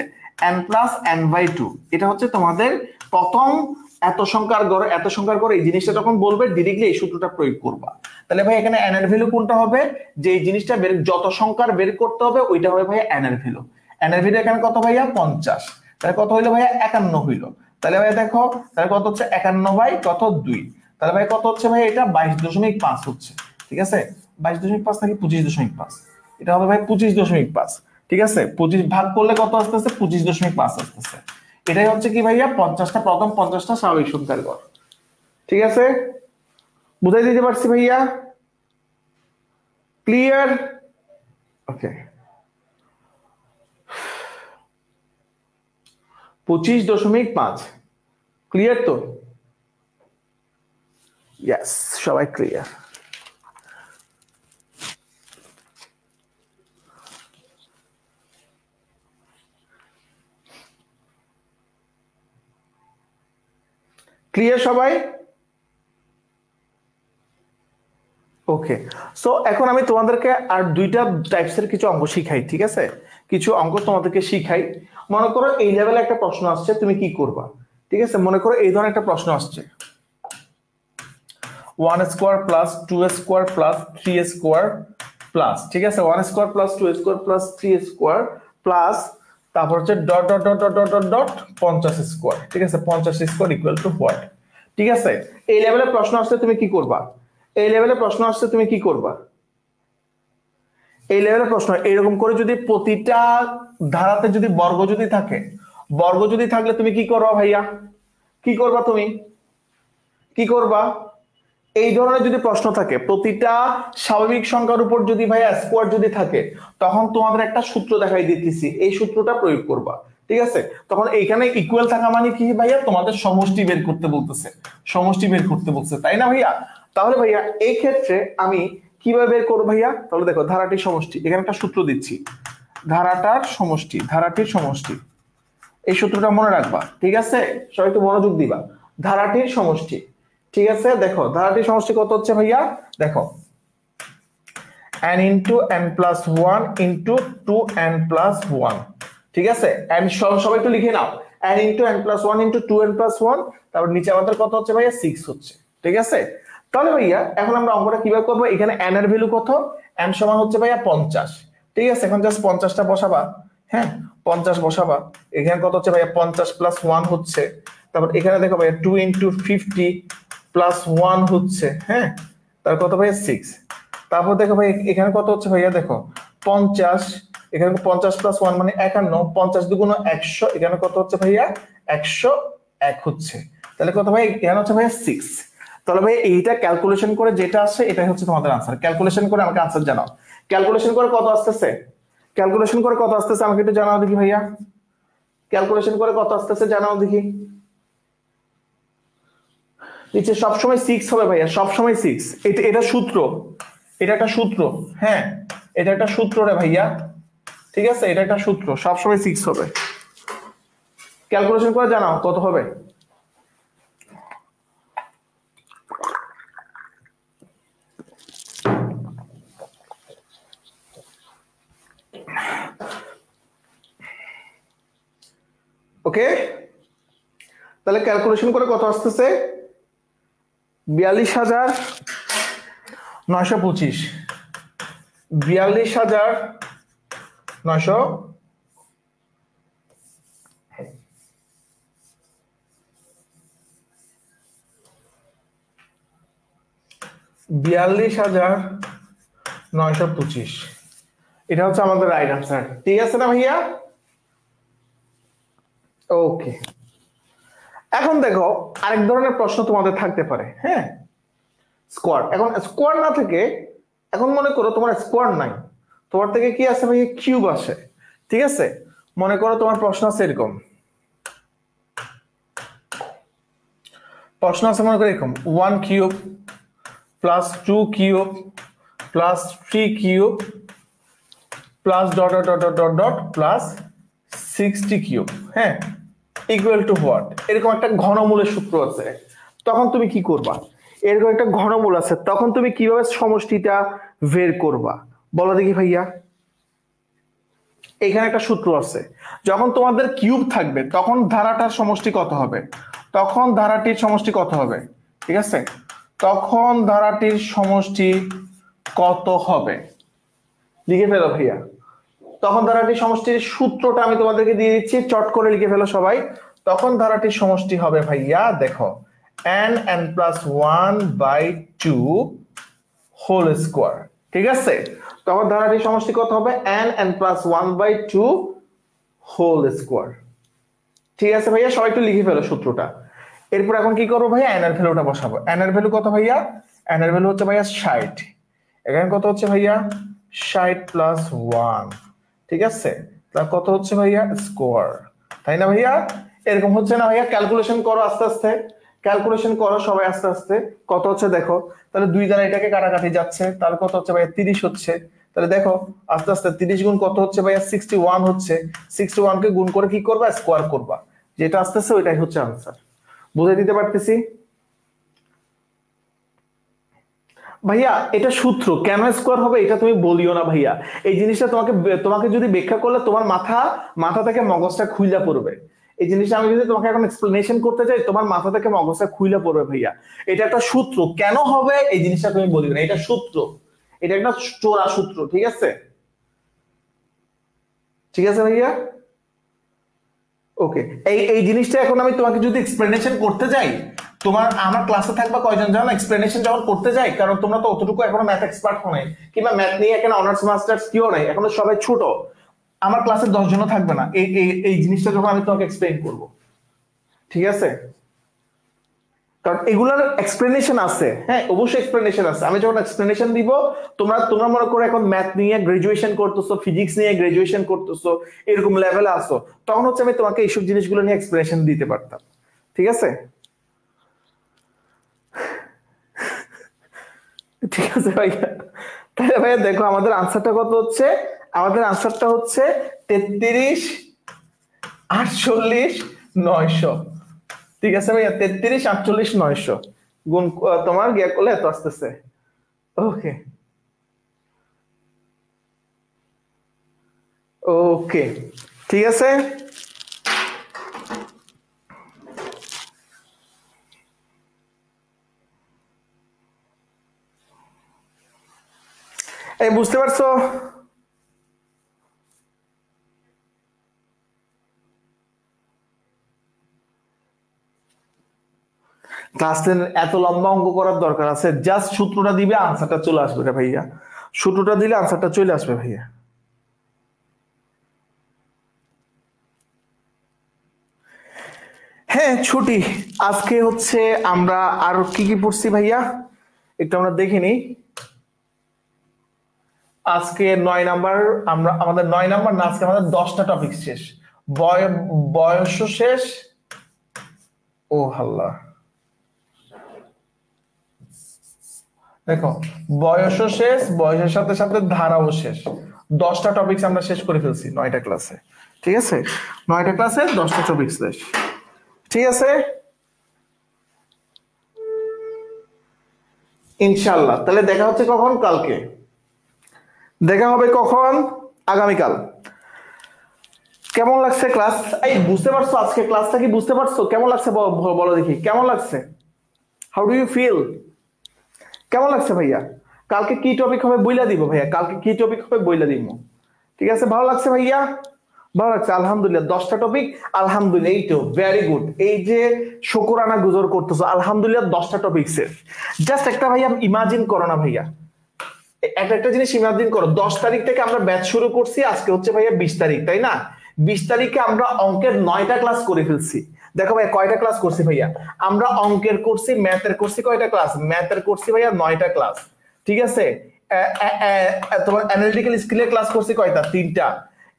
N plus N by two এটা হচ্ছে তোমাদের প্রথম এত সংখ্যার গড় এত সংখ্যার গড় এই জিনিসটা যখন বলবে ডিরেক্টলি এই সূত্রটা প্রয়োগ করবা তাহলে ভাই এখানে এন এর ভ্যালু কোনটা হবে যে জিনিসটা বের যত সংখ্যার বের করতে হবে ওইটা হবে ভাই এন এর ভ্যালু এন এখানে কত ভাইয়া পঞ্চাশ তাহলে কত হইলো ভাইয়া একান্ন হইল তাহলে ভাইয়া দেখো তাহলে কত হচ্ছে একান্ন বাই কত দুই তাহলে ভাই কত হচ্ছে ভাই এটা বাইশ দশমিক পাঁচ হচ্ছে ঠিক আছে বাইশ দশমিক পাঁচ নাকি পঁচিশ দশমিক পাঁচ এটা হবে ভাই পঁচিশ দশমিক পাঁচ ঠিক আছে পঁচিশ ভাগ করলে কত আসতেছে পঁচিশ দশমিক পাঁচ আসতেছে এটাই হচ্ছে কি ভাইয়া পঞ্চাশটা প্রথম পঞ্চাশটা স্বাভাবিক সংখ্যার গড় ঠিক আছে বুঝাই দিতে পারছি ভাইয়া ক্লিয়ার ওকে পঁচিশ দশমিক পাঁচ ক্লিয়ার তো সবাই ক্লিয়ার ক্লিয়ার সবাই ওকে সো এখন আমি তোমাদেরকে আর দুইটা টাইপসের কিছু অঙ্ক শিখাই ঠিক আছে কিছু অঙ্ক তোমাদেরকে শিখাই মনে করো এই লেভেলে একটা প্রশ্ন আসছে তুমি কি করবা ঠিক আছে মনে করো এই ধরনের একটা প্রশ্ন আসছে one square plus two square plus three square plus ঠিক আছে one square plus two square plus three square plus তারপর হচ্ছে dot dot dot dot dot dot dot পঞ্চাশ স্কোয়ার ঠিক আছে পঞ্চাশ স্কোয়ার ইকুয়াল টু হোয়াট ঠিক আছে এই লেভেলে প্রশ্ন আসছে তুমি কি করবা এই লেভেলে প্রশ্ন আসছে তুমি কি করবা এই লেভেলের প্রশ্ন এরকম করে যদি প্রতিটা ধারাতে যদি বর্গ যদি থাকে বর্গ যদি থাকলে তুমি কি করবা ভাইয়া কি করবা তুমি কি করবা এই ধরনের যদি প্রশ্ন থাকে প্রতিটা স্বাভাবিক সংখ্যার উপর যদি ভাইয়া স্কোয়ার যদি থাকে তখন তোমাদের একটা সূত্র দেখাই দিতেছি এই সূত্রটা প্রয়োগ করবা ঠিক আছে তখন এইখানে ইকুয়াল থাকা মানে কি ভাইয়া তোমাদের সমষ্টি বের করতে বলতেছে সমষ্টি বের করতে বলছে তাই না ভাইয়া তাহলে ভাইয়া এই ক্ষেত্রে আমি কিভাবে বের করো ভাইয়া তাহলে দেখো ধারাটির সমষ্টি এখানে একটা সূত্র দিচ্ছি ধারাটার সমষ্টি ধারাটির সমষ্টি এই সূত্রটা মনে রাখবা ঠিক আছে সবাই একটু মনোযোগ দিবা ধারাটির সমষ্টি ঠিক আছে দেখো ধারাটির সমষ্টি কত হচ্ছে ভাইয়া দেখো n into N plus one into two n plus one ঠিক আছে n সবাই একটু লিখে নাও n into N plus one into two n plus one তারপর নিচে আমাদের কত হচ্ছে ভাইয়া সিক্স হচ্ছে ঠিক আছে তাহলে ভাইয়া এখন আমরা অঙ্কটা কিভাবে করবো এখানে এন এর ভ্যালু কত এন সমান হচ্ছে ভাইয়া পঞ্চাশ ঠিক আছে এখন জাস্ট পঞ্চাশটা বসাবা হ্যাঁ পঞ্চাশ বসাবা এখানে কত হচ্ছে ভাইয়া পঞ্চাশ প্লাস ওয়ান হচ্ছে তারপর এখানে দেখো ভাইয়া two into fifty plus one হচ্ছে হ্যাঁ তার কত ভাইয়া সিক্স তারপর দেখো ভাই এখানে কত হচ্ছে ভাইয়া দেখো পঞ্চাশ এখানে পঞ্চাশ প্লাস ওয়ান মানে একান্ন পঞ্চাশ দুগুণ একশো এখানে কত হচ্ছে ভাইয়া একশো এক হচ্ছে তাহলে কত ভাই এখানে হচ্ছে ভাইয়া সিক্স তাহলে ভাই এইটা ক্যালকুলেশন করে যেটা আসছে এটাই হচ্ছে তোমাদের আনসার ক্যালকুলেশন করে আমাকে আনসার জানাও ক্যালকুলেশন করে কত আসতেছে ক্যালকুলেশন করে কত আসতেছে আমাকে একটু জানাও দেখি ভাইয়া ক্যালকুলেশন করে কত আসতেছে জানাও দেখি নিচে সবসময় সিক্স হবে ভাইয়া সবসময় সিক্স এটা এটা সূত্র এটা একটা সূত্র হ্যাঁ এটা একটা সূত্র রে ভাইয়া ঠিক আছে এটা একটা সূত্র সবসময় সিক্স হবে ক্যালকুলেশন করে জানাও কত হবে ওকে তাহলে ক্যালকুলেশন করে কত আসতেছে বিয়াল্লিশ হাজার নয়শো পঁচিশ বিয়াল্লিশ হাজার নয়শো বিয়াল্লিশ হাজার নয়শো পঁচিশ এটা হচ্ছে আমাদের রাইট আনসার ঠিক আছে না ভাইয়া ওকে এখন দেখো আরেক ধরনের প্রশ্ন তোমাদের থাকতে পারে হ্যাঁ স্কোয়াড এখন স্কোয়াড না থেকে এখন মনে করো তোমার স্কোয়াড নাই তোমার থেকে কি আছে ভাই কিউব আসে ঠিক আছে মনে করো তোমার প্রশ্ন আছে এরকম প্রশ্ন আছে মনে করো এরকম one cube plus two cube plus three cube plus dot dot dot dot dot plus sixty cube হ্যাঁ ইকুয়াল টু হোয়াট এরকম একটা ঘনমূলের সূত্র আছে তখন তুমি কি করবা এরকম একটা ঘনমূল আছে তখন তুমি কিভাবে সমষ্টিটা বের করবা বলো দেখি ভাইয়া এখানে একটা সূত্র আছে যখন তোমাদের কিউব থাকবে তখন ধারাটার সমষ্টি কত হবে তখন ধারাটির সমষ্টি কত হবে ঠিক আছে তখন ধারাটির সমষ্টি কত হবে লিখে ফেলো ভাইয়া তখন ধারাটির সমষ্টির সূত্রটা আমি তোমাদেরকে দিয়ে দিচ্ছি চট করে লিখে ফেলো সবাই তখন ধারাটির সমষ্টি হবে ভাইয়া দেখো N N plus one by two whole square ঠিক আছে তখন ধারাটির সমষ্টি কত হবে N N plus one by two whole square ঠিক আছে ভাইয়া সবাই একটু লিখে ফেলো সূত্রটা এরপর এখন কি করবো ভাইয়া এন এর ভ্যালুটা বসাবো এন এর ভ্যালু কত ভাইয়া এন এর ভ্যালু হচ্ছে ভাইয়া ষাট এখানে কত হচ্ছে ভাইয়া ষাট প্লাস ওয়ান ঠিক আছে তার কত হচ্ছে ভাইয়া স্কোয়ার তাই না ভাইয়া এরকম হচ্ছে না ভাইয়া ক্যালকুলেশন করো আস্তে আস্তে ক্যালকুলেশন করো সবাই আস্তে আস্তে কত হচ্ছে দেখো তাহলে দুই দ্বারা এটাকে কাটাকাটি যাচ্ছে তার কত হচ্ছে ভাইয়া তিরিশ হচ্ছে তাহলে দেখো আস্তে আস্তে তিরিশ গুণ কত হচ্ছে ভাইয়া সিক্সটি ওয়ান হচ্ছে সিক্সটি ওয়ানকে গুণ করে কি করবা স্কোয়ার করবা যেটা আস্তে আস্তে ওইটাই হচ্ছে আনসার বুঝে দিতে পারতেছি ভাইয়া এটা সূত্র কেন স্কোয়ার হবে এটা তুমি বলিও না ভাইয়া এই জিনিসটা তোমাকে তোমাকে যদি ব্যাখ্যা করলে তোমার মাথা মাথা থেকে মগজটা খুইলা পড়বে এই জিনিসটা আমি যদি তোমাকে এখন এক্সপ্লেনেশন করতে চাই তোমার মাথা থেকে মগজটা খুইলা পড়বে ভাইয়া এটা একটা সূত্র কেন হবে এই জিনিসটা তুমি বলিও না এটা সূত্র এটা একটা চোরা সূত্র ঠিক আছে ঠিক আছে ভাইয়া ওকে এই এই জিনিসটা এখন আমি তোমাকে যদি এক্সপ্লেনেশন করতে চাই তোমার আমার ক্লাসে থাকবা কয়জন জানো এক্সপ্লেনেশন যখন করতে যাই কারণ তোমরা তো অতটুকু এখনো ম্যাথ এক্সপার্ট হো নাই কিংবা ম্যাথ নিয়ে এখানে অনার্স মাস্টার্স কিও নাই এখনো সবাই ছোট আমার ক্লাসে জনও থাকবে না এই এই জিনিসটা যখন আমি তোমাকে এক্সপ্লেন করব ঠিক আছে কারণ এগুলার এক্সপ্লেনেশন আছে হ্যাঁ অবশ্যই এক্সপ্লেনেশন আছে আমি যখন এক্সপ্লেনেশন দিব তোমরা তোমরা মনে করো এখন ম্যাথ নিয়ে গ্রাজুয়েশন করতেছো ফিজিক্স নিয়ে গ্রাজুয়েশন করতেছো এরকম লেভেলে আসো তখন হচ্ছে আমি তোমাকে এইসব জিনিসগুলো নিয়ে এক্সপ্লেনেশন দিতে পারতাম ঠিক আছে ঠিক আছে ভাইয়া তাহলে ভাইয়া দেখো আমাদের আনসারটা কত হচ্ছে আমাদের আনসারটা হচ্ছে তেত্রিশ আটচল্লিশ নয়শো ঠিক আছে ভাইয়া তেত্রিশ আটচল্লিশ নয়শো গুণ তোমার গিয়া করলে এত আসতেছে ওকে ওকে ঠিক আছে এই বুঝতে পারছো ক্লাস টেন এত লম্বা অঙ্ক করার দরকার আছে জাস্ট সূত্রটা দিবে আনসারটা চলে আসবে রে ভাইয়া সূত্রটা দিলে আনসারটা চলে আসবে ভাইয়া হ্যাঁ ছুটি আজকে হচ্ছে আমরা আর কি কি পড়ছি ভাইয়া একটু আমরা দেখে নিই আজকে নয় নাম্বার আমরা আমাদের নয় নাম্বার না আজকে আমাদের দশটা টপিক শেষ বয়স শেষ ও হাল্লা দেখো বয়স শেষ বয়সের সাথে সাথে ধারাও শেষ দশটা টপিক আমরা শেষ করে ফেলছি নয়টা ক্লাসে ঠিক আছে নয়টা ক্লাসে দশটা টপিক শেষ ঠিক আছে ইনশাল্লাহ তাহলে দেখা হচ্ছে কখন কালকে দেখা হবে কখন আগামীকাল কেমন লাগছে ক্লাস এই বুঝতে পারছো আজকে ক্লাসটা কি বুঝতে পারছো কেমন লাগছে বলো দেখি কেমন লাগছে হাউ ডু ইউ ফিল কেমন লাগছে ভাইয়া কালকে কি টপিক হবে বইলা দিব ভাইয়া কালকে কি টপিক হবে বইলা দিব ঠিক আছে ভালো লাগছে ভাইয়া ভালো লাগছে আলহামদুলিল্লাহ দশটা টপিক আলহামদুলিল্লাহ এই তো ভেরি গুড এই যে আনা গুজর করতেছো আলহামদুলিল্লাহ দশটা টপিক সেফ জাস্ট একটা ভাইয়া ইমাজিন করো না ভাইয়া একটা একটা জিনিস ইমাজিন করো দশ তারিখ থেকে আমরা ব্যাচ শুরু করছি আজকে হচ্ছে ভাইয়া বিশ তারিখ তাই না বিশ তারিখে আমরা অঙ্কের নয়টা ক্লাস করে ফেলছি দেখো ভাইয়া কয়টা ক্লাস করছি ভাইয়া আমরা অঙ্কের করছি ম্যাথের করছি কয়টা ক্লাস ম্যাথের করছি ভাইয়া নয়টা ক্লাস ঠিক আছে তোমার অ্যানালিটিক্যাল স্কিলের ক্লাস করছি কয়টা তিনটা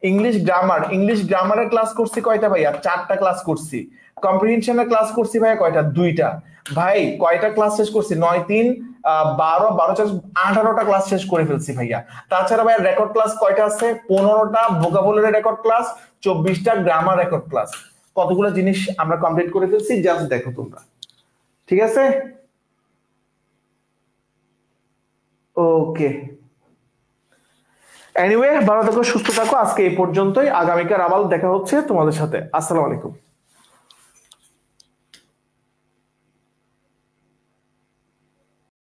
ইংলিশ গ্রামার ইংলিশ গ্রামারের ক্লাস করছি কয়টা ভাইয়া চারটা ক্লাস করছি কম্প্রিহেনশনের ক্লাস করছি ভাই কয়টা দুইটা ভাই কয়টা ক্লাস শেষ করছি নয় তিন বারো বারো চার আঠারোটা ক্লাস শেষ করে ফেলছি ভাইয়া তাছাড়া ভাই রেকর্ড ক্লাস কয়টা আছে পনেরোটা ভোকাবুলারি রেকর্ড ক্লাস চব্বিশটা গ্রামার রেকর্ড ক্লাস কতগুলো জিনিস আমরা কমপ্লিট করে ফেলছি জাস্ট দেখো তোমরা ঠিক আছে ওকে এনিওয়ে ভালো থাকো সুস্থ থাকো আজকে এই পর্যন্তই আগামীকাল আবার দেখা হচ্ছে তোমাদের সাথে আসসালামু আলাইকুম